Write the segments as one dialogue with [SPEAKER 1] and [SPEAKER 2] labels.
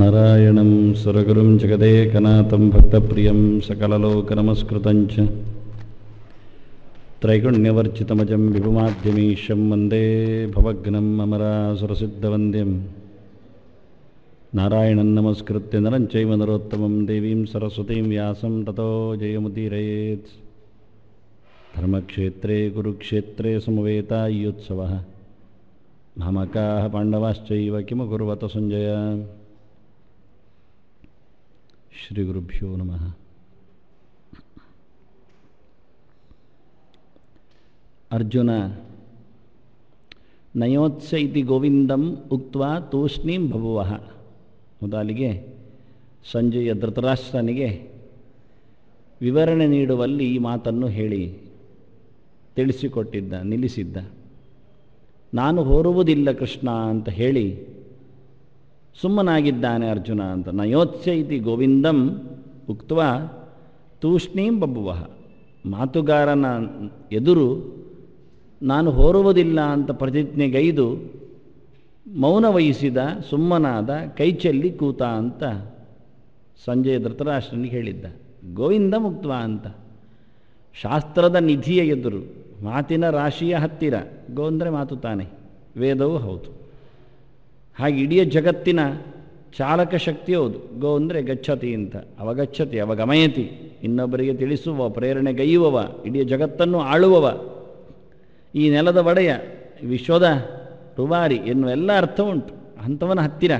[SPEAKER 1] नारायणं सुरगुरुं जगदेकनाथं भक्तप्रियं सकललोकनमस्कृतं च त्रैगुण्यवर्चितमजं विभुमाध्यमीशं वन्दे भवघ्नम् अमरासुरसिद्धवन्द्यं नारायणं नमस्कृत्य नरं चैव नरोत्तमं देवीं सरस्वतीं तथो जय जयमुदीरयेत् धर्मक्षेत्रे कुरुक्षेत्रे समवेतायुत्सवः भमकाः पाण्डवाश्चैव किमु कुर्वत सञ्जय ಶ್ರೀ ಗುರುಭ್ಯೋ ನಮಃ ಅರ್ಜುನ ನಯೋತ್ಸ ಇತಿ ಗೋವಿಂದಂ ಉಕ್ವಾ ತೂಷ್ಣೀಂ ಭಗುವ ಮೊದಲಿಗೆ ಸಂಜೆಯ ಧೃತರಾಷ್ಟ್ರನಿಗೆ ವಿವರಣೆ ನೀಡುವಲ್ಲಿ ಈ ಮಾತನ್ನು ಹೇಳಿ ತಿಳಿಸಿಕೊಟ್ಟಿದ್ದ ನಿಲ್ಲಿಸಿದ್ದ ನಾನು ಹೋರುವುದಿಲ್ಲ ಕೃಷ್ಣ ಅಂತ ಹೇಳಿ ಸುಮ್ಮನಾಗಿದ್ದಾನೆ ಅರ್ಜುನ ಅಂತ ನಯೋತ್ಸ್ಯ ಇತಿ ಗೋವಿಂದಂ ಉಕ್ತವ ತೂಷ್ಣೀಂ ಬಬ್ಬುವ ಮಾತುಗಾರನ ಎದುರು ನಾನು ಹೋರುವುದಿಲ್ಲ ಅಂತ ಪ್ರತಿಜ್ಞೆಗೈದು ಮೌನ ವಹಿಸಿದ ಸುಮ್ಮನಾದ ಕೈಚೆಲ್ಲಿ ಕೂತ ಅಂತ ಸಂಜಯ ಧೃತರಾಷ್ಟ್ರನಿಗೆ ಹೇಳಿದ್ದ ಗೋವಿಂದ ಮುಕ್ತ್ವ ಅಂತ ಶಾಸ್ತ್ರದ ನಿಧಿಯ ಎದುರು ಮಾತಿನ ರಾಶಿಯ ಹತ್ತಿರ ಗೋ ಅಂದರೆ ಮಾತು ತಾನೆ ವೇದವೂ ಹೌದು ಹಾಗೆ ಇಡೀ ಜಗತ್ತಿನ ಚಾಲಕ ಶಕ್ತಿ ಹೌದು ಗೋ ಅಂದರೆ ಗಚ್ಚತಿ ಅಂತ ಅವಗಚ್ಚತಿ ಅವಗಮಯತಿ ಇನ್ನೊಬ್ಬರಿಗೆ ತಿಳಿಸುವ ಪ್ರೇರಣೆಗೈಯುವವ ಇಡೀ ಜಗತ್ತನ್ನು ಆಳುವವ ಈ ನೆಲದ ಒಡೆಯ ವಿಶ್ವದ ರುವಾರಿ ಎನ್ನುವ ಎಲ್ಲ ಅರ್ಥ ಉಂಟು ಅಂಥವನ ಹತ್ತಿರ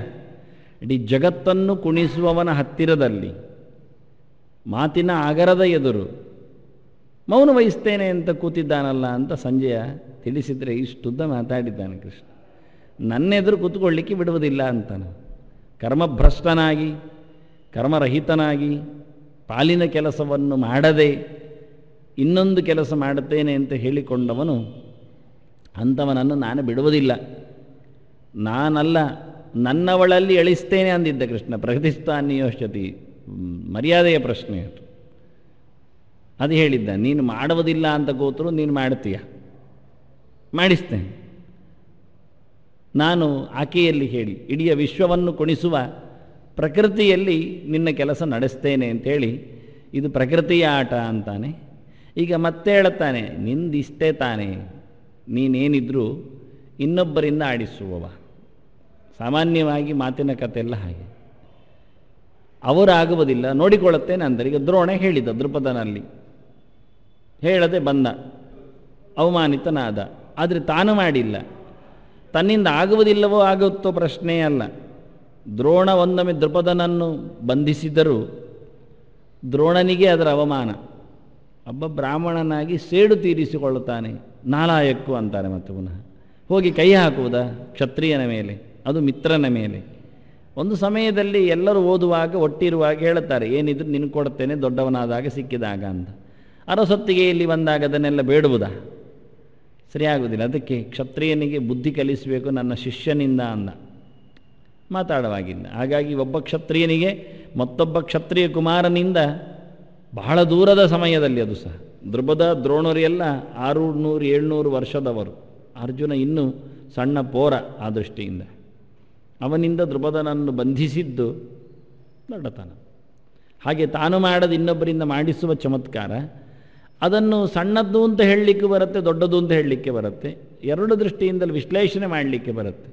[SPEAKER 1] ಇಡೀ ಜಗತ್ತನ್ನು ಕುಣಿಸುವವನ ಹತ್ತಿರದಲ್ಲಿ ಮಾತಿನ ಆಗರದ ಎದುರು ಮೌನ ವಹಿಸ್ತೇನೆ ಅಂತ ಕೂತಿದ್ದಾನಲ್ಲ ಅಂತ ಸಂಜೆಯ ತಿಳಿಸಿದರೆ ಇಷ್ಟುದ್ದ ಮಾತಾಡಿದ್ದಾನೆ ಕೃಷ್ಣ ನನ್ನೆದುರು ಕೂತ್ಕೊಳ್ಳಿಕ್ಕೆ ಬಿಡುವುದಿಲ್ಲ ಅಂತಾನೆ ಕರ್ಮಭ್ರಷ್ಟನಾಗಿ ಕರ್ಮರಹಿತನಾಗಿ ಪಾಲಿನ ಕೆಲಸವನ್ನು ಮಾಡದೆ ಇನ್ನೊಂದು ಕೆಲಸ ಮಾಡುತ್ತೇನೆ ಅಂತ ಹೇಳಿಕೊಂಡವನು ಅಂಥವನನ್ನು ನಾನು ಬಿಡುವುದಿಲ್ಲ ನಾನಲ್ಲ ನನ್ನವಳಲ್ಲಿ ಎಳಿಸ್ತೇನೆ ಅಂದಿದ್ದ ಕೃಷ್ಣ ಪ್ರಗತಿಸ್ತಾನಿಯೋಶ್ಯತಿ ಮರ್ಯಾದೆಯ ಪ್ರಶ್ನೆ ಅದು ಅದು ಹೇಳಿದ್ದ ನೀನು ಮಾಡುವುದಿಲ್ಲ ಅಂತ ಗೋತ್ರು ನೀನು ಮಾಡ್ತೀಯ ಮಾಡಿಸ್ತೇನೆ ನಾನು ಆಕೆಯಲ್ಲಿ ಹೇಳಿ ಇಡೀ ವಿಶ್ವವನ್ನು ಕುಣಿಸುವ ಪ್ರಕೃತಿಯಲ್ಲಿ ನಿನ್ನ ಕೆಲಸ ನಡೆಸ್ತೇನೆ ಅಂತೇಳಿ ಇದು ಪ್ರಕೃತಿಯ ಆಟ ಅಂತಾನೆ ಈಗ ಮತ್ತೆ ಹೇಳುತ್ತಾನೆ ನಿಂದಿಷ್ಟೇ ತಾನೆ ನೀನೇನಿದ್ರೂ ಇನ್ನೊಬ್ಬರಿಂದ ಆಡಿಸುವವ ಸಾಮಾನ್ಯವಾಗಿ ಮಾತಿನ ಕಥೆ ಎಲ್ಲ ಹಾಗೆ ಅವರಾಗುವುದಿಲ್ಲ ನೋಡಿಕೊಳ್ಳುತ್ತೇನೆ ಅಂದರೆ ಈಗ ದ್ರೋಣ ಹೇಳಿದ ದೃಪದನಲ್ಲಿ ಹೇಳದೆ ಬಂದ ಅವಮಾನಿತನಾದ ಆದರೆ ತಾನು ಮಾಡಿಲ್ಲ ತನ್ನಿಂದ ಆಗುವುದಿಲ್ಲವೋ ಆಗುತ್ತೋ ಪ್ರಶ್ನೆಯೇ ಅಲ್ಲ ದ್ರೋಣ ಒಂದೊಮ್ಮೆ ದೃಪದನನ್ನು ಬಂಧಿಸಿದರೂ ದ್ರೋಣನಿಗೆ ಅದರ ಅವಮಾನ ಒಬ್ಬ ಬ್ರಾಹ್ಮಣನಾಗಿ ಸೇಡು ತೀರಿಸಿಕೊಳ್ಳುತ್ತಾನೆ ನಾಲಾಯಕ್ಕು ಅಂತಾನೆ ಮತ್ತು ಪುನಃ ಹೋಗಿ ಕೈ ಹಾಕುವುದಾ ಕ್ಷತ್ರಿಯನ ಮೇಲೆ ಅದು ಮಿತ್ರನ ಮೇಲೆ ಒಂದು ಸಮಯದಲ್ಲಿ ಎಲ್ಲರೂ ಓದುವಾಗ ಒಟ್ಟಿರುವಾಗ ಹೇಳುತ್ತಾರೆ ಏನಿದ್ರು ನಿನ್ನ ಕೊಡ್ತೇನೆ ದೊಡ್ಡವನಾದಾಗ ಸಿಕ್ಕಿದಾಗ ಅಂತ ಇಲ್ಲಿ ಬಂದಾಗ ಅದನ್ನೆಲ್ಲ ಬೇಡುವುದಾ ಸರಿಯಾಗುವುದಿಲ್ಲ ಅದಕ್ಕೆ ಕ್ಷತ್ರಿಯನಿಗೆ ಬುದ್ಧಿ ಕಲಿಸಬೇಕು ನನ್ನ ಶಿಷ್ಯನಿಂದ ಅಂದ ಮಾತಾಡವಾಗಿಲ್ಲ ಹಾಗಾಗಿ ಒಬ್ಬ ಕ್ಷತ್ರಿಯನಿಗೆ ಮತ್ತೊಬ್ಬ ಕ್ಷತ್ರಿಯ ಕುಮಾರನಿಂದ ಬಹಳ ದೂರದ ಸಮಯದಲ್ಲಿ ಅದು ಸಹ ಧ್ರುಪದ ದ್ರೋಣರೆಲ್ಲ ನೂರು ಏಳ್ನೂರು ವರ್ಷದವರು ಅರ್ಜುನ ಇನ್ನೂ ಸಣ್ಣ ಪೋರ ಆ ದೃಷ್ಟಿಯಿಂದ ಅವನಿಂದ ದ್ರುಪದನನ್ನು ಬಂಧಿಸಿದ್ದು ದೊಡ್ಡತನ ಹಾಗೆ ತಾನು ಮಾಡದ ಇನ್ನೊಬ್ಬರಿಂದ ಮಾಡಿಸುವ ಚಮತ್ಕಾರ ಅದನ್ನು ಸಣ್ಣದ್ದು ಅಂತ ಹೇಳಲಿಕ್ಕೆ ಬರುತ್ತೆ ದೊಡ್ಡದು ಅಂತ ಹೇಳಲಿಕ್ಕೆ ಬರುತ್ತೆ ಎರಡು ದೃಷ್ಟಿಯಿಂದಲೂ ವಿಶ್ಲೇಷಣೆ ಮಾಡಲಿಕ್ಕೆ ಬರುತ್ತೆ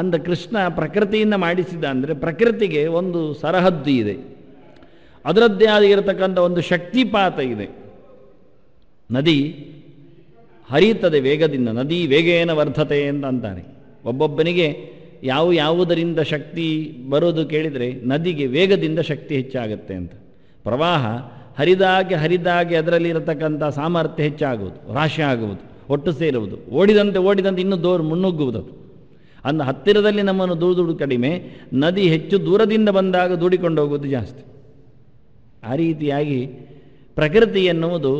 [SPEAKER 1] ಅಂದ ಕೃಷ್ಣ ಪ್ರಕೃತಿಯಿಂದ ಮಾಡಿಸಿದ ಅಂದರೆ ಪ್ರಕೃತಿಗೆ ಒಂದು ಸರಹದ್ದು ಇದೆ ಅದರದ್ದೇ ಆಗಿರತಕ್ಕಂಥ ಒಂದು ಶಕ್ತಿಪಾತ ಇದೆ ನದಿ ಹರಿಯುತ್ತದೆ ವೇಗದಿಂದ ನದಿ ವೇಗೇನ ವರ್ಧತೆ ಅಂತ ಅಂತಾನೆ ಒಬ್ಬೊಬ್ಬನಿಗೆ ಯಾವ ಯಾವುದರಿಂದ ಶಕ್ತಿ ಬರೋದು ಕೇಳಿದರೆ ನದಿಗೆ ವೇಗದಿಂದ ಶಕ್ತಿ ಹೆಚ್ಚಾಗುತ್ತೆ ಅಂತ ಪ್ರವಾಹ ಹರಿದಾಗೆ ಹರಿದಾಗೆ ಅದರಲ್ಲಿ ಇರತಕ್ಕಂಥ ಸಾಮರ್ಥ್ಯ ಹೆಚ್ಚಾಗುವುದು ರಾಶಿ ಆಗುವುದು ಒಟ್ಟು ಸೇರುವುದು ಓಡಿದಂತೆ ಓಡಿದಂತೆ ಇನ್ನೂ ದೋರ್ ಮುನ್ನುಗ್ಗುವುದು ಅಂದ ಹತ್ತಿರದಲ್ಲಿ ನಮ್ಮನ್ನು ದೂರ ಕಡಿಮೆ ನದಿ ಹೆಚ್ಚು ದೂರದಿಂದ ಬಂದಾಗ ದೂಡಿಕೊಂಡು ಹೋಗುವುದು ಜಾಸ್ತಿ ಆ ರೀತಿಯಾಗಿ ಪ್ರಕೃತಿ ಎನ್ನುವುದು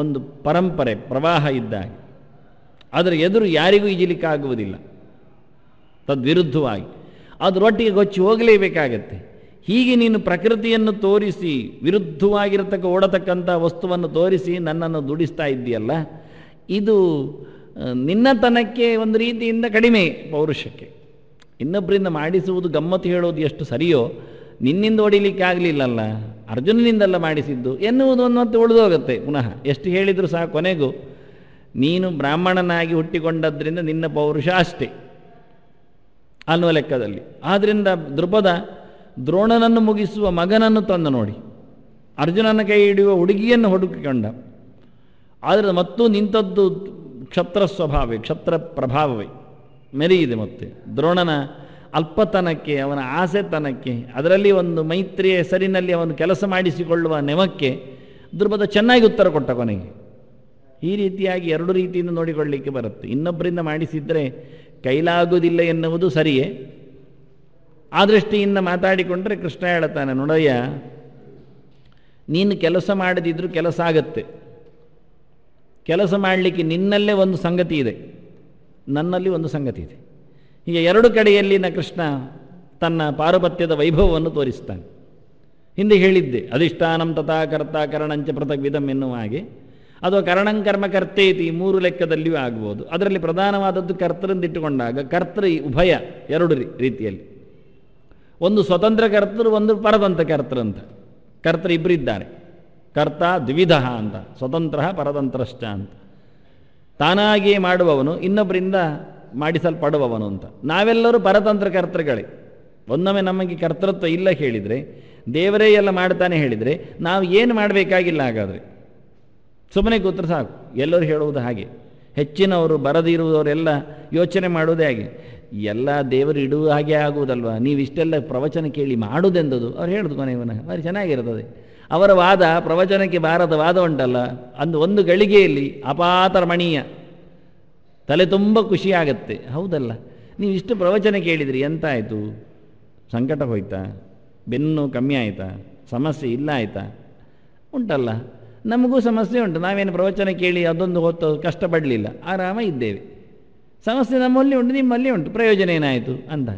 [SPEAKER 1] ಒಂದು ಪರಂಪರೆ ಪ್ರವಾಹ ಇದ್ದಾಗ ಅದರ ಎದುರು ಯಾರಿಗೂ ಈಜಲಿಕ್ಕಾಗುವುದಿಲ್ಲ ತದ್ವಿರುದ್ಧವಾಗಿ ಅದರೊಟ್ಟಿಗೆ ಗೊಚ್ಚಿ ಹೋಗಲೇಬೇಕಾಗತ್ತೆ ಹೀಗೆ ನೀನು ಪ್ರಕೃತಿಯನ್ನು ತೋರಿಸಿ ವಿರುದ್ಧವಾಗಿರತಕ್ಕ ಓಡತಕ್ಕಂಥ ವಸ್ತುವನ್ನು ತೋರಿಸಿ ನನ್ನನ್ನು ದುಡಿಸ್ತಾ ಇದ್ದೀಯಲ್ಲ ಇದು ನಿನ್ನತನಕ್ಕೆ ಒಂದು ರೀತಿಯಿಂದ ಕಡಿಮೆ ಪೌರುಷಕ್ಕೆ ಇನ್ನೊಬ್ಬರಿಂದ ಮಾಡಿಸುವುದು ಗಮ್ಮತ್ತು ಹೇಳೋದು ಎಷ್ಟು ಸರಿಯೋ ನಿನ್ನಿಂದ ಹೊಡಿಲಿಕ್ಕೆ ಆಗಲಿಲ್ಲಲ್ಲ ಅರ್ಜುನನಿಂದಲ್ಲ ಮಾಡಿಸಿದ್ದು ಎನ್ನುವುದು ಒಂದು ಮತ್ತೆ ಹೋಗುತ್ತೆ ಪುನಃ ಎಷ್ಟು ಹೇಳಿದರೂ ಸಹ ಕೊನೆಗೂ ನೀನು ಬ್ರಾಹ್ಮಣನಾಗಿ ಹುಟ್ಟಿಕೊಂಡದ್ರಿಂದ ನಿನ್ನ ಪೌರುಷ ಅಷ್ಟೇ ಅನ್ನುವ ಲೆಕ್ಕದಲ್ಲಿ ಆದ್ದರಿಂದ ದೃಪದ ದ್ರೋಣನನ್ನು ಮುಗಿಸುವ ಮಗನನ್ನು ತಂದು ನೋಡಿ ಅರ್ಜುನನ ಕೈ ಹಿಡಿಯುವ ಹುಡುಗಿಯನ್ನು ಹುಡುಕಿಕೊಂಡ ಆದರೆ ಮತ್ತೂ ನಿಂತದ್ದು ಕ್ಷತ್ರ ಸ್ವಭಾವವೇ ಕ್ಷತ್ರ ಪ್ರಭಾವವೇ ಮೆರೆಯಿದೆ ಮತ್ತೆ ದ್ರೋಣನ ಅಲ್ಪತನಕ್ಕೆ ಅವನ ಆಸೆತನಕ್ಕೆ ಅದರಲ್ಲಿ ಒಂದು ಮೈತ್ರಿಯ ಹೆಸರಿನಲ್ಲಿ ಅವನು ಕೆಲಸ ಮಾಡಿಸಿಕೊಳ್ಳುವ ನೆಮಕ್ಕೆ ದುರ್ಬದ ಚೆನ್ನಾಗಿ ಉತ್ತರ ಕೊಟ್ಟ ಕೊನೆಗೆ ಈ ರೀತಿಯಾಗಿ ಎರಡು ರೀತಿಯಿಂದ ನೋಡಿಕೊಳ್ಳಲಿಕ್ಕೆ ಬರುತ್ತೆ ಇನ್ನೊಬ್ಬರಿಂದ ಮಾಡಿಸಿದ್ರೆ ಕೈಲಾಗುವುದಿಲ್ಲ ಎನ್ನುವುದು ಸರಿಯೇ ಆ ದೃಷ್ಟಿಯಿಂದ ಮಾತಾಡಿಕೊಂಡ್ರೆ ಕೃಷ್ಣ ಹೇಳ್ತಾನೆ ನೋಡಯ್ಯ ನೀನು ಕೆಲಸ ಮಾಡದಿದ್ರೂ ಕೆಲಸ ಆಗತ್ತೆ ಕೆಲಸ ಮಾಡಲಿಕ್ಕೆ ನಿನ್ನಲ್ಲೇ ಒಂದು ಸಂಗತಿ ಇದೆ ನನ್ನಲ್ಲಿ ಒಂದು ಸಂಗತಿ ಇದೆ ಹೀಗೆ ಎರಡು ಕಡೆಯಲ್ಲಿನ ಕೃಷ್ಣ ತನ್ನ ಪಾರುಪತ್ಯದ ವೈಭವವನ್ನು ತೋರಿಸ್ತಾನೆ ಹಿಂದೆ ಹೇಳಿದ್ದೆ ಅಧಿಷ್ಠಾನಂ ತಥಾ ಕರ್ತ ಕರಣಂಚ ವಿಧಂ ಎನ್ನುವ ಹಾಗೆ ಅಥವಾ ಕರಣಂಕರ್ಮ ಕರ್ತೇತಿ ಮೂರು ಲೆಕ್ಕದಲ್ಲಿಯೂ ಆಗ್ಬೋದು ಅದರಲ್ಲಿ ಪ್ರಧಾನವಾದದ್ದು ಕರ್ತರಂದಿಟ್ಟುಕೊಂಡಾಗ ಕರ್ತೃ ಉಭಯ ಎರಡು ರೀತಿಯಲ್ಲಿ ಒಂದು ಸ್ವತಂತ್ರ ಕರ್ತರು ಒಂದು ಪರತಂತ್ರ ಕರ್ತೃ ಅಂತ ಕರ್ತರು ಇಬ್ಬರಿದ್ದಾರೆ ಕರ್ತ ದ್ವಿಧ ಅಂತ ಸ್ವತಂತ್ರ ಪರತಂತ್ರಶ್ಚ ಅಂತ ತಾನಾಗಿಯೇ ಮಾಡುವವನು ಇನ್ನೊಬ್ಬರಿಂದ ಮಾಡಿಸಲ್ಪಡುವವನು ಅಂತ ನಾವೆಲ್ಲರೂ ಪರತಂತ್ರ ಕರ್ತೃಗಳೇ ಒಂದೊಮ್ಮೆ ನಮಗೆ ಕರ್ತೃತ್ವ ಇಲ್ಲ ಹೇಳಿದರೆ ದೇವರೇ ಎಲ್ಲ ಮಾಡ್ತಾನೆ ಹೇಳಿದರೆ ನಾವು ಏನು ಮಾಡಬೇಕಾಗಿಲ್ಲ ಹಾಗಾದರೆ ಸುಮ್ಮನೆ ಕೂತ್ರೆ ಸಾಕು ಎಲ್ಲರೂ ಹೇಳುವುದು ಹಾಗೆ ಹೆಚ್ಚಿನವರು ಬರದಿರುವುದವರೆಲ್ಲ ಯೋಚನೆ ಮಾಡುವುದೇ ಹಾಗೆ ಎಲ್ಲ ದೇವರು ಇಡುವ ಹಾಗೆ ಆಗುವುದಲ್ವ ನೀವಿಷ್ಟೆಲ್ಲ ಪ್ರವಚನ ಕೇಳಿ ಮಾಡುವುದೆಂದದು ಅವ್ರು ಹೇಳೋದು ಕೊನೆವನ ಭಾರಿ ಚೆನ್ನಾಗಿರುತ್ತದೆ ಅವರ ವಾದ ಪ್ರವಚನಕ್ಕೆ ಬಾರದ ವಾದ ಉಂಟಲ್ಲ ಅಂದು ಒಂದು ಗಳಿಗೆಯಲ್ಲಿ ಅಪಾತರಮಣೀಯ ತಲೆ ತುಂಬ ಖುಷಿಯಾಗತ್ತೆ ಹೌದಲ್ಲ ನೀವು ಇಷ್ಟು ಪ್ರವಚನ ಕೇಳಿದ್ರಿ ಎಂತಾಯಿತು ಸಂಕಟ ಹೋಯ್ತಾ ಬೆನ್ನು ಕಮ್ಮಿ ಆಯಿತಾ ಸಮಸ್ಯೆ ಇಲ್ಲ ಆಯಿತಾ ಉಂಟಲ್ಲ ನಮಗೂ ಸಮಸ್ಯೆ ಉಂಟು ನಾವೇನು ಪ್ರವಚನ ಕೇಳಿ ಅದೊಂದು ಹೊತ್ತು ಕಷ್ಟಪಡಲಿಲ್ಲ ಆರಾಮ ಇದ್ದೇವೆ ಸಮಸ್ಯೆ ನಮ್ಮಲ್ಲಿ ಉಂಟು ನಿಮ್ಮಲ್ಲಿ ಉಂಟು ಪ್ರಯೋಜನ ಏನಾಯಿತು ಅಂತ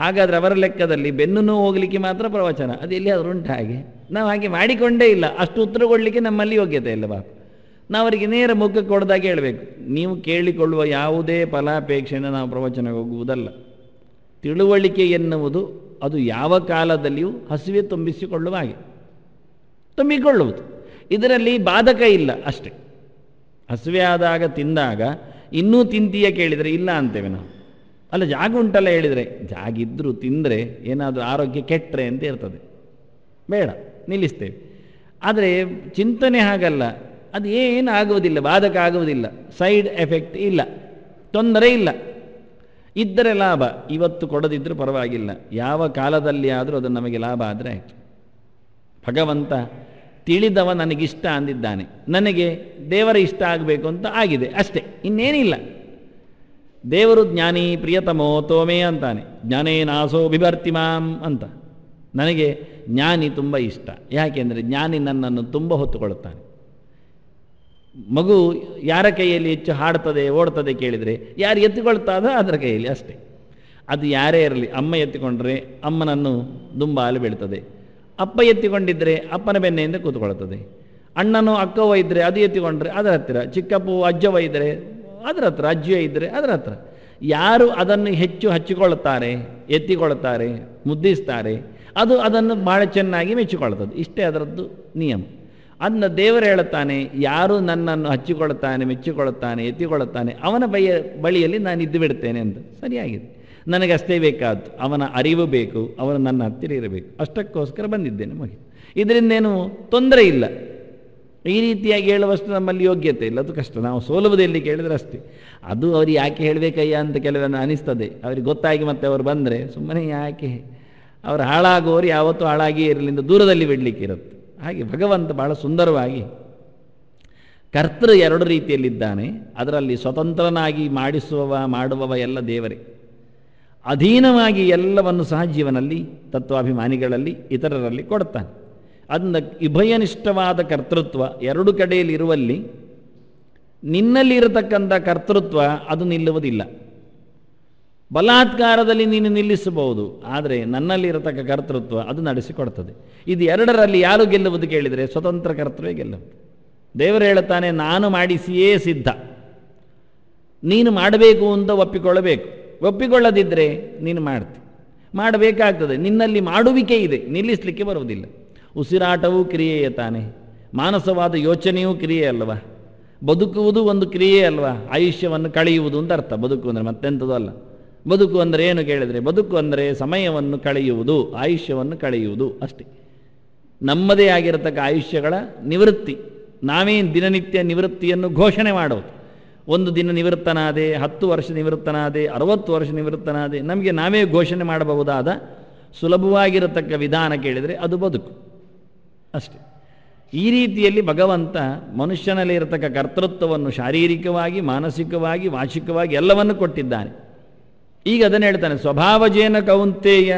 [SPEAKER 1] ಹಾಗಾದರೆ ಅವರ ಲೆಕ್ಕದಲ್ಲಿ ಬೆನ್ನು ನೋವು ಹೋಗಲಿಕ್ಕೆ ಮಾತ್ರ ಪ್ರವಚನ ಅದು ಎಲ್ಲಿಯಾದರೂ ಉಂಟು ಹಾಗೆ ನಾವು ಹಾಗೆ ಮಾಡಿಕೊಂಡೇ ಇಲ್ಲ ಅಷ್ಟು ಉತ್ತರ ಕೊಡಲಿಕ್ಕೆ ನಮ್ಮಲ್ಲಿ ಯೋಗ್ಯತೆ ಇಲ್ಲ ಬಾಪ ನಾವು ಅವರಿಗೆ ನೇರ ಮುಖ ಕೊಡ್ದಾಗ ಹೇಳಬೇಕು ನೀವು ಕೇಳಿಕೊಳ್ಳುವ ಯಾವುದೇ ಫಲಾಪೇಕ್ಷೆಯನ್ನು ನಾವು ಪ್ರವಚನ ಹೋಗುವುದಲ್ಲ ತಿಳುವಳಿಕೆ ಎನ್ನುವುದು ಅದು ಯಾವ ಕಾಲದಲ್ಲಿಯೂ ಹಸುವೆ ತುಂಬಿಸಿಕೊಳ್ಳುವ ಹಾಗೆ ತುಂಬಿಕೊಳ್ಳುವುದು ಇದರಲ್ಲಿ ಬಾಧಕ ಇಲ್ಲ ಅಷ್ಟೆ ಹಸುವೆ ಆದಾಗ ತಿಂದಾಗ ಇನ್ನೂ ತಿಂತೀಯ ಕೇಳಿದರೆ ಇಲ್ಲ ಅಂತೇವೆ ನಾವು ಅಲ್ಲ ಜಾಗ ಉಂಟಲ್ಲ ಹೇಳಿದರೆ ಜಾಗಿದ್ದರೂ ತಿಂದರೆ ಏನಾದರೂ ಆರೋಗ್ಯ ಕೆಟ್ಟರೆ ಅಂತ ಇರ್ತದೆ ಬೇಡ ನಿಲ್ಲಿಸ್ತೇವೆ ಆದರೆ ಚಿಂತನೆ ಹಾಗಲ್ಲ ಅದು ಏನು ಆಗುವುದಿಲ್ಲ ಬಾಧಕ ಆಗುವುದಿಲ್ಲ ಸೈಡ್ ಎಫೆಕ್ಟ್ ಇಲ್ಲ ತೊಂದರೆ ಇಲ್ಲ ಇದ್ದರೆ ಲಾಭ ಇವತ್ತು ಕೊಡದಿದ್ದರೂ ಪರವಾಗಿಲ್ಲ ಯಾವ ಕಾಲದಲ್ಲಿ ಆದರೂ ಅದು ನಮಗೆ ಲಾಭ ಆದರೆ ಆಯಿತು ಭಗವಂತ ತಿಳಿದವ ನನಗಿಷ್ಟ ಅಂದಿದ್ದಾನೆ ನನಗೆ ದೇವರ ಇಷ್ಟ ಆಗಬೇಕು ಅಂತ ಆಗಿದೆ ಅಷ್ಟೇ ಇನ್ನೇನಿಲ್ಲ ದೇವರು ಜ್ಞಾನಿ ಪ್ರಿಯತಮೋ ತೋಮೇ ಅಂತಾನೆ ಜ್ಞಾನೇನಾಸೋ ಬಿಭರ್ತಿ ಮಾಂ ಅಂತ ನನಗೆ ಜ್ಞಾನಿ ತುಂಬ ಇಷ್ಟ ಯಾಕೆಂದರೆ ಜ್ಞಾನಿ ನನ್ನನ್ನು ತುಂಬ ಹೊತ್ತುಕೊಳ್ಳುತ್ತಾನೆ ಮಗು ಯಾರ ಕೈಯಲ್ಲಿ ಹೆಚ್ಚು ಹಾಡ್ತದೆ ಓಡ್ತದೆ ಕೇಳಿದರೆ ಯಾರು ಎತ್ತಿಕೊಳ್ತಾದ ಅದರ ಕೈಯಲ್ಲಿ ಅಷ್ಟೇ ಅದು ಯಾರೇ ಇರಲಿ ಅಮ್ಮ ಎತ್ತಿಕೊಂಡ್ರೆ ಅಮ್ಮನನ್ನು ದುಂಬಾಲು ಬೀಳ್ತದೆ ಅಪ್ಪ ಎತ್ತಿಕೊಂಡಿದ್ದರೆ ಅಪ್ಪನ ಬೆನ್ನೆಯಿಂದ ಕೂತ್ಕೊಳ್ತದೆ ಅಣ್ಣನೂ ಅಕ್ಕವ ಇದ್ದರೆ ಅದು ಎತ್ತಿಕೊಂಡ್ರೆ ಅದರ ಹತ್ತಿರ ಚಿಕ್ಕಪ್ಪು ಅಜ್ಜವ ಇದ್ದರೆ ಅದರ ಹತ್ರ ಅಜ್ಜಿಯ ಇದ್ದರೆ ಅದರ ಹತ್ರ ಯಾರು ಅದನ್ನು ಹೆಚ್ಚು ಹಚ್ಚಿಕೊಳ್ಳುತ್ತಾರೆ ಎತ್ತಿಕೊಳ್ಳುತ್ತಾರೆ ಮುದ್ದಿಸ್ತಾರೆ ಅದು ಅದನ್ನು ಭಾಳ ಚೆನ್ನಾಗಿ ಮೆಚ್ಚಿಕೊಳ್ಳುತ್ತದೆ ಇಷ್ಟೇ ಅದರದ್ದು ನಿಯಮ ಅದನ್ನ ದೇವರು ಹೇಳುತ್ತಾನೆ ಯಾರು ನನ್ನನ್ನು ಹಚ್ಚಿಕೊಳ್ಳುತ್ತಾನೆ ಮೆಚ್ಚಿಕೊಳ್ಳುತ್ತಾನೆ ಎತ್ತಿಕೊಳ್ಳುತ್ತಾನೆ ಅವನ ಬಯ ಬಳಿಯಲ್ಲಿ ನಾನು ಇದ್ದು ಬಿಡ್ತೇನೆ ಅಂತ ಸರಿಯಾಗಿದೆ ನನಗಷ್ಟೇ ಬೇಕಾದ್ದು ಅವನ ಅರಿವು ಬೇಕು ಅವನು ನನ್ನ ಹತ್ತಿರ ಇರಬೇಕು ಅಷ್ಟಕ್ಕೋಸ್ಕರ ಬಂದಿದ್ದೇನೆ ಮಗಿ ಇದರಿಂದೇನು ತೊಂದರೆ ಇಲ್ಲ ಈ ರೀತಿಯಾಗಿ ಹೇಳುವಷ್ಟು ನಮ್ಮಲ್ಲಿ ಯೋಗ್ಯತೆ ಇಲ್ಲ ಅದು ಕಷ್ಟ ನಾವು ಸೋಲುವುದಲ್ಲಿ ಕೇಳಿದ್ರೆ ಅಷ್ಟೇ ಅದು ಅವ್ರು ಯಾಕೆ ಹೇಳಬೇಕಯ್ಯ ಅಂತ ಕೆಲವನ್ನ ಅನಿಸ್ತದೆ ಅವ್ರಿಗೆ ಗೊತ್ತಾಗಿ ಮತ್ತೆ ಅವರು ಬಂದರೆ ಸುಮ್ಮನೆ ಯಾಕೆ ಅವರು ಹಾಳಾಗುವವರು ಯಾವತ್ತೂ ಹಾಳಾಗಿ ಇರಲಿಲ್ಲ ದೂರದಲ್ಲಿ ಬಿಡಲಿಕ್ಕಿರುತ್ತೆ ಹಾಗೆ ಭಗವಂತ ಬಹಳ ಸುಂದರವಾಗಿ ಕರ್ತೃ ಎರಡು ರೀತಿಯಲ್ಲಿದ್ದಾನೆ ಅದರಲ್ಲಿ ಸ್ವತಂತ್ರನಾಗಿ ಮಾಡಿಸುವವ ಮಾಡುವವ ಎಲ್ಲ ದೇವರೇ ಅಧೀನವಾಗಿ ಎಲ್ಲವನ್ನು ಸಹ ಜೀವನಲ್ಲಿ ತತ್ವಾಭಿಮಾನಿಗಳಲ್ಲಿ ಇತರರಲ್ಲಿ ಕೊಡುತ್ತಾನೆ ಅದನ್ನು ಇಭಯನಿಷ್ಠವಾದ ಕರ್ತೃತ್ವ ಎರಡು ಕಡೆಯಲ್ಲಿರುವಲ್ಲಿ ನಿನ್ನಲ್ಲಿರತಕ್ಕಂಥ ಕರ್ತೃತ್ವ ಅದು ನಿಲ್ಲುವುದಿಲ್ಲ ಬಲಾತ್ಕಾರದಲ್ಲಿ ನೀನು ನಿಲ್ಲಿಸಬಹುದು ಆದರೆ ನನ್ನಲ್ಲಿರತಕ್ಕ ಕರ್ತೃತ್ವ ಅದು ನಡೆಸಿಕೊಡ್ತದೆ ಇದು ಎರಡರಲ್ಲಿ ಯಾರು ಗೆಲ್ಲುವುದು ಕೇಳಿದರೆ ಸ್ವತಂತ್ರ ಕರ್ತೃವೇ ಗೆಲ್ಲುವುದು ದೇವರು ಹೇಳುತ್ತಾನೆ ನಾನು ಮಾಡಿಸಿಯೇ ಸಿದ್ಧ ನೀನು ಮಾಡಬೇಕು ಅಂತ ಒಪ್ಪಿಕೊಳ್ಳಬೇಕು ಒಪ್ಪಿಕೊಳ್ಳದಿದ್ದರೆ ನೀನು ಮಾಡ್ತಿ ಮಾಡಬೇಕಾಗ್ತದೆ ನಿನ್ನಲ್ಲಿ ಮಾಡುವಿಕೆ ಇದೆ ನಿಲ್ಲಿಸಲಿಕ್ಕೆ ಬರುವುದಿಲ್ಲ ಉಸಿರಾಟವೂ ಕ್ರಿಯೆಯೇ ತಾನೆ ಮಾನಸವಾದ ಯೋಚನೆಯೂ ಕ್ರಿಯೆ ಅಲ್ವಾ ಬದುಕುವುದು ಒಂದು ಕ್ರಿಯೆ ಅಲ್ವಾ ಆಯುಷ್ಯವನ್ನು ಕಳೆಯುವುದು ಅಂತ ಅರ್ಥ ಬದುಕು ಅಂದರೆ ಮತ್ತೆಂಥದ್ದು ಅಲ್ಲ ಬದುಕು ಅಂದರೆ ಏನು ಕೇಳಿದರೆ ಬದುಕು ಅಂದರೆ ಸಮಯವನ್ನು ಕಳೆಯುವುದು ಆಯುಷ್ಯವನ್ನು ಕಳೆಯುವುದು ಅಷ್ಟೇ ನಮ್ಮದೇ ಆಗಿರತಕ್ಕ ಆಯುಷ್ಯಗಳ ನಿವೃತ್ತಿ ನಾವೇ ದಿನನಿತ್ಯ ನಿವೃತ್ತಿಯನ್ನು ಘೋಷಣೆ ಮಾಡೋದು ಒಂದು ದಿನ ನಿವೃತ್ತನಾದೆ ಹತ್ತು ವರ್ಷ ನಿವೃತ್ತನಾದೆ ಅರವತ್ತು ವರ್ಷ ನಿವೃತ್ತನಾದೆ ನಮಗೆ ನಾವೇ ಘೋಷಣೆ ಮಾಡಬಹುದಾದ ಸುಲಭವಾಗಿರತಕ್ಕ ವಿಧಾನ ಕೇಳಿದರೆ ಅದು ಬದುಕು ಅಷ್ಟೆ ಈ ರೀತಿಯಲ್ಲಿ ಭಗವಂತ ಮನುಷ್ಯನಲ್ಲಿ ಇರತಕ್ಕ ಕರ್ತೃತ್ವವನ್ನು ಶಾರೀರಿಕವಾಗಿ ಮಾನಸಿಕವಾಗಿ ವಾಚಿಕವಾಗಿ ಎಲ್ಲವನ್ನು ಕೊಟ್ಟಿದ್ದಾನೆ ಈಗ ಅದನ್ನು ಹೇಳ್ತಾನೆ ಸ್ವಭಾವಜೇನ ಕೌಂತೆಯ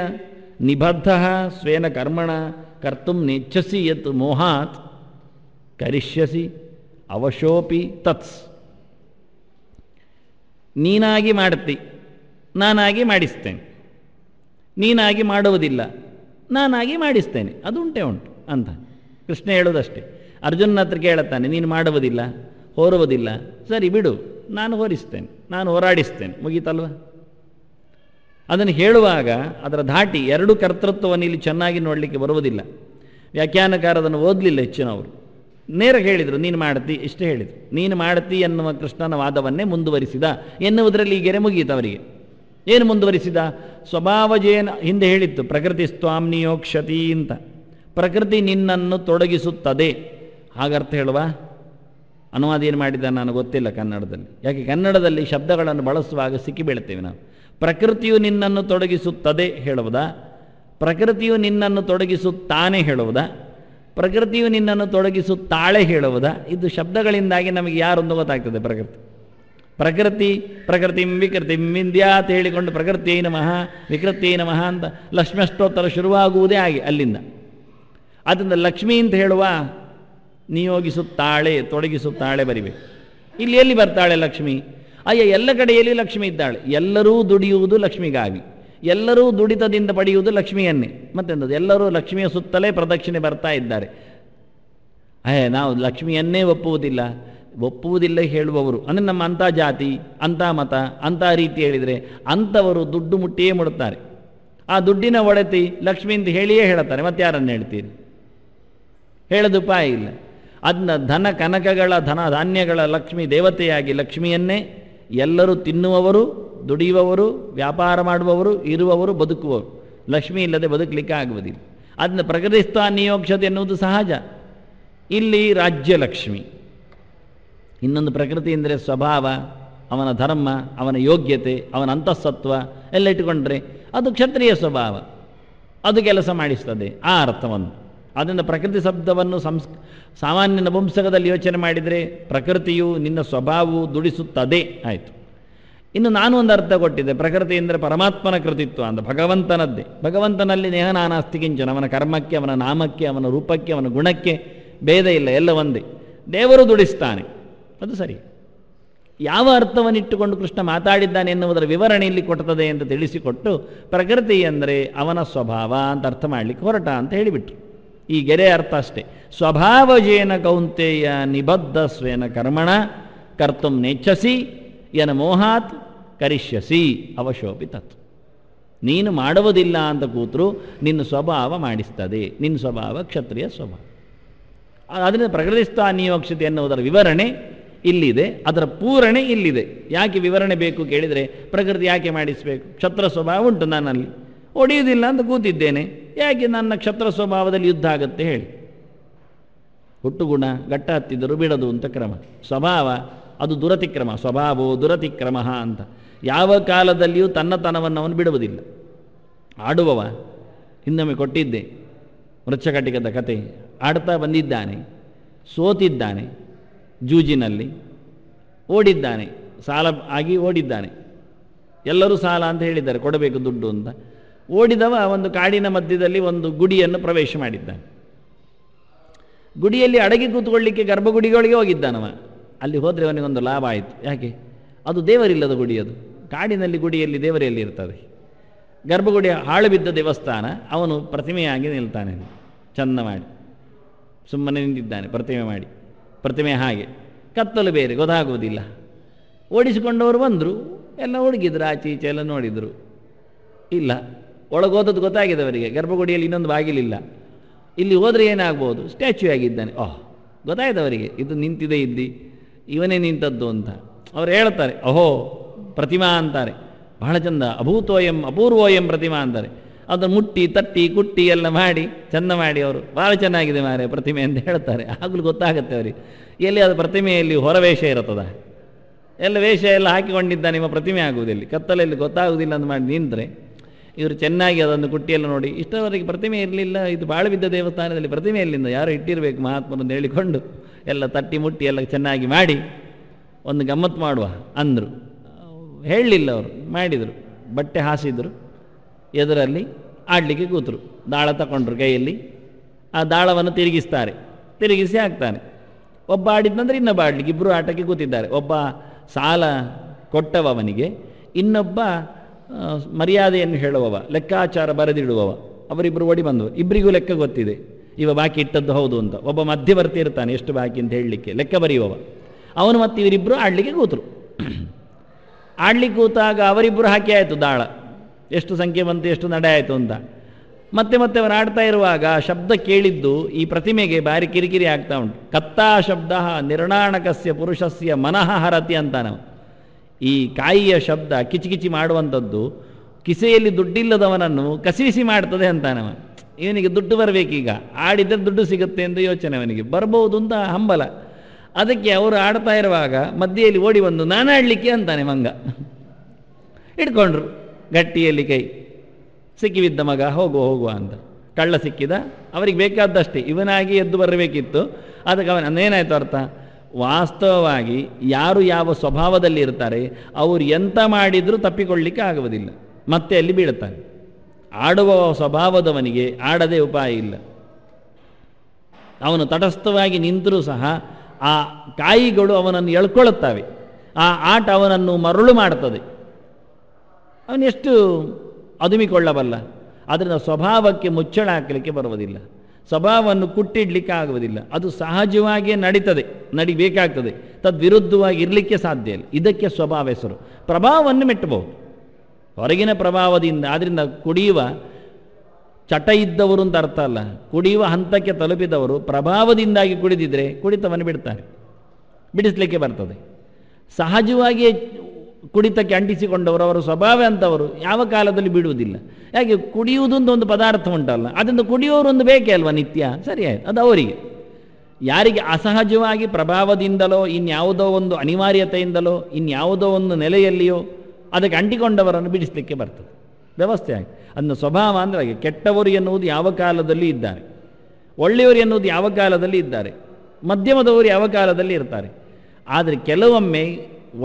[SPEAKER 1] ನಿಬದ್ಧ ಸ್ವೇನ ಕರ್ಮಣ ಕರ್ತುಂ ನೇಚ್ಛಸಿ ಯತ್ ಮೋಹಾತ್ ಕರಿಷ್ಯಸಿ ಅವಶೋಪಿ ತತ್ಸ್ ನೀನಾಗಿ ಮಾಡುತ್ತಿ ನಾನಾಗಿ ಮಾಡಿಸ್ತೇನೆ ನೀನಾಗಿ ಮಾಡುವುದಿಲ್ಲ ನಾನಾಗಿ ಮಾಡಿಸ್ತೇನೆ ಅದು ಉಂಟೆ ಉಂಟು ಅಂತ ಕೃಷ್ಣ ಹೇಳೋದಷ್ಟೇ ಅರ್ಜುನ ಹತ್ರ ಕೇಳುತ್ತಾನೆ ನೀನು ಮಾಡುವುದಿಲ್ಲ ಹೋರುವುದಿಲ್ಲ ಸರಿ ಬಿಡು ನಾನು ಹೋರಿಸ್ತೇನೆ ನಾನು ಹೋರಾಡಿಸ್ತೇನೆ ಮುಗೀತಲ್ವ ಅದನ್ನು ಹೇಳುವಾಗ ಅದರ ಧಾಟಿ ಎರಡು ಕರ್ತೃತ್ವವನ್ನು ಇಲ್ಲಿ ಚೆನ್ನಾಗಿ ನೋಡಲಿಕ್ಕೆ ಬರುವುದಿಲ್ಲ ವ್ಯಾಖ್ಯಾನಕಾರ ಅದನ್ನು ಓದಲಿಲ್ಲ ಹೆಚ್ಚಿನವರು ನೇರ ಹೇಳಿದರು ನೀನು ಮಾಡ್ತಿ ಇಷ್ಟೇ ಹೇಳಿದರು ನೀನು ಮಾಡ್ತಿ ಎನ್ನುವ ಕೃಷ್ಣನ ವಾದವನ್ನೇ ಮುಂದುವರಿಸಿದ ಎನ್ನುವುದರಲ್ಲಿ ಗೆರೆ ಗೆರೆ ಅವರಿಗೆ ಏನು ಮುಂದುವರಿಸಿದ ಸ್ವಭಾವಜೇನ ಹಿಂದೆ ಹೇಳಿತ್ತು ಪ್ರಕೃತಿ ನಿಯೋಕ್ಷತಿ ಅಂತ ಪ್ರಕೃತಿ ನಿನ್ನನ್ನು ತೊಡಗಿಸುತ್ತದೆ ಹಾಗರ್ಥ ಹೇಳುವ ಅನುವಾದ ಏನು ಮಾಡಿದ ನಾನು ಗೊತ್ತಿಲ್ಲ ಕನ್ನಡದಲ್ಲಿ ಯಾಕೆ ಕನ್ನಡದಲ್ಲಿ ಶಬ್ದಗಳನ್ನು ಬಳಸುವಾಗ ಸಿಕ್ಕಿಬೀಳ್ತೇವೆ ನಾವು ಪ್ರಕೃತಿಯು ನಿನ್ನನ್ನು ತೊಡಗಿಸುತ್ತದೆ ಹೇಳುವುದಾ ಪ್ರಕೃತಿಯು ನಿನ್ನನ್ನು ತೊಡಗಿಸುತ್ತಾನೆ ಹೇಳುವುದಾ ಪ್ರಕೃತಿಯು ನಿನ್ನನ್ನು ತೊಡಗಿಸುತ್ತಾಳೆ ಹೇಳುವುದ ಇದು ಶಬ್ದಗಳಿಂದಾಗಿ ನಮಗೆ ಯಾರೊಂದು ಗೊತ್ತಾಗ್ತದೆ ಪ್ರಕೃತಿ ಪ್ರಕೃತಿ ಪ್ರಕೃತಿ ವಿಕೃತಿ ವಿಂದ್ಯಾ ಅಂತ ಹೇಳಿಕೊಂಡು ಪ್ರಕೃತಿಯೇ ನಮಃ ವಿಕೃತಿಯೇ ನಮಃ ಅಂತ ಲಕ್ಷ್ಮಷ್ಟೋತ್ತರ ಶುರುವಾಗುವುದೇ ಆಗಿ ಅಲ್ಲಿಂದ ಆದ್ದರಿಂದ ಲಕ್ಷ್ಮಿ ಅಂತ ಹೇಳುವ ನಿಯೋಗಿಸುತ್ತಾಳೆ ತೊಡಗಿಸುತ್ತಾಳೆ ಬರಿಬೇಕು ಇಲ್ಲಿ ಎಲ್ಲಿ ಬರ್ತಾಳೆ ಲಕ್ಷ್ಮಿ ಅಯ್ಯ ಎಲ್ಲ ಕಡೆಯಲ್ಲಿ ಲಕ್ಷ್ಮಿ ಇದ್ದಾಳೆ ಎಲ್ಲರೂ ದುಡಿಯುವುದು ಲಕ್ಷ್ಮಿಗಾಗಿ ಎಲ್ಲರೂ ದುಡಿತದಿಂದ ಪಡೆಯುವುದು ಲಕ್ಷ್ಮಿಯನ್ನೇ ಮತ್ತೆಂಥದ್ದು ಎಲ್ಲರೂ ಲಕ್ಷ್ಮಿಯ ಸುತ್ತಲೇ ಪ್ರದಕ್ಷಿಣೆ ಬರ್ತಾ ಇದ್ದಾರೆ ಅಯ್ಯ ನಾವು ಲಕ್ಷ್ಮಿಯನ್ನೇ ಒಪ್ಪುವುದಿಲ್ಲ ಒಪ್ಪುವುದಿಲ್ಲ ಹೇಳುವವರು ಅಂದರೆ ನಮ್ಮ ಅಂಥ ಜಾತಿ ಅಂಥ ಮತ ಅಂಥ ರೀತಿ ಹೇಳಿದರೆ ಅಂಥವರು ದುಡ್ಡು ಮುಟ್ಟಿಯೇ ಮುಡುತ್ತಾರೆ ಆ ದುಡ್ಡಿನ ಒಡೆತಿ ಲಕ್ಷ್ಮಿ ಅಂತ ಹೇಳಿಯೇ ಹೇಳುತ್ತಾರೆ ಮತ್ತೆ ಯಾರನ್ನು ಹೇಳ್ತೀರಿ ಪಾಯ ಇಲ್ಲ ಅದನ್ನ ಧನ ಕನಕಗಳ ಧನ ಧಾನ್ಯಗಳ ಲಕ್ಷ್ಮಿ ದೇವತೆಯಾಗಿ ಲಕ್ಷ್ಮಿಯನ್ನೇ ಎಲ್ಲರೂ ತಿನ್ನುವವರು ದುಡಿಯುವವರು ವ್ಯಾಪಾರ ಮಾಡುವವರು ಇರುವವರು ಬದುಕುವವರು ಲಕ್ಷ್ಮಿ ಇಲ್ಲದೆ ಬದುಕಲಿಕ್ಕೆ ಆಗುವುದಿಲ್ಲ ಅದನ್ನ ಪ್ರಕೃತಿಸ್ತಾ ನಿಯೋಕ್ಷತೆ ಎನ್ನುವುದು ಸಹಜ ಇಲ್ಲಿ ರಾಜ್ಯಲಕ್ಷ್ಮಿ ಇನ್ನೊಂದು ಪ್ರಕೃತಿ ಅಂದರೆ ಸ್ವಭಾವ ಅವನ ಧರ್ಮ ಅವನ ಯೋಗ್ಯತೆ ಅವನ ಅಂತಃಸತ್ವ ಎಲ್ಲ ಇಟ್ಟುಕೊಂಡ್ರೆ ಅದು ಕ್ಷತ್ರಿಯ ಸ್ವಭಾವ ಅದು ಕೆಲಸ ಮಾಡಿಸ್ತದೆ ಆ ಅರ್ಥವನ್ನು ಆದ್ದರಿಂದ ಪ್ರಕೃತಿ ಶಬ್ದವನ್ನು ಸಂಸ್ ಸಾಮಾನ್ಯ ನಪುಂಸಕದಲ್ಲಿ ಯೋಚನೆ ಮಾಡಿದರೆ ಪ್ರಕೃತಿಯು ನಿನ್ನ ಸ್ವಭಾವವು ದುಡಿಸುತ್ತದೆ ಆಯಿತು ಇನ್ನು ನಾನು ಒಂದು ಅರ್ಥ ಕೊಟ್ಟಿದ್ದೆ ಪ್ರಕೃತಿ ಎಂದರೆ ಪರಮಾತ್ಮನ ಕೃತಿತ್ವ ಅಂತ ಭಗವಂತನದ್ದೇ ಭಗವಂತನಲ್ಲಿ ನೇಹ ನಾನಾಸ್ತಿ ಕಿಂಚನ ಅವನ ಕರ್ಮಕ್ಕೆ ಅವನ ನಾಮಕ್ಕೆ ಅವನ ರೂಪಕ್ಕೆ ಅವನ ಗುಣಕ್ಕೆ ಭೇದ ಇಲ್ಲ ಎಲ್ಲ ಒಂದೇ ದೇವರು ದುಡಿಸ್ತಾನೆ ಅದು ಸರಿ ಯಾವ ಅರ್ಥವನ್ನಿಟ್ಟುಕೊಂಡು ಕೃಷ್ಣ ಮಾತಾಡಿದ್ದಾನೆ ಎನ್ನುವುದರ ವಿವರಣೆ ಇಲ್ಲಿ ಕೊಡ್ತದೆ ಎಂದು ತಿಳಿಸಿಕೊಟ್ಟು ಪ್ರಕೃತಿ ಅಂದರೆ ಅವನ ಸ್ವಭಾವ ಅಂತ ಅರ್ಥ ಮಾಡಲಿಕ್ಕೆ ಹೊರಟ ಅಂತ ಹೇಳಿಬಿಟ್ರು ಈ ಗೆರೆ ಅರ್ಥ ಅಷ್ಟೇ ಸ್ವಭಾವಜೇನ ಕೌಂತೆಯ ನಿಬದ್ಧ ಸ್ವೇನ ಕರ್ಮಣ ಕರ್ತು ನೆಚ್ಚಸಿ ಯನ ಮೋಹಾತ್ ಕರಿಷ್ಯಸಿ ಅವಶೋಪಿ ತತ್ ನೀನು ಮಾಡುವುದಿಲ್ಲ ಅಂತ ಕೂತರು ನಿನ್ನ ಸ್ವಭಾವ ಮಾಡಿಸ್ತದೆ ನಿನ್ನ ಸ್ವಭಾವ ಕ್ಷತ್ರಿಯ ಸ್ವಭಾವ ಅದರಿಂದ ನಿಯೋಕ್ಷತೆ ಎನ್ನುವುದರ ವಿವರಣೆ ಇಲ್ಲಿದೆ ಅದರ ಪೂರಣೆ ಇಲ್ಲಿದೆ ಯಾಕೆ ವಿವರಣೆ ಬೇಕು ಕೇಳಿದರೆ ಪ್ರಕೃತಿ ಯಾಕೆ ಮಾಡಿಸಬೇಕು ಕ್ಷತ್ರ ಸ್ವಭಾವ ಉಂಟು ನನ್ನಲ್ಲಿ ಒಡೆಯುವುದಿಲ್ಲ ಅಂತ ಕೂತಿದ್ದೇನೆ ಯಾಕೆ ನನ್ನ ಕ್ಷತ್ರ ಸ್ವಭಾವದಲ್ಲಿ ಯುದ್ಧ ಆಗುತ್ತೆ ಹೇಳಿ ಹುಟ್ಟು ಗುಣ ಗಟ್ಟ ಹತ್ತಿದ್ದರೂ ಬಿಡದು ಅಂತ ಕ್ರಮ ಸ್ವಭಾವ ಅದು ದುರತಿಕ್ರಮ ಸ್ವಭಾವೋ ದುರತಿಕ್ರಮ ಅಂತ ಯಾವ ಕಾಲದಲ್ಲಿಯೂ ತನ್ನತನವನ್ನು ಅವನು ಬಿಡುವುದಿಲ್ಲ ಆಡುವವ ಹಿಂದೊಮ್ಮೆ ಕೊಟ್ಟಿದ್ದೆ ವೃಕ್ಷಕಟಿಕದ ಕತೆ ಆಡ್ತಾ ಬಂದಿದ್ದಾನೆ ಸೋತಿದ್ದಾನೆ ಜೂಜಿನಲ್ಲಿ ಓಡಿದ್ದಾನೆ ಸಾಲ ಆಗಿ ಓಡಿದ್ದಾನೆ ಎಲ್ಲರೂ ಸಾಲ ಅಂತ ಹೇಳಿದ್ದಾರೆ ಕೊಡಬೇಕು ದುಡ್ಡು ಅಂತ ಓಡಿದವ ಒಂದು ಕಾಡಿನ ಮಧ್ಯದಲ್ಲಿ ಒಂದು ಗುಡಿಯನ್ನು ಪ್ರವೇಶ ಮಾಡಿದ್ದಾನೆ ಗುಡಿಯಲ್ಲಿ ಅಡಗಿ ಕೂತ್ಕೊಳ್ಳಿಕ್ಕೆ ಗರ್ಭಗುಡಿಗಳಿಗೆ ಹೋಗಿದ್ದಾನವ ಅಲ್ಲಿ ಹೋದರೆ ಅವನಿಗೊಂದು ಲಾಭ ಆಯಿತು ಯಾಕೆ ಅದು ದೇವರಿಲ್ಲದ ಗುಡಿ ಅದು ಕಾಡಿನಲ್ಲಿ ಗುಡಿಯಲ್ಲಿ ದೇವರೆಯಲ್ಲಿ ಇರ್ತದೆ ಗರ್ಭಗುಡಿ ಹಾಳು ಬಿದ್ದ ದೇವಸ್ಥಾನ ಅವನು ಪ್ರತಿಮೆಯಾಗಿ ನಿಲ್ತಾನೆ ಚಂದ ಮಾಡಿ ಸುಮ್ಮನೆ ನಿಂತಿದ್ದಾನೆ ಪ್ರತಿಮೆ ಮಾಡಿ ಪ್ರತಿಮೆ ಹಾಗೆ ಕತ್ತಲು ಬೇರೆ ಗೊತ್ತಾಗುವುದಿಲ್ಲ ಓಡಿಸಿಕೊಂಡವರು ಬಂದರು ಎಲ್ಲ ಹುಡುಗಿದ್ರು ಆಚೆ ಈಚೆ ಎಲ್ಲ ನೋಡಿದರು ಇಲ್ಲ ಒಳಗೋದದ್ದು ಗೊತ್ತಾಗಿದೆ ಅವರಿಗೆ ಗರ್ಭಗುಡಿಯಲ್ಲಿ ಇನ್ನೊಂದು ಬಾಗಿಲಿಲ್ಲ ಇಲ್ಲಿ ಹೋದ್ರೆ ಏನಾಗ್ಬೋದು ಸ್ಟ್ಯಾಚ್ಯೂ ಆಗಿದ್ದಾನೆ ಓಹ್ ಗೊತ್ತಾಯ್ತು ಅವರಿಗೆ ಇದು ನಿಂತಿದೆ ಇದ್ದಿ ಇವನೇ ನಿಂತದ್ದು ಅಂತ ಅವ್ರು ಹೇಳ್ತಾರೆ ಅಹೋ ಪ್ರತಿಮಾ ಅಂತಾರೆ ಬಹಳ ಚಂದ ಅಭೂತೋಯಂ ಅಪೂರ್ವೋಯಂ ಪ್ರತಿಮಾ ಅಂತಾರೆ ಅದನ್ನು ಮುಟ್ಟಿ ತಟ್ಟಿ ಕುಟ್ಟಿ ಎಲ್ಲ ಮಾಡಿ ಚೆಂದ ಮಾಡಿ ಅವರು ಭಾಳ ಚೆನ್ನಾಗಿದೆ ಮಾರೆ ಪ್ರತಿಮೆ ಅಂತ ಹೇಳ್ತಾರೆ ಆಗಲೂ ಗೊತ್ತಾಗುತ್ತೆ ಅವರಿಗೆ ಎಲ್ಲಿ ಅದು ಪ್ರತಿಮೆಯಲ್ಲಿ ವೇಷ ಇರುತ್ತದ ಎಲ್ಲ ವೇಷ ಎಲ್ಲ ಹಾಕಿಕೊಂಡಿದ್ದ ನಿಮ್ಮ ಪ್ರತಿಮೆ ಆಗುವುದಿಲ್ಲ ಕತ್ತಲಲ್ಲಿ ಗೊತ್ತಾಗುವುದಿಲ್ಲ ಅಂತ ಮಾಡಿ ನಿಂತರೆ ಇವರು ಚೆನ್ನಾಗಿ ಅದನ್ನು ಕುಟ್ಟಿಯಲ್ಲಿ ನೋಡಿ ಇಷ್ಟವರೆಗೆ ಪ್ರತಿಮೆ ಇರಲಿಲ್ಲ ಇದು ಬಾಳು ಬಿದ್ದ ದೇವಸ್ಥಾನದಲ್ಲಿ ಪ್ರತಿಮೆ ಇರಲಿಲ್ಲ ಯಾರು ಇಟ್ಟಿರಬೇಕು ಮಹಾತ್ಮರಂದು ಹೇಳಿಕೊಂಡು ಎಲ್ಲ ತಟ್ಟಿ ಮುಟ್ಟಿ ಎಲ್ಲ ಚೆನ್ನಾಗಿ ಮಾಡಿ ಒಂದು ಗಮ್ಮತ್ತು ಮಾಡುವ ಅಂದರು ಹೇಳಲಿಲ್ಲ ಅವರು ಮಾಡಿದರು ಬಟ್ಟೆ ಹಾಸಿದರು ಎದುರಲ್ಲಿ ಆಡಲಿಕ್ಕೆ ಕೂತರು ದಾಳ ತಗೊಂಡ್ರು ಕೈಯಲ್ಲಿ ಆ ದಾಳವನ್ನು ತಿರುಗಿಸ್ತಾರೆ ತಿರುಗಿಸಿ ಹಾಕ್ತಾನೆ ಒಬ್ಬ ಆಡಿದ್ನಂದ್ರೆ ಇನ್ನೊಬ್ಬ ಆಡಲಿಕ್ಕೆ ಇಬ್ಬರು ಆಟಕ್ಕೆ ಕೂತಿದ್ದಾರೆ ಒಬ್ಬ ಸಾಲ ಕೊಟ್ಟವ ಅವನಿಗೆ ಇನ್ನೊಬ್ಬ ಮರ್ಯಾದೆಯನ್ನು ಹೇಳುವವ ಲೆಕ್ಕಾಚಾರ ಬರೆದಿಡುವವ ಅವರಿಬ್ಬರು ಓಡಿ ಬಂದವು ಇಬ್ಬರಿಗೂ ಲೆಕ್ಕ ಗೊತ್ತಿದೆ ಇವ ಬಾಕಿ ಇಟ್ಟದ್ದು ಹೌದು ಅಂತ ಒಬ್ಬ ಮಧ್ಯವರ್ತಿ ಇರ್ತಾನೆ ಎಷ್ಟು ಬಾಕಿ ಅಂತ ಹೇಳಲಿಕ್ಕೆ ಲೆಕ್ಕ ಬರೆಯುವವ ಅವನು ಮತ್ತು ಇವರಿಬ್ಬರು ಆಡಲಿಕ್ಕೆ ಕೂತರು ಆಡ್ಲಿಕ್ಕೆ ಕೂತಾಗ ಅವರಿಬ್ಬರು ಹಾಕಿ ಆಯಿತು ದಾಳ ಎಷ್ಟು ಸಂಖ್ಯೆ ಬಂತು ಎಷ್ಟು ನಡೆ ಆಯಿತು ಅಂತ ಮತ್ತೆ ಮತ್ತೆ ಅವನು ಆಡ್ತಾ ಇರುವಾಗ ಶಬ್ದ ಕೇಳಿದ್ದು ಈ ಪ್ರತಿಮೆಗೆ ಭಾರಿ ಕಿರಿಕಿರಿ ಆಗ್ತಾ ಉಂಟು ಕತ್ತಾ ಶಬ್ದ ನಿರ್ಣಾಣಕಸ್ಯ ಪುರುಷಸ್ಯ ಮನಃ ಹರತಿ ಅಂತ ಈ ಕಾಯಿಯ ಶಬ್ದ ಕಿಚಿಕಿಚಿ ಮಾಡುವಂಥದ್ದು ಕಿಸೆಯಲ್ಲಿ ದುಡ್ಡಿಲ್ಲದವನನ್ನು ಕಸಿಸಿ ಮಾಡ್ತದೆ ಅಂತಾನವ ಇವನಿಗೆ ದುಡ್ಡು ಬರಬೇಕೀಗ ಆಡಿದರೆ ದುಡ್ಡು ಸಿಗುತ್ತೆ ಎಂದು ಯೋಚನೆ ಅವನಿಗೆ ಬರ್ಬೋದು ಅಂತ ಹಂಬಲ ಅದಕ್ಕೆ ಅವರು ಆಡ್ತಾ ಇರುವಾಗ ಮಧ್ಯೆಯಲ್ಲಿ ಓಡಿ ಬಂದು ನಾನಾಡಲಿಕ್ಕೆ ಅಂತಾನೆ ಮಂಗ ಇಟ್ಕೊಂಡ್ರು ಗಟ್ಟಿಯಲ್ಲಿ ಕೈ ಸಿಕ್ಕಿಬಿದ್ದ ಮಗ ಹೋಗುವ ಹೋಗುವ ಅಂತ ಕಳ್ಳ ಸಿಕ್ಕಿದ ಅವರಿಗೆ ಬೇಕಾದಷ್ಟೇ ಇವನಾಗಿ ಎದ್ದು ಬರಬೇಕಿತ್ತು ಅದಕ್ಕೆ ಅವನ ಏನಾಯ್ತು ಅರ್ಥ ವಾಸ್ತವವಾಗಿ ಯಾರು ಯಾವ ಸ್ವಭಾವದಲ್ಲಿ ಇರ್ತಾರೆ ಅವರು ಎಂತ ಮಾಡಿದರೂ ತಪ್ಪಿಕೊಳ್ಳಲಿಕ್ಕೆ ಆಗುವುದಿಲ್ಲ ಮತ್ತೆ ಅಲ್ಲಿ ಬೀಳುತ್ತಾನೆ ಆಡುವ ಸ್ವಭಾವದವನಿಗೆ ಆಡದೆ ಉಪಾಯ ಇಲ್ಲ ಅವನು ತಟಸ್ಥವಾಗಿ ನಿಂತರೂ ಸಹ ಆ ಕಾಯಿಗಳು ಅವನನ್ನು ಎಳ್ಕೊಳ್ಳುತ್ತವೆ ಆ ಆಟ ಅವನನ್ನು ಮರಳು ಮಾಡುತ್ತದೆ ಅವನೆಷ್ಟು ಅದುಮಿಕೊಳ್ಳಬಲ್ಲ ಅದರಿಂದ ಸ್ವಭಾವಕ್ಕೆ ಮುಚ್ಚಳ ಹಾಕಲಿಕ್ಕೆ ಬರುವುದಿಲ್ಲ ಸ್ವಭಾವವನ್ನು ಕುಟ್ಟಿಡ್ಲಿಕ್ಕೆ ಆಗುವುದಿಲ್ಲ ಅದು ಸಹಜವಾಗಿಯೇ ನಡೀತದೆ ನಡಿಬೇಕಾಗ್ತದೆ ತದ್ವಿರುದ್ಧವಾಗಿ ಇರಲಿಕ್ಕೆ ಸಾಧ್ಯ ಇಲ್ಲ ಇದಕ್ಕೆ ಸ್ವಭಾವ ಹೆಸರು ಪ್ರಭಾವವನ್ನು ಮೆಟ್ಟಬಹುದು ಹೊರಗಿನ ಪ್ರಭಾವದಿಂದ ಆದ್ದರಿಂದ ಕುಡಿಯುವ ಚಟ ಇದ್ದವರು ಅಂತ ಅರ್ಥ ಅಲ್ಲ ಕುಡಿಯುವ ಹಂತಕ್ಕೆ ತಲುಪಿದವರು ಪ್ರಭಾವದಿಂದಾಗಿ ಕುಡಿದಿದ್ರೆ ಕುಡಿತವನ್ನು ಬಿಡ್ತಾರೆ ಬಿಡಿಸ್ಲಿಕ್ಕೆ ಬರ್ತದೆ ಸಹಜವಾಗಿಯೇ ಕುಡಿತಕ್ಕೆ ಅಂಟಿಸಿಕೊಂಡವರು ಅವರ ಸ್ವಭಾವ ಅಂತವರು ಯಾವ ಕಾಲದಲ್ಲಿ ಬಿಡುವುದಿಲ್ಲ ಯಾಕೆ ಕುಡಿಯುವುದೊಂದು ಒಂದು ಪದಾರ್ಥ ಉಂಟಲ್ಲ ಅದರಿಂದ ಕುಡಿಯೋರು ಒಂದು ಬೇಕೇ ಅಲ್ವಾ ನಿತ್ಯ ಸರಿ ಅದು ಅವರಿಗೆ ಯಾರಿಗೆ ಅಸಹಜವಾಗಿ ಪ್ರಭಾವದಿಂದಲೋ ಇನ್ಯಾವುದೋ ಒಂದು ಅನಿವಾರ್ಯತೆಯಿಂದಲೋ ಇನ್ಯಾವುದೋ ಒಂದು ನೆಲೆಯಲ್ಲಿಯೋ ಅದಕ್ಕೆ ಅಂಟಿಕೊಂಡವರನ್ನು ಬಿಡಿಸಲಿಕ್ಕೆ ಬರ್ತದೆ ವ್ಯವಸ್ಥೆ ಆಗಿ ಅದನ್ನ ಸ್ವಭಾವ ಅಂದರೆ ಹಾಗೆ ಕೆಟ್ಟವರು ಎನ್ನುವುದು ಯಾವ ಕಾಲದಲ್ಲಿ ಇದ್ದಾರೆ ಒಳ್ಳೆಯವರು ಎನ್ನುವುದು ಯಾವ ಕಾಲದಲ್ಲಿ ಇದ್ದಾರೆ ಮಧ್ಯಮದವರು ಯಾವ ಕಾಲದಲ್ಲಿ ಇರ್ತಾರೆ ಆದರೆ ಕೆಲವೊಮ್ಮೆ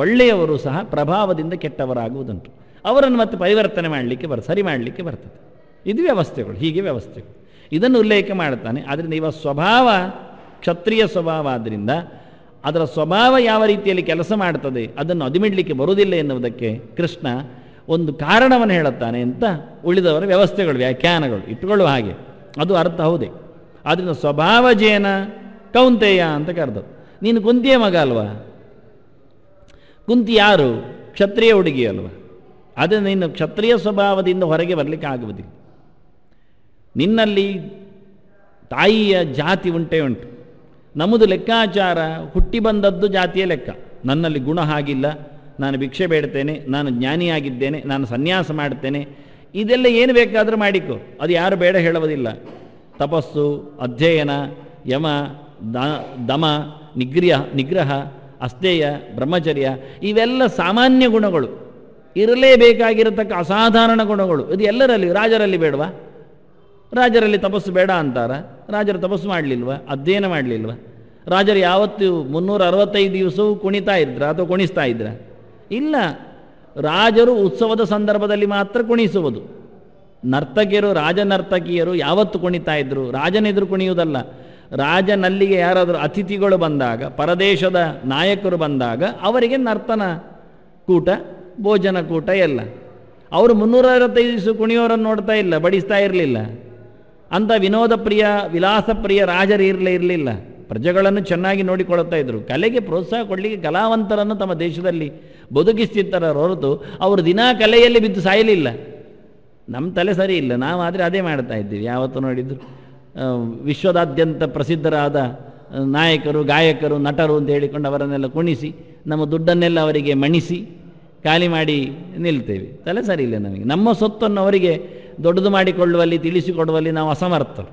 [SPEAKER 1] ಒಳ್ಳೆಯವರು ಸಹ ಪ್ರಭಾವದಿಂದ ಕೆಟ್ಟವರಾಗುವುದುಂಟು ಅವರನ್ನು ಮತ್ತೆ ಪರಿವರ್ತನೆ ಮಾಡಲಿಕ್ಕೆ ಬರ್ ಸರಿ ಮಾಡಲಿಕ್ಕೆ ಬರ್ತದೆ ಇದು ವ್ಯವಸ್ಥೆಗಳು ಹೀಗೆ ವ್ಯವಸ್ಥೆಗಳು ಇದನ್ನು ಉಲ್ಲೇಖ ಮಾಡುತ್ತಾನೆ ಆದ್ದರಿಂದ ಇವ ಸ್ವಭಾವ ಕ್ಷತ್ರಿಯ ಸ್ವಭಾವ ಆದ್ದರಿಂದ ಅದರ ಸ್ವಭಾವ ಯಾವ ರೀತಿಯಲ್ಲಿ ಕೆಲಸ ಮಾಡ್ತದೆ ಅದನ್ನು ಅದುಮಿಡ್ಲಿಕ್ಕೆ ಬರುವುದಿಲ್ಲ ಎನ್ನುವುದಕ್ಕೆ ಕೃಷ್ಣ ಒಂದು ಕಾರಣವನ್ನು ಹೇಳುತ್ತಾನೆ ಅಂತ ಉಳಿದವರ ವ್ಯವಸ್ಥೆಗಳು ವ್ಯಾಖ್ಯಾನಗಳು ಇಟ್ಟುಕೊಳ್ಳುವ ಹಾಗೆ ಅದು ಅರ್ಥ ಹೌದೇ ಆದ್ದರಿಂದ ಜೇನ ಕೌಂತೆಯ ಅಂತ ಕರೆದು ನೀನು ಕುಂತಿಯ ಮಗ ಅಲ್ವಾ ಕುಂತಿ ಯಾರು ಕ್ಷತ್ರಿಯ ಅಲ್ವ ಅದು ನಿನ್ನ ಕ್ಷತ್ರಿಯ ಸ್ವಭಾವದಿಂದ ಹೊರಗೆ ಬರಲಿಕ್ಕೆ ಆಗುವುದಿಲ್ಲ ನಿನ್ನಲ್ಲಿ ತಾಯಿಯ ಜಾತಿ ಉಂಟೇ ಉಂಟು ನಮ್ಮದು ಲೆಕ್ಕಾಚಾರ ಹುಟ್ಟಿ ಬಂದದ್ದು ಜಾತಿಯ ಲೆಕ್ಕ ನನ್ನಲ್ಲಿ ಗುಣ ಹಾಗಿಲ್ಲ ನಾನು ಭಿಕ್ಷೆ ಬೇಡ್ತೇನೆ ನಾನು ಜ್ಞಾನಿಯಾಗಿದ್ದೇನೆ ನಾನು ಸನ್ಯಾಸ ಮಾಡ್ತೇನೆ ಇದೆಲ್ಲ ಏನು ಬೇಕಾದರೂ ಮಾಡಿಕೊ ಅದು ಯಾರು ಬೇಡ ಹೇಳುವುದಿಲ್ಲ ತಪಸ್ಸು ಅಧ್ಯಯನ ಯಮ ದ ದಮ ನಿಗ್ರಹ ನಿಗ್ರಹ ಅಸ್ಥೇಯ ಬ್ರಹ್ಮಚರ್ಯ ಇವೆಲ್ಲ ಸಾಮಾನ್ಯ ಗುಣಗಳು ಇರಲೇಬೇಕಾಗಿರತಕ್ಕ ಅಸಾಧಾರಣ ಗುಣಗಳು ಇದು ಎಲ್ಲರಲ್ಲಿ ರಾಜರಲ್ಲಿ ಬೇಡವಾ ರಾಜರಲ್ಲಿ ತಪಸ್ಸು ಬೇಡ ಅಂತಾರ ರಾಜರು ತಪಸ್ಸು ಮಾಡಲಿಲ್ವ ಅಧ್ಯಯನ ಮಾಡಲಿಲ್ವ ರಾಜರು ಯಾವತ್ತು ಮುನ್ನೂರ ಅರವತ್ತೈದು ದಿವಸವೂ ಕುಣಿತಾ ಇದ್ರ ಅಥವಾ ಕುಣಿಸ್ತಾ ಇದ್ರ ಇಲ್ಲ ರಾಜರು ಉತ್ಸವದ ಸಂದರ್ಭದಲ್ಲಿ ಮಾತ್ರ ಕುಣಿಸುವುದು ನರ್ತಕಿಯರು ರಾಜನರ್ತಕಿಯರು ಯಾವತ್ತು ಕುಣಿತಾ ಇದ್ರು ರಾಜನೆದುರು ಕುಣಿಯುವುದಲ್ಲ ರಾಜನಲ್ಲಿಗೆ ಯಾರಾದರೂ ಅತಿಥಿಗಳು ಬಂದಾಗ ಪರದೇಶದ ನಾಯಕರು ಬಂದಾಗ ಅವರಿಗೆ ನರ್ತನ ಕೂಟ ಭೋಜನ ಕೂಟ ಎಲ್ಲ ಅವರು ಅರವತ್ತೈದು ದಿವಸ ಕುಣಿಯೋರನ್ನು ನೋಡ್ತಾ ಇಲ್ಲ ಬಡಿಸ್ತಾ ಇರಲಿಲ್ಲ ಅಂಥ ವಿನೋದ ಪ್ರಿಯ ವಿಲಾಸ ಪ್ರಿಯ ರಾಜರು ಇರಲೇ ಇರಲಿಲ್ಲ ಪ್ರಜೆಗಳನ್ನು ಚೆನ್ನಾಗಿ ನೋಡಿಕೊಳ್ಳುತ್ತಾ ಇದ್ದರು ಕಲೆಗೆ ಪ್ರೋತ್ಸಾಹ ಕೊಡಲಿಕ್ಕೆ ಕಲಾವಂತರನ್ನು ತಮ್ಮ ದೇಶದಲ್ಲಿ ಬದುಕಿಸ್ತಿರ್ತಾರ ಹೊರತು ಅವರು ದಿನಾ ಕಲೆಯಲ್ಲಿ ಬಿದ್ದು ಸಾಯಲಿಲ್ಲ ನಮ್ಮ ತಲೆ ಸರಿ ಇಲ್ಲ ನಾವು ಆದರೆ ಅದೇ ಮಾಡ್ತಾ ಇದ್ದೀವಿ ಯಾವತ್ತು ನೋಡಿದ್ರು ವಿಶ್ವದಾದ್ಯಂತ ಪ್ರಸಿದ್ಧರಾದ ನಾಯಕರು ಗಾಯಕರು ನಟರು ಅಂತ ಹೇಳಿಕೊಂಡು ಅವರನ್ನೆಲ್ಲ ಕುಣಿಸಿ ನಮ್ಮ ದುಡ್ಡನ್ನೆಲ್ಲ ಅವರಿಗೆ ಮಣಿಸಿ ಖಾಲಿ ಮಾಡಿ ನಿಲ್ತೇವೆ ತಲೆ ಸರಿ ಇಲ್ಲ ನಮಗೆ ನಮ್ಮ ಸೊತ್ತನ್ನು ಅವರಿಗೆ ದೊಡ್ಡದು ಮಾಡಿಕೊಳ್ಳುವಲ್ಲಿ ತಿಳಿಸಿಕೊಡುವಲ್ಲಿ ನಾವು ಅಸಮರ್ಥರು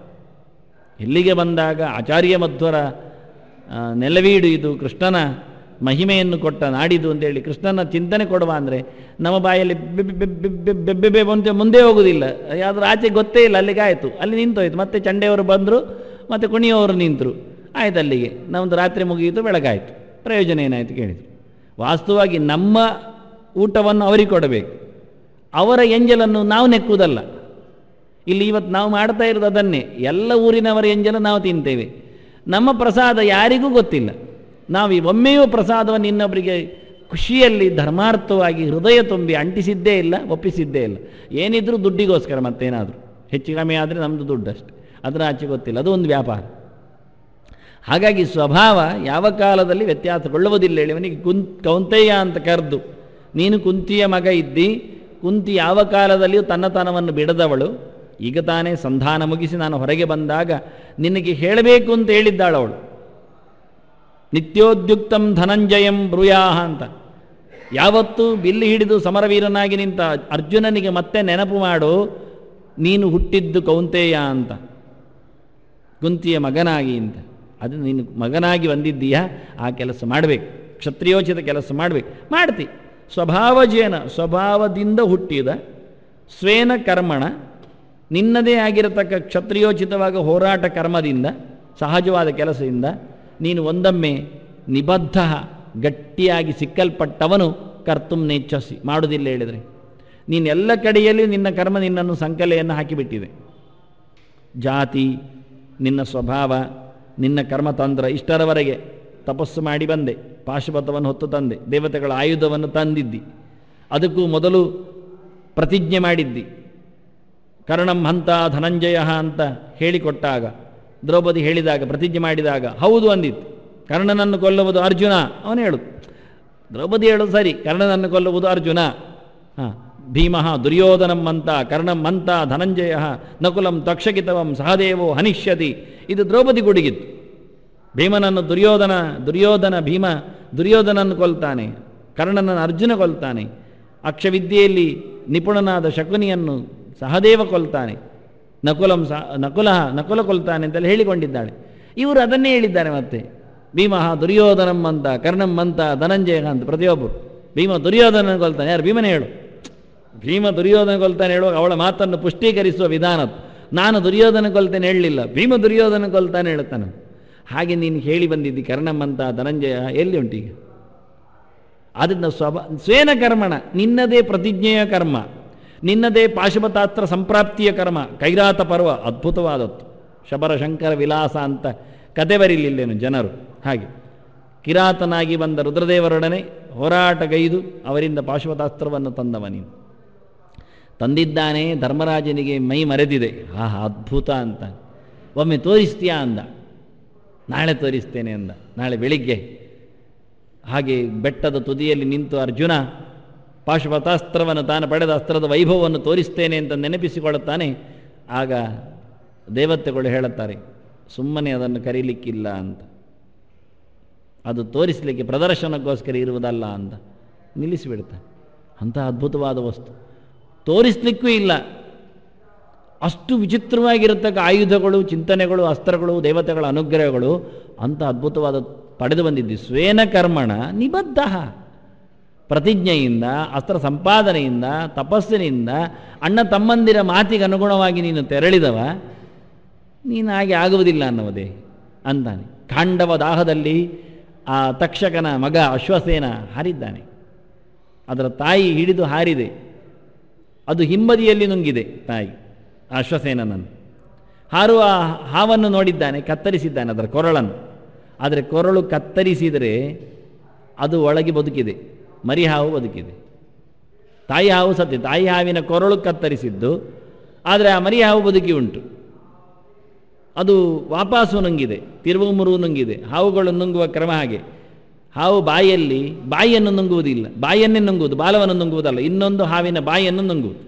[SPEAKER 1] ಇಲ್ಲಿಗೆ ಬಂದಾಗ ಆಚಾರ್ಯ ಮಧ್ವರ ನೆಲವೀಡು ಇದು ಕೃಷ್ಣನ ಮಹಿಮೆಯನ್ನು ಕೊಟ್ಟ ನಾಡಿದು ಅಂತೇಳಿ ಕೃಷ್ಣನ ಚಿಂತನೆ ಕೊಡುವ ಅಂದರೆ ನಮ್ಮ ಬಾಯಲ್ಲಿ ಬೆಬ್ಬೆ ಮುಂದೆ ಮುಂದೆ ಹೋಗುವುದಿಲ್ಲ ಯಾವ್ದು ಆಚೆ ಗೊತ್ತೇ ಇಲ್ಲ ಅಲ್ಲಿಗೆ ಆಯಿತು ಅಲ್ಲಿ ನಿಂತೋಯ್ತು ಮತ್ತೆ ಚಂಡೆಯವರು ಬಂದರು ಮತ್ತು ಕುಣಿಯವರು ನಿಂತರು ಆಯ್ತು ಅಲ್ಲಿಗೆ ನಮ್ಮದು ರಾತ್ರಿ ಮುಗಿಯಿತು ಬೆಳಗಾಯಿತು ಪ್ರಯೋಜನ ಏನಾಯಿತು ಕೇಳಿದರು ವಾಸ್ತವವಾಗಿ ನಮ್ಮ ಊಟವನ್ನು ಅವರಿಗೆ ಕೊಡಬೇಕು ಅವರ ಎಂಜಲನ್ನು ನಾವು ನೆಕ್ಕುವುದಲ್ಲ ಇಲ್ಲಿ ಇವತ್ತು ನಾವು ಮಾಡ್ತಾ ಇರೋದು ಅದನ್ನೇ ಎಲ್ಲ ಊರಿನವರ ಎಂಜಲ ನಾವು ತಿಂತೇವೆ ನಮ್ಮ ಪ್ರಸಾದ ಯಾರಿಗೂ ಗೊತ್ತಿಲ್ಲ ನಾವು ಒಮ್ಮೆಯೂ ಪ್ರಸಾದವನ್ನು ಇನ್ನೊಬ್ಬರಿಗೆ ಖುಷಿಯಲ್ಲಿ ಧರ್ಮಾರ್ಥವಾಗಿ ಹೃದಯ ತುಂಬಿ ಅಂಟಿಸಿದ್ದೇ ಇಲ್ಲ ಒಪ್ಪಿಸಿದ್ದೇ ಇಲ್ಲ ಏನಿದ್ರೂ ದುಡ್ಡಿಗೋಸ್ಕರ ಮತ್ತೇನಾದರೂ ಹೆಚ್ಚು ಕಮ್ಮಿ ಆದರೆ ನಮ್ಮದು ದುಡ್ಡು ಅಷ್ಟೆ ಅದರ ಆಚೆ ಗೊತ್ತಿಲ್ಲ ಅದು ಒಂದು ವ್ಯಾಪಾರ ಹಾಗಾಗಿ ಸ್ವಭಾವ ಯಾವ ಕಾಲದಲ್ಲಿ ವ್ಯತ್ಯಾಸಗೊಳ್ಳುವುದಿಲ್ಲ ಅವನಿಗೆ ಕುಂ ಕೌಂತಯ್ಯ ಅಂತ ಕರೆದು ನೀನು ಕುಂತಿಯ ಮಗ ಇದ್ದಿ ಕುಂತಿ ಯಾವ ಕಾಲದಲ್ಲಿಯೂ ತನ್ನತನವನ್ನು ಬಿಡದವಳು ಈಗ ತಾನೇ ಸಂಧಾನ ಮುಗಿಸಿ ನಾನು ಹೊರಗೆ ಬಂದಾಗ ನಿನಗೆ ಹೇಳಬೇಕು ಅಂತ ಹೇಳಿದ್ದಾಳವಳು ಅವಳು ನಿತ್ಯೋದ್ಯುಕ್ತಂ ಧನಂಜಯಂ ಬ್ರೂಯಾಹ ಅಂತ ಯಾವತ್ತೂ ಬಿಲ್ಲಿ ಹಿಡಿದು ಸಮರವೀರನಾಗಿ ನಿಂತ ಅರ್ಜುನನಿಗೆ ಮತ್ತೆ ನೆನಪು ಮಾಡು ನೀನು ಹುಟ್ಟಿದ್ದು ಕೌಂತೆಯ ಅಂತ ಕುಂತಿಯ ಮಗನಾಗಿ ಅಂತ ಅದು ನೀನು ಮಗನಾಗಿ ಬಂದಿದ್ದೀಯ ಆ ಕೆಲಸ ಮಾಡಬೇಕು ಕ್ಷತ್ರಿಯೋಚಿತ ಕೆಲಸ ಮಾಡಬೇಕು ಮಾಡ್ತಿ ಸ್ವಭಾವಜೇನ ಸ್ವಭಾವದಿಂದ ಹುಟ್ಟಿದ ಸ್ವೇನ ಕರ್ಮಣ ನಿನ್ನದೇ ಆಗಿರತಕ್ಕ ಕ್ಷತ್ರಿಯೋಚಿತವಾಗ ಹೋರಾಟ ಕರ್ಮದಿಂದ ಸಹಜವಾದ ಕೆಲಸದಿಂದ ನೀನು ಒಂದೊಮ್ಮೆ ನಿಬದ್ಧ ಗಟ್ಟಿಯಾಗಿ ಸಿಕ್ಕಲ್ಪಟ್ಟವನು ಕರ್ತುಮ್ ನೇಚ್ಛಸಿ ಮಾಡುವುದಿಲ್ಲ ಹೇಳಿದರೆ ನೀನೆಲ್ಲ ಕಡೆಯಲ್ಲಿ ನಿನ್ನ ಕರ್ಮ ನಿನ್ನನ್ನು ಸಂಕಲೆಯನ್ನು ಹಾಕಿಬಿಟ್ಟಿದೆ ಜಾತಿ ನಿನ್ನ ಸ್ವಭಾವ ನಿನ್ನ ಕರ್ಮತಂತ್ರ ಇಷ್ಟರವರೆಗೆ ತಪಸ್ಸು ಮಾಡಿ ಬಂದೆ ಪಾಶುಪಥವನ್ನು ಹೊತ್ತು ತಂದೆ ದೇವತೆಗಳ ಆಯುಧವನ್ನು ತಂದಿದ್ದಿ ಅದಕ್ಕೂ ಮೊದಲು ಪ್ರತಿಜ್ಞೆ ಮಾಡಿದ್ದಿ ಕರ್ಣಂ ಹಂತ ಧನಂಜಯ ಅಂತ ಹೇಳಿಕೊಟ್ಟಾಗ ದ್ರೌಪದಿ ಹೇಳಿದಾಗ ಪ್ರತಿಜ್ಞೆ ಮಾಡಿದಾಗ ಹೌದು ಅಂದಿತ್ತು ಕರ್ಣನನ್ನು ಕೊಲ್ಲುವುದು ಅರ್ಜುನ ಅವನು ಹೇಳು ದ್ರೌಪದಿ ಹೇಳು ಸರಿ ಕರ್ಣನನ್ನು ಕೊಲ್ಲುವುದು ಅರ್ಜುನ ಹಾ ಭೀಮಃ ದುರ್ಯೋಧನಂ ಅಂತ ಕರ್ಣಂ ಮಂತ ಧನಂಜಯ ನಕುಲಂ ತಕ್ಷಕಿತವಂ ಸಹದೇವೋ ಹನಿಷ್ಯತಿ ಇದು ದ್ರೌಪದಿ ಗುಡಿಗಿತ್ತು ಭೀಮನನ್ನು ದುರ್ಯೋಧನ ದುರ್ಯೋಧನ ಭೀಮ ದುರ್ಯೋಧನನ್ನು ಕೊಲ್ತಾನೆ ಕರ್ಣನನ್ನು ಅರ್ಜುನ ಕೊಲ್ತಾನೆ ಅಕ್ಷವಿದ್ಯೆಯಲ್ಲಿ ನಿಪುಣನಾದ ಶಕುನಿಯನ್ನು ಸಹದೇವ ಕೊಲ್ತಾನೆ ನಕುಲಂ ಸಾ ನಕುಲ ನಕುಲ ಕೊಲ್ತಾನೆ ಅಂತೆಲ್ಲ ಹೇಳಿಕೊಂಡಿದ್ದಾಳೆ ಇವರು ಅದನ್ನೇ ಹೇಳಿದ್ದಾರೆ ಮತ್ತೆ ಭೀಮಃ ದುರ್ಯೋಧನಂ ಅಂತ ಕರ್ಣಂ ಅಂತ ಧನಂಜಯ ಅಂತ ಪ್ರತಿಯೊಬ್ಬರು ಭೀಮ ದುರ್ಯೋಧನ ಕೊಲ್ತಾನೆ ಯಾರು ಭೀಮನೇ ಹೇಳು ಭೀಮ ದುರ್ಯೋಧನ ಕೊಲ್ತಾನೆ ಹೇಳುವಾಗ ಅವಳ ಮಾತನ್ನು ಪುಷ್ಟೀಕರಿಸುವ ವಿಧಾನ ನಾನು ದುರ್ಯೋಧನ ಕೊಲ್ತೇನೆ ಹೇಳಲಿಲ್ಲ ಭೀಮ ದುರ್ಯೋಧನ ಕೊಲ್ತಾನೆ ಹೇಳುತ್ತಾನೆ ಹಾಗೆ ನೀನು ಹೇಳಿ ಬಂದಿದ್ದಿ ಕರ್ಣಮ್ಮಂತ ಧನಂಜಯ ಎಲ್ಲಿ ಉಂಟಿಗೆ ಅದನ್ನು ಸ್ವಭ ಸ್ವೇನ ಕರ್ಮಣ ನಿನ್ನದೇ ಪ್ರತಿಜ್ಞೆಯ ಕರ್ಮ ನಿನ್ನದೇ ಪಾಶುಪತಾತ್ರ ಸಂಪ್ರಾಪ್ತಿಯ ಕರ್ಮ ಕೈರಾತ ಪರ್ವ ಅದ್ಭುತವಾದದ್ದು ಶಬರ ಶಂಕರ ವಿಲಾಸ ಅಂತ ಕತೆ ಬರೀಲಿಲ್ಲೇನು ಜನರು ಹಾಗೆ ಕಿರಾತನಾಗಿ ಬಂದ ರುದ್ರದೇವರೊಡನೆ ಹೋರಾಟಗೈದು ಅವರಿಂದ ಪಾಶುಪತಾಸ್ತ್ರವನ್ನು ತಂದವ ನೀನು ತಂದಿದ್ದಾನೆ ಧರ್ಮರಾಜನಿಗೆ ಮೈ ಮರೆದಿದೆ ಆಹಾ ಅದ್ಭುತ ಅಂತ ಒಮ್ಮೆ ತೋರಿಸ್ತೀಯಾ ಅಂದ ನಾಳೆ ತೋರಿಸ್ತೇನೆ ಅಂದ ನಾಳೆ ಬೆಳಿಗ್ಗೆ ಹಾಗೆ ಬೆಟ್ಟದ ತುದಿಯಲ್ಲಿ ನಿಂತು ಅರ್ಜುನ ಪಾಶುಪತಾಸ್ತ್ರವನ್ನು ತಾನು ಪಡೆದ ಅಸ್ತ್ರದ ವೈಭವವನ್ನು ತೋರಿಸ್ತೇನೆ ಅಂತ ನೆನಪಿಸಿಕೊಳ್ಳುತ್ತಾನೆ ಆಗ ದೇವತೆಗಳು ಹೇಳುತ್ತಾರೆ ಸುಮ್ಮನೆ ಅದನ್ನು ಕರೀಲಿಕ್ಕಿಲ್ಲ ಅಂತ ಅದು ತೋರಿಸಲಿಕ್ಕೆ ಪ್ರದರ್ಶನಕ್ಕೋಸ್ಕರ ಇರುವುದಲ್ಲ ಅಂತ ನಿಲ್ಲಿಸಿಬಿಡ್ತಾನೆ ಅಂಥ ಅದ್ಭುತವಾದ ವಸ್ತು ತೋರಿಸ್ಲಿಕ್ಕೂ ಇಲ್ಲ ಅಷ್ಟು ವಿಚಿತ್ರವಾಗಿರತಕ್ಕ ಆಯುಧಗಳು ಚಿಂತನೆಗಳು ಅಸ್ತ್ರಗಳು ದೇವತೆಗಳ ಅನುಗ್ರಹಗಳು ಅಂಥ ಅದ್ಭುತವಾದ ಪಡೆದು ಬಂದಿದ್ದು ಸ್ವೇನ ಕರ್ಮಣ ನಿಬದ್ಧ ಪ್ರತಿಜ್ಞೆಯಿಂದ ಅಸ್ತ್ರ ಸಂಪಾದನೆಯಿಂದ ತಪಸ್ಸಿನಿಂದ ಅಣ್ಣ ತಮ್ಮಂದಿರ ಮಾತಿಗೆ ಅನುಗುಣವಾಗಿ ನೀನು ತೆರಳಿದವ ನೀನು ಹಾಗೆ ಆಗುವುದಿಲ್ಲ ಅನ್ನೋದೇ ಅಂತಾನೆ ಕಾಂಡವ ದಾಹದಲ್ಲಿ ಆ ತಕ್ಷಕನ ಮಗ ಅಶ್ವಸೇನ ಹಾರಿದ್ದಾನೆ ಅದರ ತಾಯಿ ಹಿಡಿದು ಹಾರಿದೆ ಅದು ಹಿಂಬದಿಯಲ್ಲಿ ನುಂಗಿದೆ ತಾಯಿ ಅಶ್ವಸೇನನನ್ನು ಹಾರುವ ಹಾವನ್ನು ನೋಡಿದ್ದಾನೆ ಕತ್ತರಿಸಿದ್ದಾನೆ ಅದರ ಕೊರಳನ್ನು ಆದರೆ ಕೊರಳು ಕತ್ತರಿಸಿದರೆ ಅದು ಒಳಗೆ ಬದುಕಿದೆ ಮರಿ ಹಾವು ಬದುಕಿದೆ ತಾಯಿ ಹಾವು ಸತ್ಯ ತಾಯಿ ಹಾವಿನ ಕೊರಳು ಕತ್ತರಿಸಿದ್ದು ಆದರೆ ಆ ಮರಿ ಹಾವು ಬದುಕಿ ಉಂಟು ಅದು ವಾಪಾಸು ನುಂಗಿದೆ ತಿರುವು ಮುರುವು ನುಂಗಿದೆ ಹಾವುಗಳು ನುಂಗುವ ಕ್ರಮ ಹಾಗೆ ಹಾವು ಬಾಯಲ್ಲಿ ಬಾಯಿಯನ್ನು ನುಂಗುವುದಿಲ್ಲ ಬಾಯಿಯನ್ನೇ ನುಂಗುವುದು ಬಾಲವನ್ನು ನುಂಗುವುದಲ್ಲ ಇನ್ನೊಂದು ಹಾವಿನ ಬಾಯಿಯನ್ನು ನುಂಗುವುದು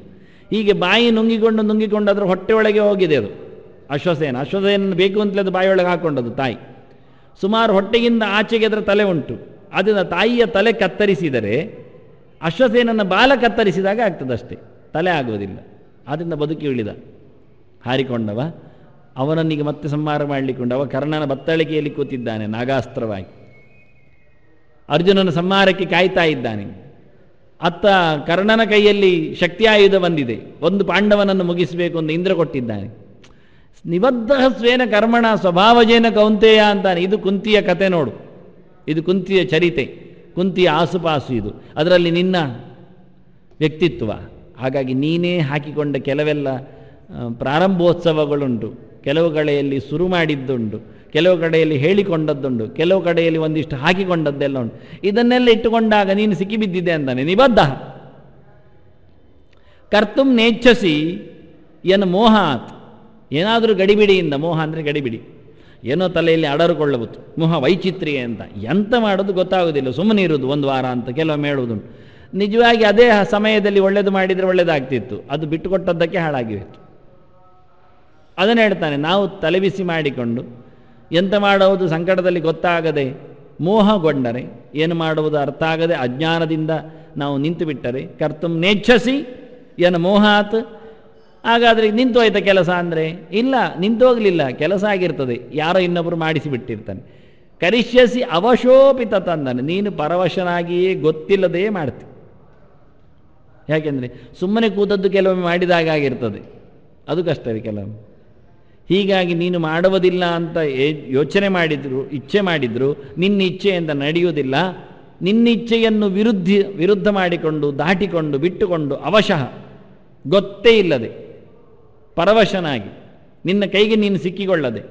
[SPEAKER 1] ಹೀಗೆ ಬಾಯಿ ನುಂಗಿಕೊಂಡು ನುಂಗಿಕೊಂಡು ಅದರ ಹೊಟ್ಟೆಯೊಳಗೆ ಹೋಗಿದೆ ಅದು ಅಶ್ವಸೇನ ಅಶ್ವಸೇನ ಬೇಕು ಅಂತಲೇ ಅದು ಬಾಯಿಯೊಳಗೆ ಹಾಕೊಂಡದು ತಾಯಿ ಸುಮಾರು ಹೊಟ್ಟೆಗಿಂತ ಆಚೆಗೆ ಅದರ ತಲೆ ಉಂಟು ಅದನ್ನು ತಾಯಿಯ ತಲೆ ಕತ್ತರಿಸಿದರೆ ಅಶ್ವಸೇನನ್ನು ಬಾಲ ಕತ್ತರಿಸಿದಾಗ ಆಗ್ತದಷ್ಟೇ ತಲೆ ಆಗುವುದಿಲ್ಲ ಆದ್ದರಿಂದ ಬದುಕಿ ಉಳಿದ ಹಾರಿಕೊಂಡವ ಅವನನ್ನಿಗೆ ಮತ್ತೆ ಸಂಹಾರ ಮಾಡಲಿಕ್ಕೊಂಡು ಕರ್ಣನ ಬತ್ತಳಿಕೆಯಲ್ಲಿ ಕೂತಿದ್ದಾನೆ ನಾಗಾಸ್ತ್ರವಾಗಿ ಅರ್ಜುನನ ಸಂಹಾರಕ್ಕೆ ಕಾಯ್ತಾ ಇದ್ದಾನೆ ಅತ್ತ ಕರ್ಣನ ಕೈಯಲ್ಲಿ ಶಕ್ತಿ ಆಯುಧ ಬಂದಿದೆ ಒಂದು ಪಾಂಡವನನ್ನು ಮುಗಿಸಬೇಕು ಅಂತ ಇಂದ್ರ ಕೊಟ್ಟಿದ್ದಾನೆ ನಿಬದ್ಧ ಸ್ವೇನ ಕರ್ಮಣ ಸ್ವಭಾವಜೇನ ಕೌಂತೆಯ ಅಂತಾನೆ ಇದು ಕುಂತಿಯ ಕತೆ ನೋಡು ಇದು ಕುಂತಿಯ ಚರಿತೆ ಕುಂತಿಯ ಆಸುಪಾಸು ಇದು ಅದರಲ್ಲಿ ನಿನ್ನ ವ್ಯಕ್ತಿತ್ವ ಹಾಗಾಗಿ ನೀನೇ ಹಾಕಿಕೊಂಡ ಕೆಲವೆಲ್ಲ ಪ್ರಾರಂಭೋತ್ಸವಗಳುಂಟು ಕೆಲವು ಕಡೆಯಲ್ಲಿ ಶುರು ಮಾಡಿದ್ದುಂಟು ಕೆಲವು ಕಡೆಯಲ್ಲಿ ಹೇಳಿಕೊಂಡದ್ದುಂಟು ಕೆಲವು ಕಡೆಯಲ್ಲಿ ಒಂದಿಷ್ಟು ಹಾಕಿಕೊಂಡದ್ದೆಲ್ಲ ಉಂಟು ಇದನ್ನೆಲ್ಲ ಇಟ್ಟುಕೊಂಡಾಗ ನೀನು ಸಿಕ್ಕಿಬಿದ್ದಿದೆ ಅಂತಾನೆ ನಿಬದ್ಧ ಕರ್ತುಂ ನೇಚ್ಛಸಿ ಎನ್ ಮೋಹಾತ್ ಏನಾದರೂ ಗಡಿಬಿಡಿಯಿಂದ ಮೋಹ ಅಂದರೆ ಗಡಿಬಿಡಿ ಏನೋ ತಲೆಯಲ್ಲಿ ಅಡರುಕೊಳ್ಳಬಹುದು ಮುಹ ವೈಚಿತ್ರ್ಯ ಅಂತ ಎಂತ ಮಾಡೋದು ಗೊತ್ತಾಗೋದಿಲ್ಲ ಸುಮ್ಮನೆ ಇರುವುದು ಒಂದು ವಾರ ಅಂತ ಕೆಲವೊಮ್ಮೆ ಹೇಳುವುದುಂಟು ನಿಜವಾಗಿ ಅದೇ ಸಮಯದಲ್ಲಿ ಒಳ್ಳೇದು ಮಾಡಿದರೆ ಒಳ್ಳೇದಾಗ್ತಿತ್ತು ಅದು ಬಿಟ್ಟುಕೊಟ್ಟದ್ದಕ್ಕೆ ಹಾಳಾಗಿತ್ತು ಅದನ್ನು ಹೇಳ್ತಾನೆ ನಾವು ತಲೆಬಿಸಿ ಮಾಡಿಕೊಂಡು ಎಂತ ಮಾಡುವುದು ಸಂಕಟದಲ್ಲಿ ಗೊತ್ತಾಗದೆ ಮೋಹಗೊಂಡರೆ ಏನು ಮಾಡುವುದು ಅರ್ಥ ಆಗದೆ ಅಜ್ಞಾನದಿಂದ ನಾವು ನಿಂತು ಬಿಟ್ಟರೆ ಕರ್ತುಂ ನೇಚ್ಛಸಿ ಏನು ಮೋಹಾತ್ ಹಾಗಾದರೆ ನಿಂತೋಯ್ತ ಕೆಲಸ ಅಂದರೆ ಇಲ್ಲ ನಿಂತೋಗಲಿಲ್ಲ ಕೆಲಸ ಆಗಿರ್ತದೆ ಯಾರೋ ಇನ್ನೊಬ್ಬರು ಮಾಡಿಸಿಬಿಟ್ಟಿರ್ತಾನೆ ಕರಿಷ್ಯಸಿ ಅವಶೋಪಿತ ತಂದನು ನೀನು ಪರವಶನಾಗಿಯೇ ಗೊತ್ತಿಲ್ಲದೇ ಮಾಡ್ತಿ ಯಾಕೆಂದರೆ ಸುಮ್ಮನೆ ಕೂತದ್ದು ಕೆಲವೊಮ್ಮೆ ಮಾಡಿದಾಗ ಆಗಿರ್ತದೆ ಅದು ಕಷ್ಟವೇ ಕೆಲವೊಮ್ಮೆ ಹೀಗಾಗಿ ನೀನು ಮಾಡುವುದಿಲ್ಲ ಅಂತ ಯೋಚನೆ ಮಾಡಿದ್ರು ಇಚ್ಛೆ ಮಾಡಿದ್ರು ನಿನ್ನ ಇಚ್ಛೆಯಿಂದ ನಡೆಯುವುದಿಲ್ಲ ನಿನ್ನ ಇಚ್ಛೆಯನ್ನು ವಿರುದ್ಧ ವಿರುದ್ಧ ಮಾಡಿಕೊಂಡು ದಾಟಿಕೊಂಡು ಬಿಟ್ಟುಕೊಂಡು ಅವಶಃ ಗೊತ್ತೇ ಇಲ್ಲದೆ ಪರವಶನಾಗಿ ನಿನ್ನ ಕೈಗೆ ನೀನು ಸಿಕ್ಕಿಕೊಳ್ಳದೆ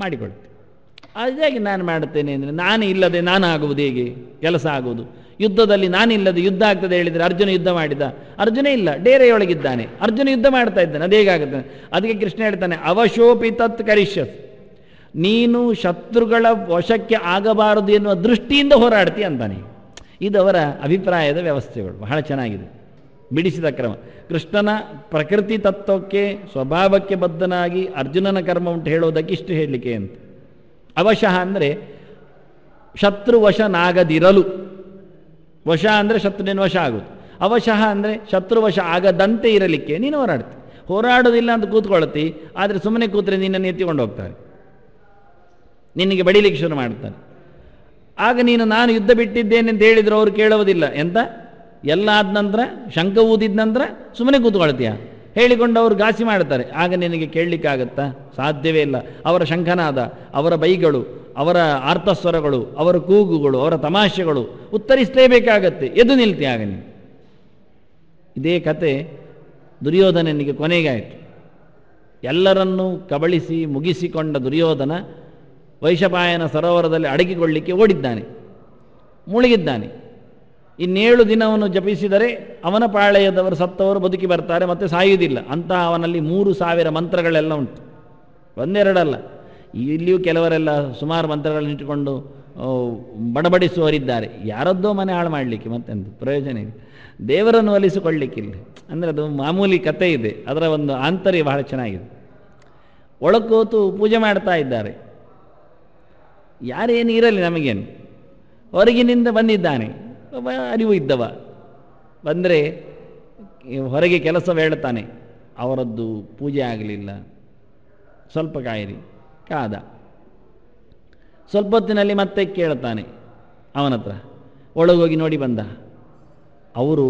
[SPEAKER 1] ಮಾಡಿಕೊಳ್ತೆ ಅದಾಗಿ ನಾನು ಮಾಡುತ್ತೇನೆ ಅಂದರೆ ನಾನು ಇಲ್ಲದೆ ನಾನು ಆಗುವುದು ಹೇಗೆ ಕೆಲಸ ಆಗುವುದು ಯುದ್ಧದಲ್ಲಿ ನಾನಿಲ್ಲದೆ ಯುದ್ಧ ಆಗ್ತದೆ ಹೇಳಿದರೆ ಅರ್ಜುನ ಯುದ್ಧ ಮಾಡಿದ ಅರ್ಜುನ ಇಲ್ಲ ಡೇರೆಯೊಳಗಿದ್ದಾನೆ ಅರ್ಜುನ ಯುದ್ಧ ಮಾಡ್ತಾ ಇದ್ದಾನೆ ಅದು ಹೇಗಾಗುತ್ತೆ ಅದಕ್ಕೆ ಕೃಷ್ಣ ಹೇಳ್ತಾನೆ ಅವಶೋಪಿ ತತ್ ಕರಿಷ್ಯಸ್ ನೀನು ಶತ್ರುಗಳ ವಶಕ್ಕೆ ಆಗಬಾರದು ಎನ್ನುವ ದೃಷ್ಟಿಯಿಂದ ಹೋರಾಡ್ತಿ ಅಂತಾನೆ ಇದು ಅವರ ಅಭಿಪ್ರಾಯದ ವ್ಯವಸ್ಥೆಗಳು ಬಹಳ ಚೆನ್ನಾಗಿದೆ ಬಿಡಿಸಿದ ಕ್ರಮ ಕೃಷ್ಣನ ಪ್ರಕೃತಿ ತತ್ವಕ್ಕೆ ಸ್ವಭಾವಕ್ಕೆ ಬದ್ಧನಾಗಿ ಅರ್ಜುನನ ಕರ್ಮ ಉಂಟು ಹೇಳೋದಕ್ಕೆ ಇಷ್ಟು ಹೇಳಲಿಕ್ಕೆ ಅಂತ ಅವಶಃ ಅಂದರೆ ಶತ್ರುವಶನಾಗದಿರಲು ವಶ ಅಂದರೆ ಶತ್ರುನ ವಶ ಆಗುತ್ತೆ ಅವಶಃ ಅಂದರೆ ಶತ್ರುವಶ ಆಗದಂತೆ ಇರಲಿಕ್ಕೆ ನೀನು ಹೋರಾಡ್ತಿ ಹೋರಾಡೋದಿಲ್ಲ ಅಂತ ಕೂತ್ಕೊಳ್ತಿ ಆದರೆ ಸುಮ್ಮನೆ ಕೂತ್ರೆ ನಿನ್ನನ್ನು ಎತ್ತಿಕೊಂಡು ಹೋಗ್ತಾರೆ ನಿನಗೆ ಬಡಿಲಿಕ್ಕೆ ಶುರು ಮಾಡ್ತಾನೆ ಆಗ ನೀನು ನಾನು ಯುದ್ಧ ಬಿಟ್ಟಿದ್ದೇನೆ ಅಂತ ಹೇಳಿದ್ರು ಅವರು ಕೇಳುವುದಿಲ್ಲ ಎಂತ ಎಲ್ಲಾದ ನಂತರ ಶಂಕ ಊದಿದ ನಂತರ ಸುಮ್ಮನೆ ಕೂತ್ಕೊಳ್ತೀಯ ಹೇಳಿಕೊಂಡು ಅವರು ಗಾಸಿ ಮಾಡ್ತಾರೆ ಆಗ ನಿನಗೆ ಕೇಳಲಿಕ್ಕಾಗತ್ತಾ ಸಾಧ್ಯವೇ ಇಲ್ಲ ಅವರ ಶಂಖನಾದ ಅವರ ಬೈಗಳು ಅವರ ಆರ್ತಸ್ವರಗಳು ಅವರ ಕೂಗುಗಳು ಅವರ ತಮಾಷೆಗಳು ಉತ್ತರಿಸಲೇಬೇಕಾಗತ್ತೆ ಎದು ನಿಲ್ತೀಯ ಆಗ ನೀನು ಇದೇ ಕತೆ ದುರ್ಯೋಧನನಿಗೆ ಕೊನೆಗಾಯಿತು ಎಲ್ಲರನ್ನೂ ಕಬಳಿಸಿ ಮುಗಿಸಿಕೊಂಡ ದುರ್ಯೋಧನ ವೈಶಪಾಯನ ಸರೋವರದಲ್ಲಿ ಅಡಗಿಕೊಳ್ಳಿಕ್ಕೆ ಓಡಿದ್ದಾನೆ ಮುಳುಗಿದ್ದಾನೆ ಇನ್ನೇಳು ದಿನವನ್ನು ಜಪಿಸಿದರೆ ಅವನ ಪಾಳೆಯದವರು ಸತ್ತವರು ಬದುಕಿ ಬರ್ತಾರೆ ಮತ್ತು ಸಾಯುವುದಿಲ್ಲ ಅಂತಹ ಅವನಲ್ಲಿ ಮೂರು ಸಾವಿರ ಮಂತ್ರಗಳೆಲ್ಲ ಉಂಟು ಒಂದೆರಡಲ್ಲ ಇಲ್ಲಿಯೂ ಕೆಲವರೆಲ್ಲ ಸುಮಾರು ಮಂತ್ರಗಳನ್ನು ಇಟ್ಟುಕೊಂಡು ಬಡಬಡಿಸುವವರಿದ್ದಾರೆ ಯಾರದ್ದೋ ಮನೆ ಹಾಳು ಮಾಡಲಿಕ್ಕೆ ಮತ್ತೆಂದು ಪ್ರಯೋಜನ ಇದೆ ದೇವರನ್ನು ಒಲಿಸಿಕೊಳ್ಳಿಕ್ಕಿಲ್ಲ ಅಂದರೆ ಅದು ಮಾಮೂಲಿ ಕತೆ ಇದೆ ಅದರ ಒಂದು ಆಂತರ್ಯ ಬಹಳ ಚೆನ್ನಾಗಿದೆ ಒಳಕೋತು ಪೂಜೆ ಮಾಡ್ತಾ ಇದ್ದಾರೆ ಯಾರೇನು ಇರಲಿ ನಮಗೇನು ಹೊರಗಿನಿಂದ ಬಂದಿದ್ದಾನೆ ಅರಿವು ಇದ್ದವ ಬಂದರೆ ಹೊರಗೆ ಕೆಲಸ ಹೇಳ್ತಾನೆ ಅವರದ್ದು ಪೂಜೆ ಆಗಲಿಲ್ಲ ಸ್ವಲ್ಪ ಕಾಯಿರಿ ಕಾದ ಸ್ವಲ್ಪ ಹೊತ್ತಿನಲ್ಲಿ ಮತ್ತೆ ಕೇಳ್ತಾನೆ ಅವನ ಹತ್ರ ಒಳಗೋಗಿ ನೋಡಿ ಬಂದ ಅವರು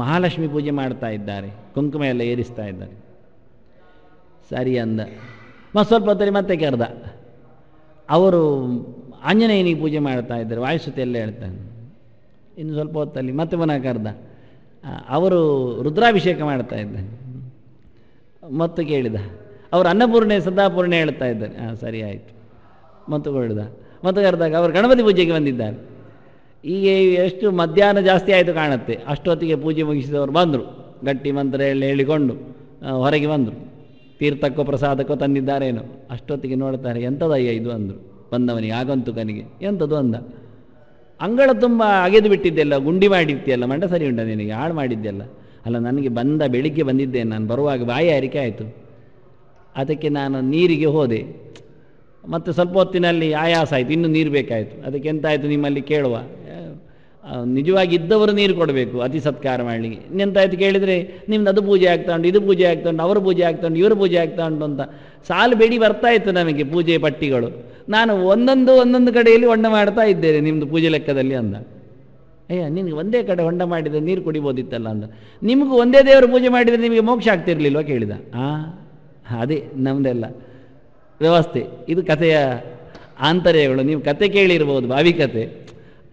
[SPEAKER 1] ಮಹಾಲಕ್ಷ್ಮಿ ಪೂಜೆ ಮಾಡ್ತಾ ಇದ್ದಾರೆ ಕುಂಕುಮ ಎಲ್ಲ ಏರಿಸ್ತಾ ಇದ್ದಾರೆ ಸರಿ ಅಂದ ಮತ್ತು ಸ್ವಲ್ಪ ಹೊತ್ತಲ್ಲಿ ಮತ್ತೆ ಕರೆದ ಅವರು ಆಂಜನೇಯನಿಗೆ ಪೂಜೆ ಮಾಡ್ತಾ ಇದ್ದಾರೆ ವಾಯುಸುತ್ತೆ ಎಲ್ಲ ಹೇಳ್ತಾನೆ ಇನ್ನು ಸ್ವಲ್ಪ ಹೊತ್ತಲ್ಲಿ ಮತ್ತೆ ಪುನಃ ಕರೆದ ಅವರು ರುದ್ರಾಭಿಷೇಕ ಮಾಡ್ತಾ ಇದ್ದಾರೆ ಮತ್ತು ಕೇಳಿದ ಅವರು ಅನ್ನಪೂರ್ಣೆ ಸದಾಪೂರ್ಣೆ ಹೇಳ್ತಾ ಇದ್ದಾರೆ ಹಾಂ ಸರಿ ಆಯಿತು ಮತ್ತು ಹೊರಡ್ದ ಮತ್ತು ಕರೆದಾಗ ಅವರು ಗಣಪತಿ ಪೂಜೆಗೆ ಬಂದಿದ್ದಾರೆ ಹೀಗೆ ಎಷ್ಟು ಮಧ್ಯಾಹ್ನ ಜಾಸ್ತಿ ಆಯಿತು ಕಾಣುತ್ತೆ ಅಷ್ಟೊತ್ತಿಗೆ ಪೂಜೆ ಮುಗಿಸಿದವರು ಬಂದರು ಗಟ್ಟಿ ಮಂತ್ರ ಹೇಳಿ ಹೇಳಿಕೊಂಡು ಹೊರಗೆ ಬಂದರು ತೀರ್ಥಕ್ಕೋ ಪ್ರಸಾದಕ್ಕೋ ತಂದಿದ್ದಾರೇನೋ ಅಷ್ಟೊತ್ತಿಗೆ ನೋಡ್ತಾರೆ ಎಂಥದಯ್ಯ ಇದು ಅಂದರು ಬಂದವನಿಗೆ ಆಗಂತುಕನಿಗೆ ಎಂಥದ್ದು ಅಂದ ಅಂಗಳ ತುಂಬ ಅಗೆದು ಬಿಟ್ಟಿದ್ದೆಲ್ಲ ಗುಂಡಿ ಮಾಡಿರ್ತೀಯಲ್ಲ ಮಂಡ ಸರಿ ಉಂಟ ನಿನಗೆ ಹಾಳು ಮಾಡಿದ್ದೆಲ್ಲ ಅಲ್ಲ ನನಗೆ ಬಂದ ಬೆಳಿಗ್ಗೆ ಬಂದಿದ್ದೇನೆ ನಾನು ಬರುವಾಗ ಬಾಯಿ ಹಾರಿಕೆ ಆಯಿತು ಅದಕ್ಕೆ ನಾನು ನೀರಿಗೆ ಹೋದೆ ಮತ್ತು ಸ್ವಲ್ಪ ಹೊತ್ತಿನಲ್ಲಿ ಆಯಾಸ ಆಯಿತು ಇನ್ನೂ ನೀರು ಬೇಕಾಯಿತು ಅದಕ್ಕೆ ಎಂತಾಯಿತು ನಿಮ್ಮಲ್ಲಿ ಕೇಳುವ ನಿಜವಾಗಿ ಇದ್ದವರು ನೀರು ಕೊಡಬೇಕು ಅತಿ ಸತ್ಕಾರ ಮಾಡಲಿಕ್ಕೆ ಇನ್ನೆಂತಾಯ್ತು ಕೇಳಿದರೆ ನಿಮ್ದು ಅದು ಪೂಜೆ ಆಗ್ತಾ ಉಂಟು ಇದು ಪೂಜೆ ಆಗ್ತಾ ಉಂಟು ಅವರು ಪೂಜೆ ಆಗ್ತಾ ಉಂಟು ಇವರು ಪೂಜೆ ಆಗ್ತಾ ಉಂಟು ಅಂತ ಸಾಲು ಬೆಡಿ ಬರ್ತಾ ಇತ್ತು ನಮಗೆ ಪೂಜೆ ಪಟ್ಟಿಗಳು ನಾನು ಒಂದೊಂದು ಒಂದೊಂದು ಕಡೆಯಲ್ಲಿ ಹೊಂಡ ಮಾಡ್ತಾ ಇದ್ದೇನೆ ನಿಮ್ಮದು ಪೂಜೆ ಲೆಕ್ಕದಲ್ಲಿ ಅಂದ ಅಯ್ಯ ನಿನಗೆ ಒಂದೇ ಕಡೆ ಹೊಂಡ ಮಾಡಿದರೆ ನೀರು ಕುಡಿಬೋದಿತ್ತಲ್ಲ ಅಂದ ನಿಮಗೂ ಒಂದೇ ದೇವರು ಪೂಜೆ ಮಾಡಿದರೆ ನಿಮಗೆ ಮೋಕ್ಷ ಆಗ್ತಿರ್ಲಿಲ್ವ ಕೇಳಿದ ಆ ಅದೇ ನಮ್ದೆಲ್ಲ ವ್ಯವಸ್ಥೆ ಇದು ಕಥೆಯ ಆಂತರ್ಯಗಳು ನೀವು ಕತೆ ಕೇಳಿರ್ಬೋದು ಭಾವಿಕತೆ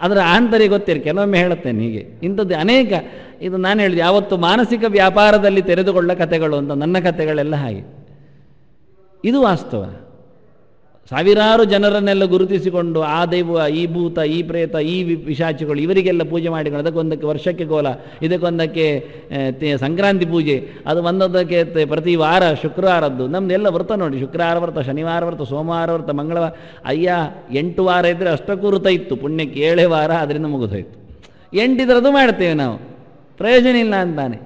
[SPEAKER 1] ಅದರ ಆಂತರ್ಯ ಗೊತ್ತಿರಿ ಕೆಲವೊಮ್ಮೆ ಹೇಳುತ್ತೇನೆ ಹೀಗೆ ಇಂಥದ್ದು ಅನೇಕ ಇದು ನಾನು ಹೇಳಿದೆ ಯಾವತ್ತು ಮಾನಸಿಕ ವ್ಯಾಪಾರದಲ್ಲಿ ತೆರೆದುಕೊಳ್ಳೋ ಕಥೆಗಳು ಅಂತ ನನ್ನ ಕಥೆಗಳೆಲ್ಲ ಹಾಗೆ ಇದು ವಾಸ್ತವ ಸಾವಿರಾರು ಜನರನ್ನೆಲ್ಲ ಗುರುತಿಸಿಕೊಂಡು ಆ ದೈವ ಈ ಭೂತ ಈ ಪ್ರೇತ ಈ ವಿಶಾಚಿಗಳು ಇವರಿಗೆಲ್ಲ ಪೂಜೆ ಮಾಡಿಕೊಂಡು ಅದಕ್ಕೊಂದಕ್ಕೆ ವರ್ಷಕ್ಕೆ ಕೋಲ ಇದಕ್ಕೊಂದಕ್ಕೆ ಸಂಕ್ರಾಂತಿ ಪೂಜೆ ಅದು ಒಂದೊಂದಕ್ಕೆ ಪ್ರತಿ ವಾರ ಶುಕ್ರವಾರದ್ದು ನಮ್ದೆಲ್ಲ ವ್ರತ ನೋಡಿ ಶುಕ್ರವಾರ ವ್ರತ ಶನಿವಾರ ವ್ರತ ಸೋಮವಾರ ವ್ರತ ಮಂಗಳವಾರ ಅಯ್ಯ ಎಂಟು ವಾರ ಇದ್ದರೆ ಅಷ್ಟಕ್ಕೂ ವೃತ್ತ ಇತ್ತು ಪುಣ್ಯಕ್ಕೆ ಏಳೇ ವಾರ ಅದರಿಂದ ಮುಗಿದೋಯ್ತು ಎಂಟಿದ್ರದ್ದು ಮಾಡ್ತೇವೆ ನಾವು ಪ್ರಯೋಜನ ಇಲ್ಲ ಅಂತಾನೆ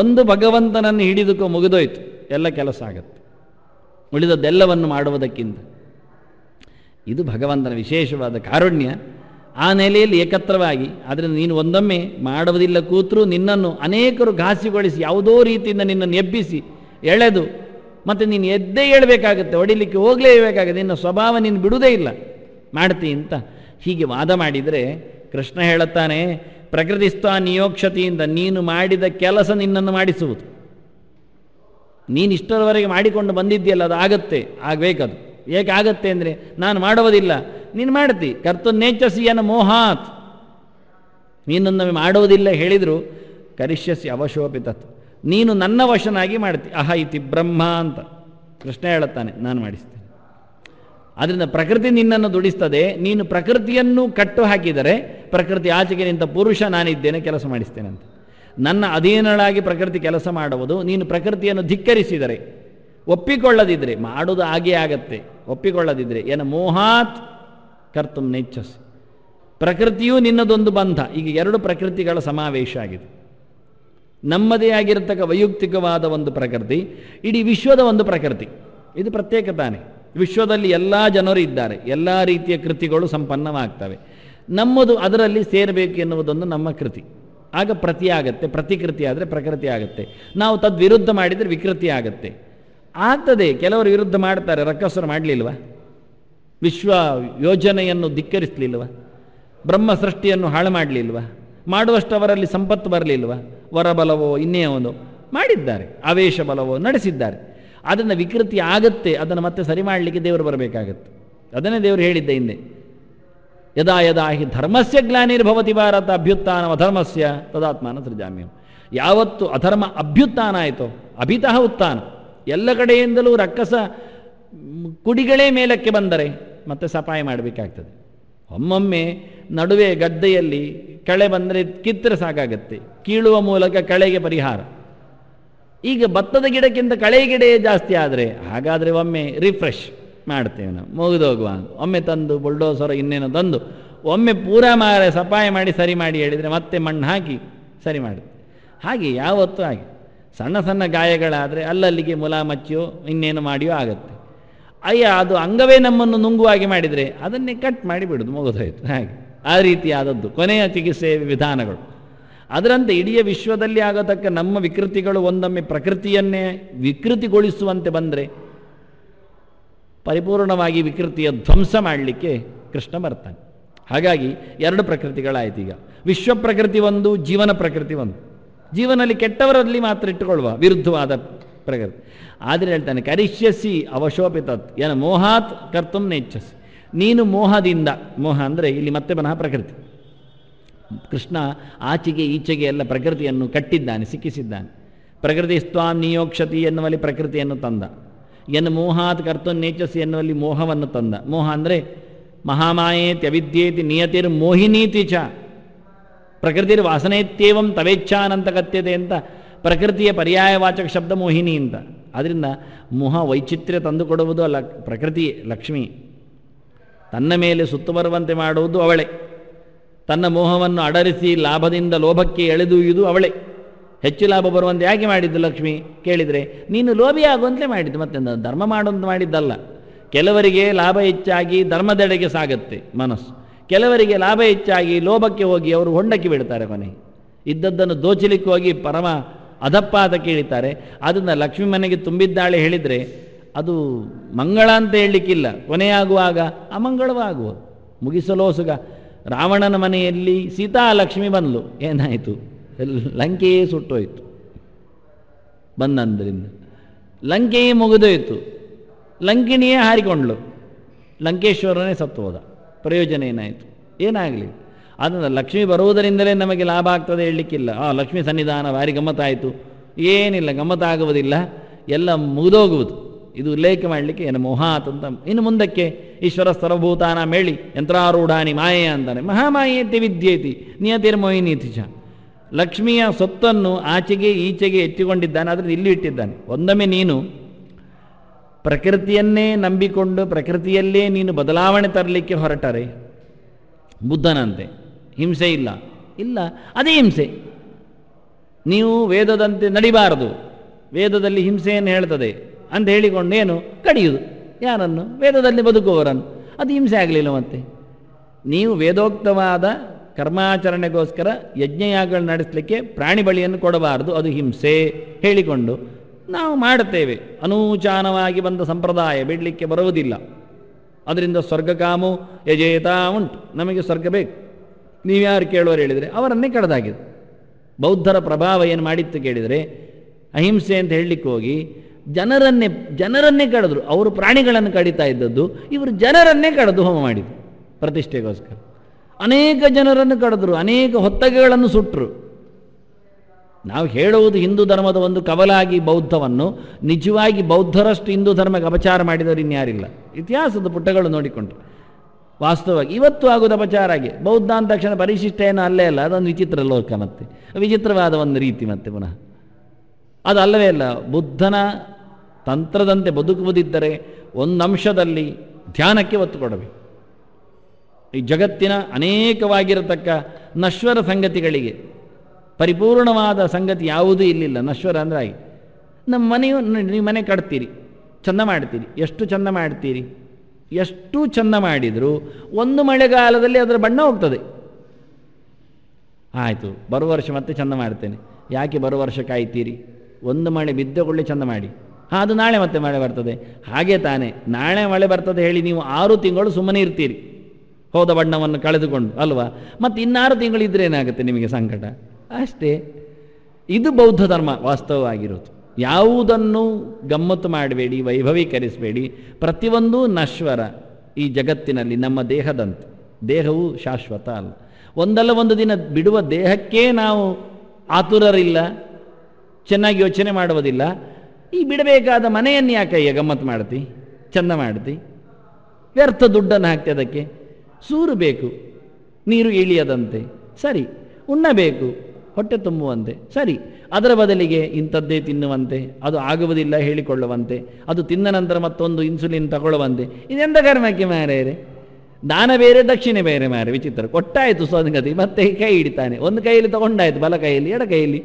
[SPEAKER 1] ಒಂದು ಭಗವಂತನನ್ನು ಹಿಡಿದಕ್ಕೂ ಮುಗಿದೋಯ್ತು ಎಲ್ಲ ಕೆಲಸ ಆಗುತ್ತೆ ಉಳಿದದ್ದೆಲ್ಲವನ್ನು ಮಾಡುವುದಕ್ಕಿಂತ ಇದು ಭಗವಂತನ ವಿಶೇಷವಾದ ಕಾರುಣ್ಯ ಆ ನೆಲೆಯಲ್ಲಿ ಏಕತ್ರವಾಗಿ ಆದ್ದರಿಂದ ನೀನು ಒಂದೊಮ್ಮೆ ಮಾಡುವುದಿಲ್ಲ ಕೂತರೂ ನಿನ್ನನ್ನು ಅನೇಕರು ಘಾಸಿಗೊಳಿಸಿ ಯಾವುದೋ ರೀತಿಯಿಂದ ನಿನ್ನನ್ನು ಎಬ್ಬಿಸಿ ಎಳೆದು ಮತ್ತು ನೀನು ಎದ್ದೇ ಹೇಳಬೇಕಾಗುತ್ತೆ ಹೊಡಿಲಿಕ್ಕೆ ಇರಬೇಕಾಗುತ್ತೆ ನಿನ್ನ ಸ್ವಭಾವ ನೀನು ಬಿಡುವುದೇ ಇಲ್ಲ ಮಾಡ್ತೀ ಅಂತ ಹೀಗೆ ವಾದ ಮಾಡಿದರೆ ಕೃಷ್ಣ ಹೇಳುತ್ತಾನೆ ಪ್ರಕೃತಿಸ್ಥ ನಿಯೋಕ್ಷತೆಯಿಂದ ನೀನು ಮಾಡಿದ ಕೆಲಸ ನಿನ್ನನ್ನು ಮಾಡಿಸುವುದು ನೀನು ಇಷ್ಟರವರೆಗೆ ಮಾಡಿಕೊಂಡು ಬಂದಿದ್ದೀಯಲ್ಲ ಅದು ಆಗತ್ತೆ ಆಗಬೇಕದು ಏಕೆ ಆಗತ್ತೆ ಅಂದರೆ ನಾನು ಮಾಡುವುದಿಲ್ಲ ನೀನು ಮಾಡ್ತಿ ಕರ್ತು ನೇಚಸಿಯನ ಮೋಹಾತ್ ನಮಗೆ ಮಾಡುವುದಿಲ್ಲ ಹೇಳಿದರು ಕರಿಷ್ಯಸಿ ಅವಶೋಪಿತತ್ ನೀನು ನನ್ನ ವಶನಾಗಿ ಮಾಡ್ತಿ ಅಹ ಇತಿ ಬ್ರಹ್ಮ ಅಂತ ಕೃಷ್ಣ ಹೇಳುತ್ತಾನೆ ನಾನು ಮಾಡಿಸ್ತೇನೆ ಆದ್ದರಿಂದ ಪ್ರಕೃತಿ ನಿನ್ನನ್ನು ದುಡಿಸ್ತದೆ ನೀನು ಪ್ರಕೃತಿಯನ್ನು ಕಟ್ಟು ಹಾಕಿದರೆ ಪ್ರಕೃತಿ ಆಚೆಗೆ ನಿಂತ ಪುರುಷ ನಾನಿದ್ದೇನೆ ಕೆಲಸ ಮಾಡಿಸ್ತೇನೆ ಅಂತ ನನ್ನ ಅಧೀನಳಾಗಿ ಪ್ರಕೃತಿ ಕೆಲಸ ಮಾಡುವುದು ನೀನು ಪ್ರಕೃತಿಯನ್ನು ಧಿಕ್ಕರಿಸಿದರೆ ಒಪ್ಪಿಕೊಳ್ಳದಿದ್ದರೆ ಮಾಡೋದು ಹಾಗೇ ಆಗತ್ತೆ ಒಪ್ಪಿಕೊಳ್ಳದಿದ್ದರೆ ಏನು ಮೋಹಾತ್ ಕರ್ತು ನೆಚ್ಚಸಿ ಪ್ರಕೃತಿಯು ನಿನ್ನದೊಂದು ಬಂಧ ಈಗ ಎರಡು ಪ್ರಕೃತಿಗಳ ಸಮಾವೇಶ ಆಗಿದೆ ನಮ್ಮದೇ ಆಗಿರತಕ್ಕ ವೈಯಕ್ತಿಕವಾದ ಒಂದು ಪ್ರಕೃತಿ ಇಡೀ ವಿಶ್ವದ ಒಂದು ಪ್ರಕೃತಿ ಇದು ಪ್ರತ್ಯೇಕ ತಾನೆ ವಿಶ್ವದಲ್ಲಿ ಎಲ್ಲ ಜನರು ಇದ್ದಾರೆ ಎಲ್ಲ ರೀತಿಯ ಕೃತಿಗಳು ಸಂಪನ್ನವಾಗ್ತವೆ ನಮ್ಮದು ಅದರಲ್ಲಿ ಸೇರಬೇಕು ಎನ್ನುವುದೊಂದು ನಮ್ಮ ಕೃತಿ ಆಗ ಪ್ರತಿ ಆಗತ್ತೆ ಪ್ರತಿಕೃತಿ ಆದರೆ ಪ್ರಕೃತಿ ಆಗುತ್ತೆ ನಾವು ತದ್ವಿರುದ್ಧ ಮಾಡಿದರೆ ವಿಕೃತಿ ಆಗುತ್ತೆ ಆಗ್ತದೆ ಕೆಲವರು ವಿರುದ್ಧ ಮಾಡ್ತಾರೆ ರಕ್ಕಸರು ಮಾಡಲಿಲ್ವ ವಿಶ್ವ ಯೋಜನೆಯನ್ನು ಧಿಕ್ಕರಿಸಲಿಲ್ವ ಬ್ರಹ್ಮ ಸೃಷ್ಟಿಯನ್ನು ಹಾಳು ಮಾಡಲಿಲ್ವ ಮಾಡುವಷ್ಟು ಅವರಲ್ಲಿ ಸಂಪತ್ತು ಬರಲಿಲ್ವ ವರಬಲವೋ ಇನ್ನೇ ಒಂದು ಮಾಡಿದ್ದಾರೆ ಆವೇಶ ಬಲವೋ ನಡೆಸಿದ್ದಾರೆ ಅದನ್ನು ವಿಕೃತಿ ಆಗುತ್ತೆ ಅದನ್ನು ಮತ್ತೆ ಸರಿ ಮಾಡಲಿಕ್ಕೆ ದೇವರು ಬರಬೇಕಾಗತ್ತೆ ಅದನ್ನೇ ದೇವರು ಹೇಳಿದ್ದೆ ಹಿಂದೆ ಯದಾ ಯದಾ ಹಿ ಧರ್ಮಸ್ಯ ಗ್ಲಾನಿರ್ಭವತಿ ಭಾರತ ಅಭ್ಯುತ್ಥಾನ ಧರ್ಮಸ್ಯ ತದಾತ್ಮಾನ ಸೃಜಾಮ್ಯ ಯಾವತ್ತು ಅಧರ್ಮ ಅಭ್ಯುತ್ಥಾನ ಆಯಿತೋ ಅಭಿತಃ ಉತ್ಥಾನ ಎಲ್ಲ ಕಡೆಯಿಂದಲೂ ರಕ್ಕಸ ಕುಡಿಗಳೇ ಮೇಲಕ್ಕೆ ಬಂದರೆ ಮತ್ತೆ ಸಫಾಯಿ ಮಾಡಬೇಕಾಗ್ತದೆ ಒಮ್ಮೊಮ್ಮೆ ನಡುವೆ ಗದ್ದೆಯಲ್ಲಿ ಕಳೆ ಬಂದರೆ ಕಿತ್ತರೆ ಸಾಕಾಗತ್ತೆ ಕೀಳುವ ಮೂಲಕ ಕಳೆಗೆ ಪರಿಹಾರ ಈಗ ಭತ್ತದ ಗಿಡಕ್ಕಿಂತ ಕಳೆ ಗಿಡೇ ಜಾಸ್ತಿ ಆದರೆ ಹಾಗಾದರೆ ಒಮ್ಮೆ ರಿಫ್ರೆಶ್ ಮಾಡ್ತೇವೆ ನಾವು ಮುಗಿದೋಗುವ ಒಮ್ಮೆ ತಂದು ಬುಲ್ಡೋಸರ ಇನ್ನೇನು ತಂದು ಒಮ್ಮೆ ಪೂರ ಮಾರ ಸಫಾಯಿ ಮಾಡಿ ಸರಿ ಮಾಡಿ ಹೇಳಿದರೆ ಮತ್ತೆ ಮಣ್ಣು ಹಾಕಿ ಸರಿ ಮಾಡಿ ಹಾಗೆ ಯಾವತ್ತೂ ಹಾಗೆ ಸಣ್ಣ ಸಣ್ಣ ಗಾಯಗಳಾದರೆ ಅಲ್ಲಲ್ಲಿಗೆ ಮುಲಾಮಚ್ಚಿಯೋ ಇನ್ನೇನು ಮಾಡಿಯೋ ಆಗುತ್ತೆ ಅಯ್ಯ ಅದು ಅಂಗವೇ ನಮ್ಮನ್ನು ನುಂಗುವಾಗಿ ಮಾಡಿದರೆ ಅದನ್ನೇ ಕಟ್ ಮಾಡಿ ಬಿಡೋದು ಮುಗಿದೋಯ್ತು ಹಾಗೆ ಆ ರೀತಿಯಾದದ್ದು ಕೊನೆಯ ಚಿಕಿತ್ಸೆ ವಿಧಾನಗಳು ಅದರಂತೆ ಇಡೀ ವಿಶ್ವದಲ್ಲಿ ಆಗತಕ್ಕ ನಮ್ಮ ವಿಕೃತಿಗಳು ಒಂದೊಮ್ಮೆ ಪ್ರಕೃತಿಯನ್ನೇ ವಿಕೃತಿಗೊಳಿಸುವಂತೆ ಬಂದರೆ ಪರಿಪೂರ್ಣವಾಗಿ ವಿಕೃತಿಯ ಧ್ವಂಸ ಮಾಡಲಿಕ್ಕೆ ಕೃಷ್ಣ ಬರ್ತಾನೆ ಹಾಗಾಗಿ ಎರಡು ಪ್ರಕೃತಿಗಳಾಯ್ತು ಈಗ ವಿಶ್ವ ಪ್ರಕೃತಿ ಒಂದು ಜೀವನ ಪ್ರಕೃತಿ ಒಂದು ಜೀವನದಲ್ಲಿ ಕೆಟ್ಟವರಲ್ಲಿ ಮಾತ್ರ ಇಟ್ಟುಕೊಳ್ಳುವ ವಿರುದ್ಧವಾದ ಪ್ರಕೃತಿ ಆದರೆ ಹೇಳ್ತಾನೆ ಕರಿಷ್ಯಸಿ ಅವಶೋಪಿತತ್ ಏನ ಮೋಹಾತ್ ಕರ್ತಂ ನೇಚ್ಛಸಿ ನೀನು ಮೋಹದಿಂದ ಮೋಹ ಅಂದರೆ ಇಲ್ಲಿ ಮತ್ತೆ ಮನಃ ಪ್ರಕೃತಿ ಕೃಷ್ಣ ಆಚೆಗೆ ಈಚೆಗೆ ಎಲ್ಲ ಪ್ರಕೃತಿಯನ್ನು ಕಟ್ಟಿದ್ದಾನೆ ಸಿಕ್ಕಿಸಿದ್ದಾನೆ ಪ್ರಕೃತಿ ಸ್ವಾಮ್ ನಿಯೋಕ್ಷತಿ ಎನ್ನುವಲ್ಲಿ ಪ್ರಕೃತಿಯನ್ನು ತಂದ ಎನ್ನು ಮೋಹಾತ್ ಕರ್ತನ್ ನೇಚಸಿ ಎನ್ನುವಲ್ಲಿ ಮೋಹವನ್ನು ತಂದ ಮೋಹ ಅಂದರೆ ಮಹಾಮಾಯೇತಿ ಅವಿದ್ಯೇತಿ ನಿಯತಿರ್ ಮೋಹಿನೀತಿ ಚ ಪ್ರಕೃತಿಯ ವಾಸನೆತ್ಯೇವಂ ತವೇಚ್ಛಾನಂತಗತ್ಯತೆ ಅಂತ ಪ್ರಕೃತಿಯ ಪರ್ಯಾಯವಾಚಕ ಶಬ್ದ ಮೋಹಿನಿ ಅಂತ ಆದ್ದರಿಂದ ಮೋಹ ವೈಚಿತ್ರ್ಯ ತಂದುಕೊಡುವುದು ಅಲ್ಲ ಪ್ರಕೃತಿ ಲಕ್ಷ್ಮಿ ತನ್ನ ಮೇಲೆ ಸುತ್ತು ಬರುವಂತೆ ಮಾಡುವುದು ಅವಳೆ ತನ್ನ ಮೋಹವನ್ನು ಅಡರಿಸಿ ಲಾಭದಿಂದ ಲೋಭಕ್ಕೆ ಎಳೆದುಯ್ಯುವುದು ಅವಳೆ ಹೆಚ್ಚು ಲಾಭ ಬರುವಂತೆ ಯಾಕೆ ಮಾಡಿದ್ದು ಲಕ್ಷ್ಮಿ ಕೇಳಿದರೆ ನೀನು ಲೋಭಿ ಆಗುವಂತೆ ಮಾಡಿದ್ದು ಮತ್ತೆ ಧರ್ಮ ಮಾಡುವಂತೆ ಮಾಡಿದ್ದಲ್ಲ ಕೆಲವರಿಗೆ ಲಾಭ ಹೆಚ್ಚಾಗಿ ಧರ್ಮದೆಡೆಗೆ ಸಾಗುತ್ತೆ ಮನಸ್ಸು ಕೆಲವರಿಗೆ ಲಾಭ ಹೆಚ್ಚಾಗಿ ಲೋಭಕ್ಕೆ ಹೋಗಿ ಅವರು ಹೊಂಡಕ್ಕೆ ಬಿಡ್ತಾರೆ ಕೊನೆ ಇದ್ದದ್ದನ್ನು ದೋಚಲಿಕ್ಕೆ ಹೋಗಿ ಪರಮ ಅದಪ್ಪ ಅದಕ್ಕೆ ಇಳಿತಾರೆ ಅದನ್ನು ಲಕ್ಷ್ಮಿ ಮನೆಗೆ ತುಂಬಿದ್ದಾಳೆ ಹೇಳಿದರೆ ಅದು ಮಂಗಳ ಅಂತ ಹೇಳಲಿಕ್ಕಿಲ್ಲ ಕೊನೆಯಾಗುವಾಗ ಅಮಂಗಳವಾಗುವ ಮುಗಿಸಲೋಸುಗ ರಾವಣನ ಮನೆಯಲ್ಲಿ ಸೀತಾ ಲಕ್ಷ್ಮಿ ಬಂದಳು ಏನಾಯಿತು ಲಂಕೆಯೇ ಸುಟ್ಟೋಯ್ತು ಬಂದಂದ್ರಿಂದ ಲಂಕೆಯೇ ಮುಗಿದೋಯಿತು ಲಂಕಿಣಿಯೇ ಹಾರಿಕೊಂಡ್ಳು ಲಂಕೇಶ್ವರನೇ ಸತ್ತು ಹೋದ ಪ್ರಯೋಜನ ಏನಾಯಿತು ಏನಾಗಲಿ ಆದರೆ ಲಕ್ಷ್ಮಿ ಬರುವುದರಿಂದಲೇ ನಮಗೆ ಲಾಭ ಆಗ್ತದೆ ಹೇಳಲಿಕ್ಕಿಲ್ಲ ಆ ಲಕ್ಷ್ಮಿ ಸನ್ನಿಧಾನ ಭಾರಿ ಗಮ್ಮತ್ತಾಯಿತು ಏನಿಲ್ಲ ಗಮ್ಮತ್ತಾಗುವುದಿಲ್ಲ ಎಲ್ಲ ಮುಗಿದೋಗುವುದು ಇದು ಉಲ್ಲೇಖ ಮಾಡಲಿಕ್ಕೆ ಏನು ಮೊಹಾತ್ ಅಂತ ಇನ್ನು ಮುಂದಕ್ಕೆ ಈಶ್ವರ ಸರ್ವಭೂತಾನ ಮೇಳಿ ಯಂತ್ರಾರೂಢಾನಿ ಮಾಯೆ ಅಂತಾನೆ ಮಹಾಮಾಯೇತಿ ವಿದ್ಯೇತಿ ನಿಯತಿರ್ಮೋಹಿನೀತಿ ಚ ಲಕ್ಷ್ಮಿಯ ಸೊತ್ತನ್ನು ಆಚೆಗೆ ಈಚೆಗೆ ಎತ್ತಿಕೊಂಡಿದ್ದಾನೆ ಅದರಲ್ಲಿ ಇಲ್ಲಿ ಇಟ್ಟಿದ್ದಾನೆ ಒಂದೊಮ್ಮೆ ನೀನು ಪ್ರಕೃತಿಯನ್ನೇ ನಂಬಿಕೊಂಡು ಪ್ರಕೃತಿಯಲ್ಲೇ ನೀನು ಬದಲಾವಣೆ ತರಲಿಕ್ಕೆ ಹೊರಟರೆ ಬುದ್ಧನಂತೆ ಹಿಂಸೆ ಇಲ್ಲ ಇಲ್ಲ ಅದೇ ಹಿಂಸೆ ನೀವು ವೇದದಂತೆ ನಡಿಬಾರದು ವೇದದಲ್ಲಿ ಹಿಂಸೆಯನ್ನು ಹೇಳ್ತದೆ ಅಂತ ಹೇಳಿಕೊಂಡು ಏನು ಕಡಿಯುವುದು ಯಾರನ್ನು ವೇದದಲ್ಲಿ ಬದುಕುವವರನ್ನು ಅದು ಹಿಂಸೆ ಆಗಲಿಲ್ಲ ಮತ್ತೆ ನೀವು ವೇದೋಕ್ತವಾದ ಕರ್ಮಾಚರಣೆಗೋಸ್ಕರ ಯಜ್ಞಯಾಗಗಳು ನಡೆಸಲಿಕ್ಕೆ ಪ್ರಾಣಿ ಬಳಿಯನ್ನು ಕೊಡಬಾರದು ಅದು ಹಿಂಸೆ ಹೇಳಿಕೊಂಡು ನಾವು ಮಾಡುತ್ತೇವೆ ಅನೂಚಾನವಾಗಿ ಬಂದ ಸಂಪ್ರದಾಯ ಬಿಡಲಿಕ್ಕೆ ಬರುವುದಿಲ್ಲ ಅದರಿಂದ ಸ್ವರ್ಗಕಾಮು ಯಜೇತ ಉಂಟು ನಮಗೆ ಸ್ವರ್ಗ ಬೇಕು ನೀವ್ಯಾರು ಕೇಳುವರು ಹೇಳಿದರೆ ಅವರನ್ನೇ ಕಡದಾಗಿದೆ ಬೌದ್ಧರ ಪ್ರಭಾವ ಏನು ಮಾಡಿತ್ತು ಕೇಳಿದರೆ ಅಹಿಂಸೆ ಅಂತ ಹೇಳಲಿಕ್ಕೆ ಹೋಗಿ ಜನರನ್ನೇ ಜನರನ್ನೇ ಕಡಿದ್ರು ಅವರು ಪ್ರಾಣಿಗಳನ್ನು ಕಡಿತಾ ಇದ್ದದ್ದು ಇವರು ಜನರನ್ನೇ ಕಡಿದು ಹೋಮ ಮಾಡಿದರು ಪ್ರತಿಷ್ಠೆಗೋಸ್ಕರ ಅನೇಕ ಜನರನ್ನು ಕಡಿದ್ರು ಅನೇಕ ಹೊತ್ತಗೆಗಳನ್ನು ಸುಟ್ಟರು ನಾವು ಹೇಳುವುದು ಹಿಂದೂ ಧರ್ಮದ ಒಂದು ಕವಲಾಗಿ ಬೌದ್ಧವನ್ನು ನಿಜವಾಗಿ ಬೌದ್ಧರಷ್ಟು ಹಿಂದೂ ಧರ್ಮಕ್ಕೆ ಅಪಚಾರ ಮಾಡಿದವರು ಇನ್ಯಾರಿಲ್ಲ ಇತಿಹಾಸದ ಪುಟಗಳು ನೋಡಿಕೊಂಡು ವಾಸ್ತವವಾಗಿ ಇವತ್ತು ಆಗೋದು ಅಪಚಾರ ಆಗಿ ಬೌದ್ಧ ಅಂದ ತಕ್ಷಣ ಪರಿಶಿಷ್ಟ ಏನು ಅಲ್ಲೇ ಅಲ್ಲ ಅದೊಂದು ವಿಚಿತ್ರ ಲೋಕ ಮತ್ತೆ ವಿಚಿತ್ರವಾದ ಒಂದು ರೀತಿ ಮತ್ತೆ ಪುನಃ ಅದು ಅಲ್ಲವೇ ಅಲ್ಲ ಬುದ್ಧನ ತಂತ್ರದಂತೆ ಬದುಕುವುದಿದ್ದರೆ ಒಂದು ಅಂಶದಲ್ಲಿ ಧ್ಯಾನಕ್ಕೆ ಒತ್ತು ಕೊಡಬೇಕು ಈ ಜಗತ್ತಿನ ಅನೇಕವಾಗಿರತಕ್ಕ ನಶ್ವರ ಸಂಗತಿಗಳಿಗೆ ಪರಿಪೂರ್ಣವಾದ ಸಂಗತಿ ಯಾವುದೂ ಇಲ್ಲಿಲ್ಲ ನಶ್ವರ ಅಂದರೆ ಆಗಿ ನಮ್ಮ ಮನೆಯು ನೀವು ಮನೆ ಕಟ್ತೀರಿ ಚಂದ ಮಾಡ್ತೀರಿ ಎಷ್ಟು ಚಂದ ಮಾಡ್ತೀರಿ ಎಷ್ಟು ಚಂದ ಮಾಡಿದರೂ ಒಂದು ಮಳೆಗಾಲದಲ್ಲಿ ಅದರ ಬಣ್ಣ ಹೋಗ್ತದೆ ಆಯಿತು ಬರುವ ವರ್ಷ ಮತ್ತೆ ಚಂದ ಮಾಡ್ತೇನೆ ಯಾಕೆ ಬರುವ ವರ್ಷ ಕಾಯ್ತೀರಿ ಒಂದು ಮಳೆ ಬಿದ್ದ ಕೂಡಲೇ ಚಂದ ಮಾಡಿ ಹಾಂ ಅದು ನಾಳೆ ಮತ್ತೆ ಮಳೆ ಬರ್ತದೆ ಹಾಗೆ ತಾನೇ ನಾಳೆ ಮಳೆ ಬರ್ತದೆ ಹೇಳಿ ನೀವು ಆರು ತಿಂಗಳು ಸುಮ್ಮನೆ ಇರ್ತೀರಿ ಹೋದ ಬಣ್ಣವನ್ನು ಕಳೆದುಕೊಂಡು ಅಲ್ವಾ ಮತ್ತು ಇನ್ನಾರು ತಿಂಗಳಿದ್ರೆ ಏನಾಗುತ್ತೆ ನಿಮಗೆ ಸಂಕಟ ಅಷ್ಟೇ ಇದು ಬೌದ್ಧ ಧರ್ಮ ವಾಸ್ತವವಾಗಿರೋದು ಯಾವುದನ್ನು ಗಮ್ಮತ್ತು ಮಾಡಬೇಡಿ ವೈಭವೀಕರಿಸಬೇಡಿ ಪ್ರತಿಯೊಂದೂ ನಶ್ವರ ಈ ಜಗತ್ತಿನಲ್ಲಿ ನಮ್ಮ ದೇಹದಂತೆ ದೇಹವು ಶಾಶ್ವತ ಅಲ್ಲ ಒಂದಲ್ಲ ಒಂದು ದಿನ ಬಿಡುವ ದೇಹಕ್ಕೆ ನಾವು ಆತುರರಿಲ್ಲ ಚೆನ್ನಾಗಿ ಯೋಚನೆ ಮಾಡುವುದಿಲ್ಲ ಈ ಬಿಡಬೇಕಾದ ಮನೆಯನ್ನು ಯಾಕಯ್ಯ ಗಮ್ಮತ್ತು ಮಾಡ್ತಿ ಚಂದ ಮಾಡ್ತಿ ವ್ಯರ್ಥ ದುಡ್ಡನ್ನು ಹಾಕ್ತಿ ಅದಕ್ಕೆ ಸೂರು ಬೇಕು ನೀರು ಇಳಿಯದಂತೆ ಸರಿ ಉಣ್ಣಬೇಕು ಹೊಟ್ಟೆ ತುಂಬುವಂತೆ ಸರಿ ಅದರ ಬದಲಿಗೆ ಇಂಥದ್ದೇ ತಿನ್ನುವಂತೆ ಅದು ಆಗುವುದಿಲ್ಲ ಹೇಳಿಕೊಳ್ಳುವಂತೆ ಅದು ತಿಂದ ನಂತರ ಮತ್ತೊಂದು ಇನ್ಸುಲಿನ್ ತಗೊಳ್ಳುವಂತೆ ಇದೆಂಥ ಕರ್ಮಕ್ಕೆ ಮಾರೇರೆ ದಾನ ಬೇರೆ ದಕ್ಷಿಣೆ ಬೇರೆ ಮಾರೆ ವಿಚಿತ್ರ ಕೊಟ್ಟಾಯಿತು ಸ್ವಂತಗತಿ ಮತ್ತೆ ಕೈ ಹಿಡಿತಾನೆ ಒಂದು ಕೈಯಲ್ಲಿ ತಗೊಂಡಾಯ್ತು ಬಲ ಕೈಯಲ್ಲಿ ಎಡ ಕೈಯಲ್ಲಿ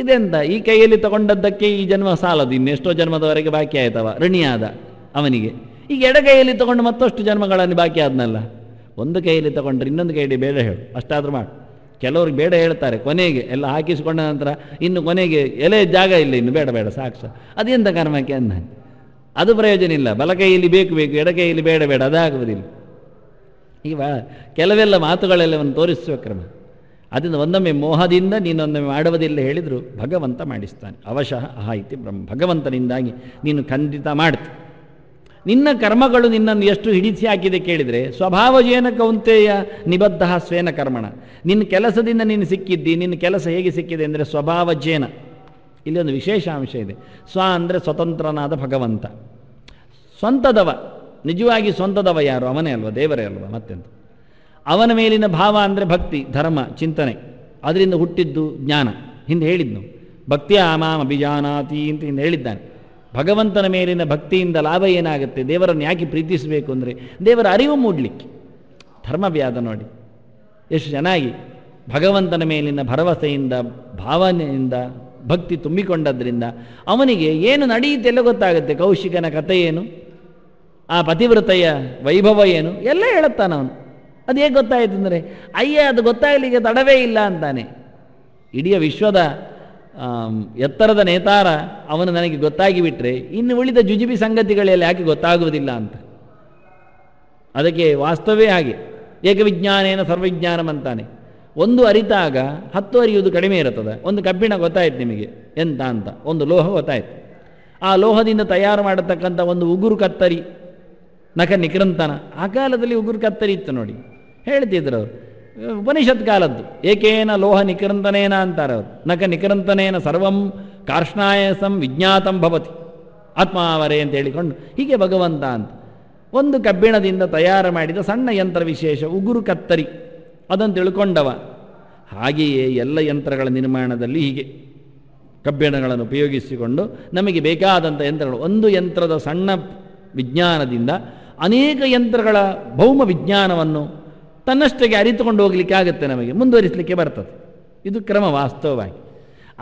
[SPEAKER 1] ಇದೆಂತ ಈ ಕೈಯಲ್ಲಿ ತಗೊಂಡದ್ದಕ್ಕೆ ಈ ಜನ್ಮ ಸಾಲದು ಇನ್ನೆಷ್ಟೋ ಜನ್ಮದವರೆಗೆ ಬಾಕಿ ಆಯ್ತವ ಋಣಿಯಾದ ಅವನಿಗೆ ಈಗ ಎಡಗೈಯಲ್ಲಿ ತಗೊಂಡು ಮತ್ತಷ್ಟು ಜನ್ಮಗಳನ್ನು ಬಾಕಿ ಆದ್ನಲ್ಲ ಒಂದು ಕೈಯಲ್ಲಿ ತಗೊಂಡ್ರೆ ಇನ್ನೊಂದು ಕೈಯಲ್ಲಿ ಬೇಡ ಹೇಳು ಅಷ್ಟಾದ್ರೂ ಮಾಡು ಕೆಲವ್ರಿಗೆ ಬೇಡ ಹೇಳ್ತಾರೆ ಕೊನೆಗೆ ಎಲ್ಲ ಹಾಕಿಸಿಕೊಂಡ ನಂತರ ಇನ್ನು ಕೊನೆಗೆ ಎಲೆ ಜಾಗ ಇಲ್ಲ ಇನ್ನು ಬೇಡ ಬೇಡ ಸಾಕ್ಷ ಅದೆಂತ ಕರ್ಮಕ್ಕೆ ಅನ್ನ ಅದು ಪ್ರಯೋಜನ ಇಲ್ಲ ಬಲಕೈಯಲ್ಲಿ ಬೇಕು ಬೇಕು ಎಡಕೈಯಲ್ಲಿ ಬೇಡ ಬೇಡ ಅದಾಗುವುದಿಲ್ಲ ಈಗ ಕೆಲವೆಲ್ಲ ಮಾತುಗಳೆಲ್ಲವನ್ನು ತೋರಿಸುವ ಕ್ರಮ ಅದರಿಂದ ಒಂದೊಮ್ಮೆ ಮೋಹದಿಂದ ಒಂದೊಮ್ಮೆ ಮಾಡುವುದಿಲ್ಲ ಹೇಳಿದರೂ ಭಗವಂತ ಮಾಡಿಸ್ತಾನೆ ಅವಶಃ ಆಹಾಯಿತಿ ಬ್ರಹ್ಮ ಭಗವಂತನಿಂದಾಗಿ ನೀನು ಖಂಡಿತ ಮಾಡ್ತಿ ನಿನ್ನ ಕರ್ಮಗಳು ನಿನ್ನನ್ನು ಎಷ್ಟು ಹಿಡಿಸಿ ಹಾಕಿದೆ ಕೇಳಿದರೆ ಸ್ವಭಾವಜೇನ ಕೌಂತೆಯ ನಿಬದ್ಧ ಸ್ವೇನ ಕರ್ಮಣ ನಿನ್ನ ಕೆಲಸದಿಂದ ನೀನು ಸಿಕ್ಕಿದ್ದಿ ನಿನ್ನ ಕೆಲಸ ಹೇಗೆ ಸಿಕ್ಕಿದೆ ಅಂದರೆ ಸ್ವಭಾವಜೇನ ಇಲ್ಲಿ ಒಂದು ವಿಶೇಷ ಅಂಶ ಇದೆ ಸ್ವ ಅಂದರೆ ಸ್ವತಂತ್ರನಾದ ಭಗವಂತ ಸ್ವಂತದವ ನಿಜವಾಗಿ ಸ್ವಂತದವ ಯಾರು ಅವನೇ ಅಲ್ವ ದೇವರೇ ಅಲ್ವ ಮತ್ತೆಂತ ಅವನ ಮೇಲಿನ ಭಾವ ಅಂದರೆ ಭಕ್ತಿ ಧರ್ಮ ಚಿಂತನೆ ಅದರಿಂದ ಹುಟ್ಟಿದ್ದು ಜ್ಞಾನ ಹಿಂದೆ ಹೇಳಿದ್ನು ಭಕ್ತಿಯ ಮಾಮ ಅಭಿಜಾನಾತಿ ಅಂತ ಹಿಂದೆ ಹೇಳಿದ್ದಾನೆ ಭಗವಂತನ ಮೇಲಿನ ಭಕ್ತಿಯಿಂದ ಲಾಭ ಏನಾಗುತ್ತೆ ದೇವರನ್ನು ಯಾಕೆ ಪ್ರೀತಿಸಬೇಕು ಅಂದರೆ ದೇವರ ಅರಿವು ಮೂಡಲಿಕ್ಕೆ ಧರ್ಮವ್ಯಾದ ನೋಡಿ ಎಷ್ಟು ಚೆನ್ನಾಗಿ ಭಗವಂತನ ಮೇಲಿನ ಭರವಸೆಯಿಂದ ಭಾವನೆಯಿಂದ ಭಕ್ತಿ ತುಂಬಿಕೊಂಡದ್ರಿಂದ ಅವನಿಗೆ ಏನು ನಡೆಯುತ್ತೆಲ್ಲ ಗೊತ್ತಾಗುತ್ತೆ ಕೌಶಿಕನ ಕಥೆ ಏನು ಆ ಪತಿವ್ರತೆಯ ವೈಭವ ಏನು ಎಲ್ಲ ಹೇಳುತ್ತಾನ ಅವನು ಅದು ಹೇಗೆ ಗೊತ್ತಾಯಿತು ಅಂದರೆ ಅಯ್ಯ ಅದು ಗೊತ್ತಾಗಲಿಕ್ಕೆ ತಡವೇ ಇಲ್ಲ ಅಂತಾನೆ ಇಡೀ ವಿಶ್ವದ ಎತ್ತರದ ನೇತಾರ ಅವನು ನನಗೆ ಗೊತ್ತಾಗಿ ಬಿಟ್ಟರೆ ಇನ್ನು ಉಳಿದ ಜುಜುಬಿ ಸಂಗತಿಗಳೆಲ್ಲ ಯಾಕೆ ಗೊತ್ತಾಗುವುದಿಲ್ಲ ಅಂತ ಅದಕ್ಕೆ ವಾಸ್ತವೇ ಹಾಗೆ ಏಕವಿಜ್ಞಾನೇನ ಸರ್ವಜ್ಞಾನಮಂತಾನೆ ಒಂದು ಅರಿತಾಗ ಹತ್ತು ಅರಿಯುವುದು ಕಡಿಮೆ ಇರುತ್ತದೆ ಒಂದು ಕಬ್ಬಿಣ ಗೊತ್ತಾಯ್ತು ನಿಮಗೆ ಎಂತ ಅಂತ ಒಂದು ಲೋಹ ಗೊತ್ತಾಯ್ತು ಆ ಲೋಹದಿಂದ ತಯಾರು ಮಾಡತಕ್ಕಂಥ ಒಂದು ಉಗುರು ಕತ್ತರಿ ನಖ ನಿಕ್ರಂತನ ಆ ಕಾಲದಲ್ಲಿ ಉಗುರು ಕತ್ತರಿ ಇತ್ತು ನೋಡಿ ಹೇಳ್ತಿದ್ರು ಅವರು ಉಪನಿಷತ್ಕಾಲದ್ದು ಏಕೇನ ಲೋಹ ನಿಕರಂತನೇನ ಅಂತಾರೆ ಅವರು ನಕ ನಿಕರಂತನೇನ ಸರ್ವಂ ಕಾರ್ಷ್ಣಾಯಸಂ ವಿಜ್ಞಾತಂ ಭವತಿ ಆತ್ಮಾವರೆ ಅಂತ ಹೇಳಿಕೊಂಡು ಹೀಗೆ ಭಗವಂತ ಅಂತ ಒಂದು ಕಬ್ಬಿಣದಿಂದ ತಯಾರು ಮಾಡಿದ ಸಣ್ಣ ಯಂತ್ರ ವಿಶೇಷ ಉಗುರು ಕತ್ತರಿ ಅದನ್ನು ತಿಳ್ಕೊಂಡವ ಹಾಗೆಯೇ ಎಲ್ಲ ಯಂತ್ರಗಳ ನಿರ್ಮಾಣದಲ್ಲಿ ಹೀಗೆ ಕಬ್ಬಿಣಗಳನ್ನು ಉಪಯೋಗಿಸಿಕೊಂಡು ನಮಗೆ ಬೇಕಾದಂಥ ಯಂತ್ರಗಳು ಒಂದು ಯಂತ್ರದ ಸಣ್ಣ ವಿಜ್ಞಾನದಿಂದ ಅನೇಕ ಯಂತ್ರಗಳ ಭೌಮ ವಿಜ್ಞಾನವನ್ನು ತನ್ನಷ್ಟಕ್ಕೆ ಅರಿತುಕೊಂಡು ಹೋಗಲಿಕ್ಕೆ ಆಗುತ್ತೆ ನಮಗೆ ಮುಂದುವರಿಸಲಿಕ್ಕೆ ಬರ್ತದೆ ಇದು ಕ್ರಮ ವಾಸ್ತವವಾಗಿ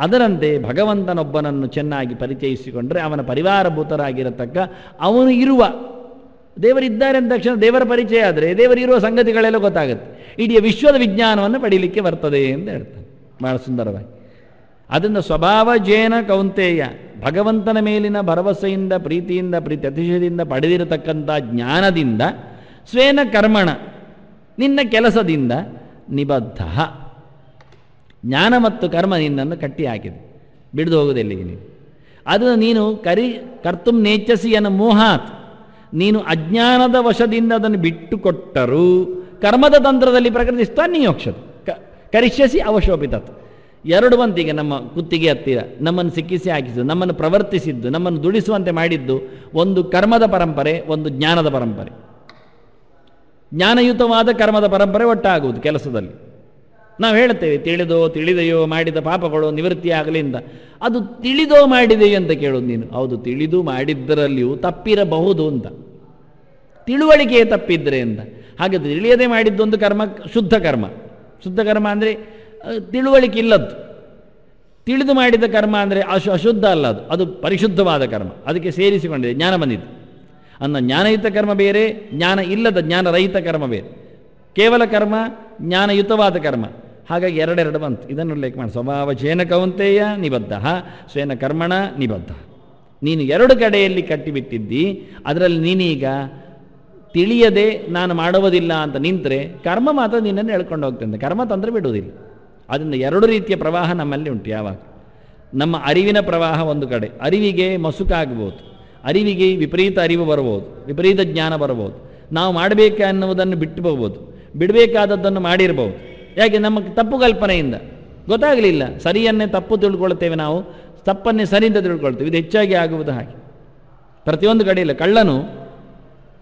[SPEAKER 1] ಅದರಂತೆ ಭಗವಂತನೊಬ್ಬನನ್ನು ಚೆನ್ನಾಗಿ ಪರಿಚಯಿಸಿಕೊಂಡರೆ ಅವನ ಪರಿವಾರಭೂತರಾಗಿರತಕ್ಕ ಅವನು ಇರುವ ದೇವರಿದ್ದಾರೆ ಅಂದ ತಕ್ಷಣ ದೇವರ ಪರಿಚಯ ಆದರೆ ದೇವರಿರುವ ಸಂಗತಿಗಳೆಲ್ಲ ಗೊತ್ತಾಗುತ್ತೆ ಇಡೀ ವಿಶ್ವದ ವಿಜ್ಞಾನವನ್ನು ಪಡೀಲಿಕ್ಕೆ ಬರ್ತದೆ ಅಂತ ಹೇಳ್ತಾನೆ ಬಹಳ ಸುಂದರವಾಗಿ ಅದರಿಂದ ಸ್ವಭಾವ ಜೇನ ಕೌಂತೆಯ ಭಗವಂತನ ಮೇಲಿನ ಭರವಸೆಯಿಂದ ಪ್ರೀತಿಯಿಂದ ಪ್ರೀತಿ ಅತಿಶಯದಿಂದ ಪಡೆದಿರತಕ್ಕಂಥ ಜ್ಞಾನದಿಂದ ಸ್ವೇನ ಕರ್ಮಣ ನಿನ್ನ ಕೆಲಸದಿಂದ ನಿಬದ್ಧ ಜ್ಞಾನ ಮತ್ತು ಕರ್ಮ ನಿನ್ನನ್ನು ಕಟ್ಟಿಹಾಕಿದೆ ಬಿಡಿದು ಹೋಗುವುದು ನೀನು ಅದು ನೀನು ಕರಿ ಕರ್ತುಂ ನೇಚಸಿಯನ ಮೋಹಾತ್ ನೀನು ಅಜ್ಞಾನದ ವಶದಿಂದ ಅದನ್ನು ಬಿಟ್ಟುಕೊಟ್ಟರೂ ಕರ್ಮದ ತಂತ್ರದಲ್ಲಿ ಪ್ರಕೃತಿ ನೀ ಕ ಕರಿಷ್ಯಸಿ ಅವಶೋಪಿತ ಎರಡು ಮಂದಿಗೆ ನಮ್ಮ ಕುತ್ತಿಗೆ ಹತ್ತಿರ ನಮ್ಮನ್ನು ಸಿಕ್ಕಿಸಿ ಹಾಕಿಸಿದ್ದು ನಮ್ಮನ್ನು ಪ್ರವರ್ತಿಸಿದ್ದು ನಮ್ಮನ್ನು ದುಡಿಸುವಂತೆ ಮಾಡಿದ್ದು ಒಂದು ಕರ್ಮದ ಪರಂಪರೆ ಒಂದು ಜ್ಞಾನದ ಪರಂಪರೆ ಜ್ಞಾನಯುತವಾದ ಕರ್ಮದ ಪರಂಪರೆ ಒಟ್ಟಾಗುವುದು ಕೆಲಸದಲ್ಲಿ ನಾವು ಹೇಳ್ತೇವೆ ತಿಳಿದೋ ತಿಳಿದೆಯೋ ಮಾಡಿದ ಪಾಪಗಳು ನಿವೃತ್ತಿಯಾಗಲಿ ಅಂತ ಅದು ತಿಳಿದೋ ಮಾಡಿದೆಯೋ ಅಂತ ಕೇಳೋದು ನೀನು ಹೌದು ತಿಳಿದು ಮಾಡಿದ್ದರಲ್ಲಿಯೂ ತಪ್ಪಿರಬಹುದು ಅಂತ ತಿಳುವಳಿಕೆ ತಪ್ಪಿದ್ರೆ ಅಂತ ಹಾಗೆ ತಿಳಿಯದೆ ಮಾಡಿದ್ದೊಂದು ಕರ್ಮ ಶುದ್ಧ ಕರ್ಮ ಶುದ್ಧ ಕರ್ಮ ಅಂದರೆ ತಿಳುವಳಿಕೆ ಇಲ್ಲದ್ದು ತಿಳಿದು ಮಾಡಿದ ಕರ್ಮ ಅಂದರೆ ಅಶು ಅಶುದ್ಧ ಅಲ್ಲ ಅದು ಅದು ಪರಿಶುದ್ಧವಾದ ಕರ್ಮ ಅದಕ್ಕೆ ಸೇರಿಸಿಕೊಂಡಿದೆ ಜ್ಞಾನ ಬಂದಿದೆ ಅನ್ನ ಜ್ಞಾನಯುತ ಕರ್ಮ ಬೇರೆ ಜ್ಞಾನ ಇಲ್ಲದ ಜ್ಞಾನರಹಿತ ಕರ್ಮ ಬೇರೆ ಕೇವಲ ಕರ್ಮ ಜ್ಞಾನಯುತವಾದ ಕರ್ಮ ಹಾಗಾಗಿ ಎರಡೆರಡು ಬಂತು ಇದನ್ನು ಉಲ್ಲೇಖ ಮಾಡಿ ಸ್ವಭಾವ ಶೇನ ಕೌಂತೆಯ ನಿಬದ್ಧ ಸ್ವೇನ ಕರ್ಮಣ ನಿಬದ್ಧ ನೀನು ಎರಡು ಕಡೆಯಲ್ಲಿ ಕಟ್ಟಿಬಿಟ್ಟಿದ್ದಿ ಅದರಲ್ಲಿ ನೀನೀಗ ತಿಳಿಯದೆ ನಾನು ಮಾಡುವುದಿಲ್ಲ ಅಂತ ನಿಂತರೆ ಕರ್ಮ ಮಾತ್ರ ನಿನ್ನನ್ನು ಎಳ್ಕೊಂಡು ಹೋಗ್ತದೆ ಕರ್ಮ ತಂದರೆ ಬಿಡುವುದಿಲ್ಲ ಅದರಿಂದ ಎರಡು ರೀತಿಯ ಪ್ರವಾಹ ನಮ್ಮಲ್ಲಿ ಉಂಟು ಯಾವಾಗ ನಮ್ಮ ಅರಿವಿನ ಪ್ರವಾಹ ಒಂದು ಕಡೆ ಅರಿವಿಗೆ ಮಸುಕಾಗಬಹುದು ಅರಿವಿಗೆ ವಿಪರೀತ ಅರಿವು ಬರಬಹುದು ವಿಪರೀತ ಜ್ಞಾನ ಬರಬಹುದು ನಾವು ಮಾಡಬೇಕು ಅನ್ನುವುದನ್ನು ಬಿಟ್ಟು ಹೋಗ್ಬೋದು ಬಿಡಬೇಕಾದದ್ದನ್ನು ಮಾಡಿರಬಹುದು ಯಾಕೆ ನಮ್ಮ ತಪ್ಪು ಕಲ್ಪನೆಯಿಂದ ಗೊತ್ತಾಗಲಿಲ್ಲ ಸರಿಯನ್ನೇ ತಪ್ಪು ತಿಳ್ಕೊಳ್ತೇವೆ ನಾವು ತಪ್ಪನ್ನೇ ಸರಿಯಿಂದ ತಿಳ್ಕೊಳ್ತೇವೆ ಇದು ಹೆಚ್ಚಾಗಿ ಆಗುವುದು ಹಾಗೆ ಪ್ರತಿಯೊಂದು ಕಡೆಯಲ್ಲ ಕಳ್ಳನು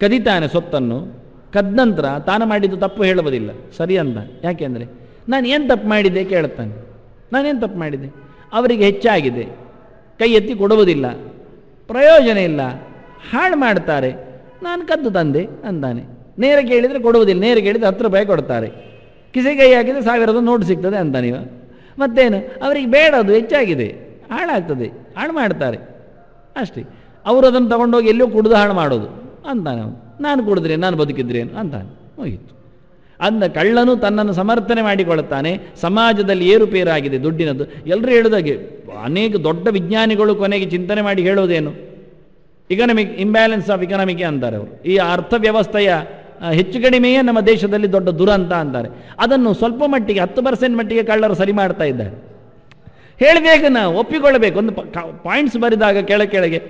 [SPEAKER 1] ಕದಿತಾನೆ ಸೊತ್ತನ್ನು ಕದ್ದ ನಂತರ ತಾನು ಮಾಡಿದ್ದು ತಪ್ಪು ಹೇಳುವುದಿಲ್ಲ ಸರಿ ಅಂತ ಯಾಕೆಂದರೆ ನಾನು ಏನು ತಪ್ಪು ಮಾಡಿದ್ದೆ ಕೇಳುತ್ತಾನೆ ನಾನೇನು ತಪ್ಪು ಮಾಡಿದ್ದೆ ಅವರಿಗೆ ಹೆಚ್ಚಾಗಿದೆ ಕೈ ಎತ್ತಿ ಕೊಡುವುದಿಲ್ಲ ಪ್ರಯೋಜನ ಇಲ್ಲ ಹಾಳು ಮಾಡ್ತಾರೆ ನಾನು ಕದ್ದು ತಂದೆ ಅಂತಾನೆ ನೇರ ಕೇಳಿದರೆ ಕೊಡುವುದಿಲ್ಲ ನೇರ ಕೇಳಿದರೆ ಹತ್ತು ರೂಪಾಯಿ ಕೊಡ್ತಾರೆ ಕಿಸಿ ಕೈ ಹಾಕಿದರೆ ಸಾವಿರದ ನೋಟ್ ಸಿಗ್ತದೆ ಅಂತ ನೀವು ಮತ್ತೇನು ಅವರಿಗೆ ಬೇಡ ಅದು ಹೆಚ್ಚಾಗಿದೆ ಹಾಳಾಗ್ತದೆ ಹಾಳು ಮಾಡ್ತಾರೆ ಅಷ್ಟೇ ಅವರು ಅದನ್ನು ತಗೊಂಡೋಗಿ ಎಲ್ಲೂ ಕುಡಿದು ಹಾಳು ಮಾಡೋದು ಅಂತಾನೆ ಅವನು ನಾನು ಕುಡಿದ್ರೇನು ನಾನು ಬದುಕಿದ್ರೇನು ಅಂತಾನೆ ಹೋಗಿತ್ತು ಅಂದ ಕಳ್ಳನು ತನ್ನನ್ನು ಸಮರ್ಥನೆ ಮಾಡಿಕೊಳ್ಳುತ್ತಾನೆ ಸಮಾಜದಲ್ಲಿ ಏರುಪೇರಾಗಿದೆ ದುಡ್ಡಿನದು ಎಲ್ಲರೂ ಹೇಳಿದಾಗೆ ಅನೇಕ ದೊಡ್ಡ ವಿಜ್ಞಾನಿಗಳು ಕೊನೆಗೆ ಚಿಂತನೆ ಮಾಡಿ ಹೇಳುವುದೇನು ಇಕನಮಿಕ್ ಇಂಬ್ಯಾಲೆನ್ಸ್ ಆಫ್ ಇಕನಮಿಕ್ ಅಂತಾರೆ ಅವರು ಈ ಅರ್ಥವ್ಯವಸ್ಥೆಯ ಹೆಚ್ಚು ಕಡಿಮೆಯೇ ನಮ್ಮ ದೇಶದಲ್ಲಿ ದೊಡ್ಡ ದುರಂತ ಅಂತಾರೆ ಅದನ್ನು ಸ್ವಲ್ಪ ಮಟ್ಟಿಗೆ ಹತ್ತು ಪರ್ಸೆಂಟ್ ಮಟ್ಟಿಗೆ ಕಳ್ಳರು ಸರಿ ಮಾಡ್ತಾ ಇದ್ದಾರೆ ಹೇಳಬೇಕು ನಾವು ಒಪ್ಪಿಕೊಳ್ಳಬೇಕು ಒಂದು ಪಾಯಿಂಟ್ಸ್ ಬರೆದಾಗ ಕೆಳ ಕೆಳಗೆ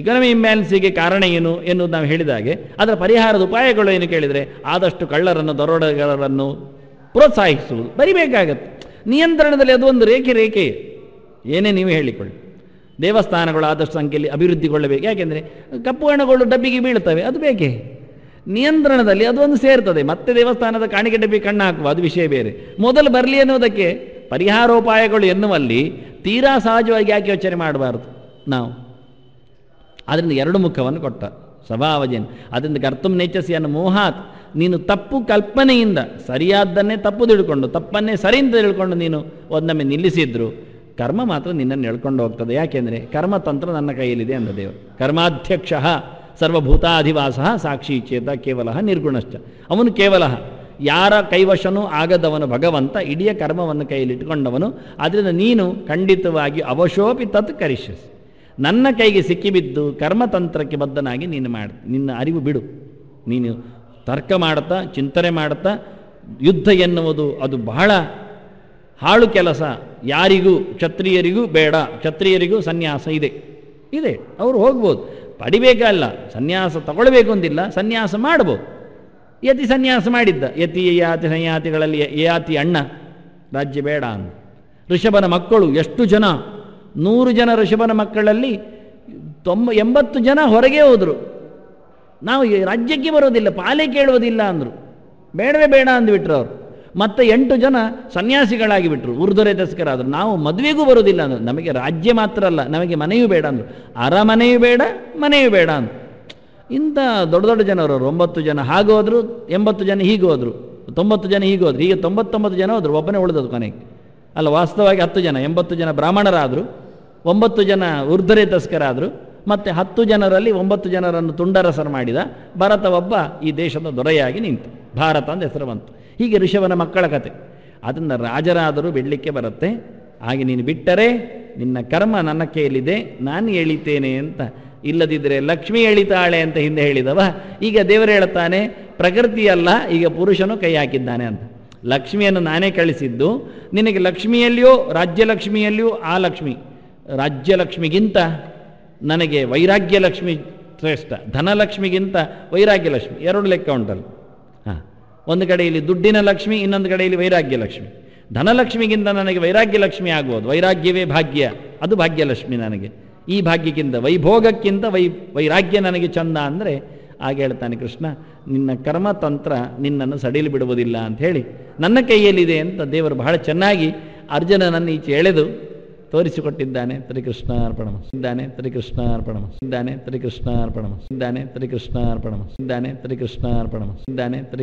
[SPEAKER 1] ಇಕನಮಿ ಇಂಬ್ಯಾಲೆನ್ಸಿಗೆ ಕಾರಣ ಏನು ಎನ್ನುವುದು ನಾವು ಹೇಳಿದಾಗೆ ಅದರ ಪರಿಹಾರದ ಉಪಾಯಗಳು ಏನು ಕೇಳಿದರೆ ಆದಷ್ಟು ಕಳ್ಳರನ್ನು ದರೋಡೆಗಳನ್ನು ಪ್ರೋತ್ಸಾಹಿಸುವುದು ಬರಿಬೇಕಾಗತ್ತೆ ನಿಯಂತ್ರಣದಲ್ಲಿ ಅದು ಒಂದು ರೇಖೆ ರೇಖೆ ಏನೇ ನೀವು ಹೇಳಿಕೊಳ್ಳಿ ದೇವಸ್ಥಾನಗಳು ಆದಷ್ಟು ಸಂಖ್ಯೆಯಲ್ಲಿ ಅಭಿವೃದ್ಧಿಗೊಳ್ಳಬೇಕು ಯಾಕೆಂದರೆ ಕಪ್ಪು ಹಣಗಳು ಡಬ್ಬಿಗೆ ಬೀಳುತ್ತವೆ ಅದು ಬೇಕೇ ನಿಯಂತ್ರಣದಲ್ಲಿ ಅದು ಸೇರ್ತದೆ ಮತ್ತೆ ದೇವಸ್ಥಾನದ ಕಾಣಿಕೆ ಡಬ್ಬಿ ಕಣ್ಣು ಹಾಕುವ ಅದು ವಿಷಯ ಬೇರೆ ಮೊದಲು ಬರಲಿ ಎನ್ನುವುದಕ್ಕೆ ಪರಿಹಾರೋಪಾಯಗಳು ಎನ್ನುವಲ್ಲಿ ತೀರಾ ಸಹಜವಾಗಿ ಯಾಕೆ ಯೋಚನೆ ಮಾಡಬಾರ್ದು ನಾವು ಅದರಿಂದ ಎರಡು ಮುಖವನ್ನು ಕೊಟ್ಟ ಸ್ವಭಾವಜನ್ ಅದರಿಂದ ಕರ್ತುಂ ಅನ್ನು ಮೋಹಾತ್ ನೀನು ತಪ್ಪು ಕಲ್ಪನೆಯಿಂದ ಸರಿಯಾದ್ದನ್ನೇ ತಪ್ಪು ತಿಳ್ಕೊಂಡು ತಪ್ಪನ್ನೇ ಸರಿಯಿಂದ ತಿಳ್ಕೊಂಡು ನೀನು ಒಂದೊಮ್ಮೆ ನಿಲ್ಲಿಸಿದ್ರು ಕರ್ಮ ಮಾತ್ರ ನಿನ್ನನ್ನು ಎಳ್ಕೊಂಡು ಹೋಗ್ತದೆ ಯಾಕೆಂದರೆ ಕರ್ಮತಂತ್ರ ನನ್ನ ಕೈಯಲ್ಲಿದೆ ಅಂದ ದೇವರು ಕರ್ಮಾಧ್ಯಕ್ಷ ಸರ್ವಭೂತಾಧಿವಾಸ ಸಾಕ್ಷಿ ಚೇತ ಕೇವಲ ನಿರ್ಗುಣಶ್ಚ ಅವನು ಕೇವಲ ಯಾರ ಕೈವಶನೂ ಆಗದವನು ಭಗವಂತ ಇಡೀ ಕರ್ಮವನ್ನು ಕೈಯಲ್ಲಿ ಇಟ್ಕೊಂಡವನು ಅದರಿಂದ ನೀನು ಖಂಡಿತವಾಗಿ ಅವಶೋಪಿ ತತ್ ಕರಿಷ್ಯಸಿ ನನ್ನ ಕೈಗೆ ಸಿಕ್ಕಿಬಿದ್ದು ಕರ್ಮತಂತ್ರಕ್ಕೆ ಬದ್ಧನಾಗಿ ನೀನು ಮಾಡ ನಿನ್ನ ಅರಿವು ಬಿಡು ನೀನು ತರ್ಕ ಮಾಡ್ತಾ ಚಿಂತನೆ ಮಾಡ್ತಾ ಯುದ್ಧ ಎನ್ನುವುದು ಅದು ಬಹಳ ಹಾಳು ಕೆಲಸ ಯಾರಿಗೂ ಕ್ಷತ್ರಿಯರಿಗೂ ಬೇಡ ಕ್ಷತ್ರಿಯರಿಗೂ ಸನ್ಯಾಸ ಇದೆ ಇದೆ ಅವರು ಹೋಗ್ಬೋದು ಪಡಿಬೇಕಲ್ಲ ಸನ್ಯಾಸ ತಗೊಳ್ಬೇಕು ಅಂದಿಲ್ಲ ಸನ್ಯಾಸ ಮಾಡ್ಬೋದು ಯತಿ ಸನ್ಯಾಸ ಮಾಡಿದ್ದ ಯತಿ ಯಾತಿ ಸಂಯಾತಿಗಳಲ್ಲಿ ಯಾತಿ ಅಣ್ಣ ರಾಜ್ಯ ಬೇಡ ಅಂತ ಋಷಭನ ಮಕ್ಕಳು ಎಷ್ಟು ಜನ ನೂರು ಜನ ಋಷಭನ ಮಕ್ಕಳಲ್ಲಿ ತೊಂಬ ಎಂಬತ್ತು ಜನ ಹೊರಗೆ ಹೋದರು ನಾವು ರಾಜ್ಯಕ್ಕೆ ಬರೋದಿಲ್ಲ ಪಾಲೆ ಕೇಳುವುದಿಲ್ಲ ಅಂದರು ಬೇಡವೇ ಬೇಡ ಅಂದುಬಿಟ್ರು ಅವರು ಮತ್ತೆ ಎಂಟು ಜನ ಸನ್ಯಾಸಿಗಳಾಗಿ ಬಿಟ್ರು ದಸ್ಕರಾದರು ನಾವು ಮದುವೆಗೂ ಬರೋದಿಲ್ಲ ಅಂದರು ನಮಗೆ ರಾಜ್ಯ ಮಾತ್ರ ಅಲ್ಲ ನಮಗೆ ಮನೆಯೂ ಬೇಡ ಅಂದರು ಅರಮನೆಯೂ ಬೇಡ ಮನೆಯೂ ಬೇಡ ಅಂದರು ಇಂಥ ದೊಡ್ಡ ದೊಡ್ಡ ಜನರು ಒಂಬತ್ತು ಜನ ಹೋದರು ಎಂಬತ್ತು ಜನ ಹೀಗೆ ಹೋದರು ತೊಂಬತ್ತು ಜನ ಹೀಗೆ ಹೋದರು ಈಗ ತೊಂಬತ್ತೊಂಬತ್ತು ಜನ ಹೋದರು ಒಬ್ಬನೇ ಉಳಿದದು ಕೊನೆಗೆ ಅಲ್ಲ ವಾಸ್ತವವಾಗಿ ಹತ್ತು ಜನ ಎಂಬತ್ತು ಜನ ಬ್ರಾಹ್ಮಣರಾದರು ಒಂಬತ್ತು ಜನ ಉರ್ಧರೆ ತಸ್ಕರಾದರು ಮತ್ತೆ ಹತ್ತು ಜನರಲ್ಲಿ ಒಂಬತ್ತು ಜನರನ್ನು ತುಂಡರಸರು ಮಾಡಿದ ಭರತ ಒಬ್ಬ ಈ ದೇಶದ ದೊರೆಯಾಗಿ ನಿಂತು ಭಾರತ ಅಂತ ಹೆಸರು ಬಂತು ಹೀಗೆ ಋಷಭನ ಮಕ್ಕಳ ಕತೆ ಅದನ್ನು ರಾಜರಾದರೂ ಬಿಡಲಿಕ್ಕೆ ಬರುತ್ತೆ ಹಾಗೆ ನೀನು ಬಿಟ್ಟರೆ ನಿನ್ನ ಕರ್ಮ ನನ್ನ ಕೈಯಲ್ಲಿದೆ ನಾನು ಎಳಿತೇನೆ ಅಂತ ಇಲ್ಲದಿದ್ದರೆ ಲಕ್ಷ್ಮಿ ಎಳಿತಾಳೆ ಅಂತ ಹಿಂದೆ ಹೇಳಿದವ ಈಗ ದೇವರು ಹೇಳುತ್ತಾನೆ ಪ್ರಕೃತಿಯಲ್ಲ ಈಗ ಪುರುಷನು ಕೈ ಹಾಕಿದ್ದಾನೆ ಅಂತ ಲಕ್ಷ್ಮಿಯನ್ನು ನಾನೇ ಕಳಿಸಿದ್ದು ನಿನಗೆ ಲಕ್ಷ್ಮಿಯಲ್ಲಿಯೋ ರಾಜ್ಯಲಕ್ಷ್ಮಿಯಲ್ಲಿಯೋ ಆ ಲಕ್ಷ್ಮಿ ರಾಜ್ಯಲಕ್ಷ್ಮಿಗಿಂತ ನನಗೆ ವೈರಾಗ್ಯಲಕ್ಷ್ಮಿ ಶ್ರೇಷ್ಠ ಧನಲಕ್ಷ್ಮಿಗಿಂತ ವೈರಾಗ್ಯಲಕ್ಷ್ಮಿ ಎರಡು ಲೆಕ್ಕ ಉಂಟಲ್ಲ ಹಾಂ ಒಂದು ಕಡೆಯಲ್ಲಿ ದುಡ್ಡಿನ ಲಕ್ಷ್ಮಿ ಇನ್ನೊಂದು ಕಡೆಯಲ್ಲಿ ವೈರಾಗ್ಯಲಕ್ಷ್ಮಿ ಧನಲಕ್ಷ್ಮಿಗಿಂತ ನನಗೆ ವೈರಾಗ್ಯಲಕ್ಷ್ಮಿ ಆಗ್ಬೋದು ವೈರಾಗ್ಯವೇ ಭಾಗ್ಯ ಅದು ಭಾಗ್ಯಲಕ್ಷ್ಮಿ ನನಗೆ ಈ ಭಾಗ್ಯಕ್ಕಿಂತ ವೈಭೋಗಕ್ಕಿಂತ ವೈ ವೈರಾಗ್ಯ ನನಗೆ ಚಂದ ಅಂದರೆ ಆಗ ಹೇಳ್ತಾನೆ ಕೃಷ್ಣ ನಿನ್ನ ಕರ್ಮತಂತ್ರ ನಿನ್ನನ್ನು ಸಡಿಲು ಬಿಡುವುದಿಲ್ಲ ಅಂತ ಹೇಳಿ ನನ್ನ ಕೈಯಲ್ಲಿದೆ ಅಂತ ದೇವರು ಬಹಳ ಚೆನ್ನಾಗಿ ಅರ್ಜುನನನ್ನು ಈಚೆ ಎಳೆದು ತೋರಿಸಿಕೊಟ್ಟಿದ್ದಾನೆ ತ್ರಿಕೃಷ್ಣಾರ್ಪಣ ಇದ್ದಾನೆ ತ್ರಿಕೃಷ್ಣಾರ್ಪಣ ಸಿಂದಾನೆ ತ್ರಿಕೃಷ್ಣಾರ್ಪಣ ಇದ್ದಾನೆ ತ್ರಿಕೃಷ್ಣಾರ್ಪಣ ಇದ್ದಾನೆ ತ್ರಿಕೃಷ್ಣಾರ್ಪಣ ಇದ್ದಾನೆ ತ್ರಿ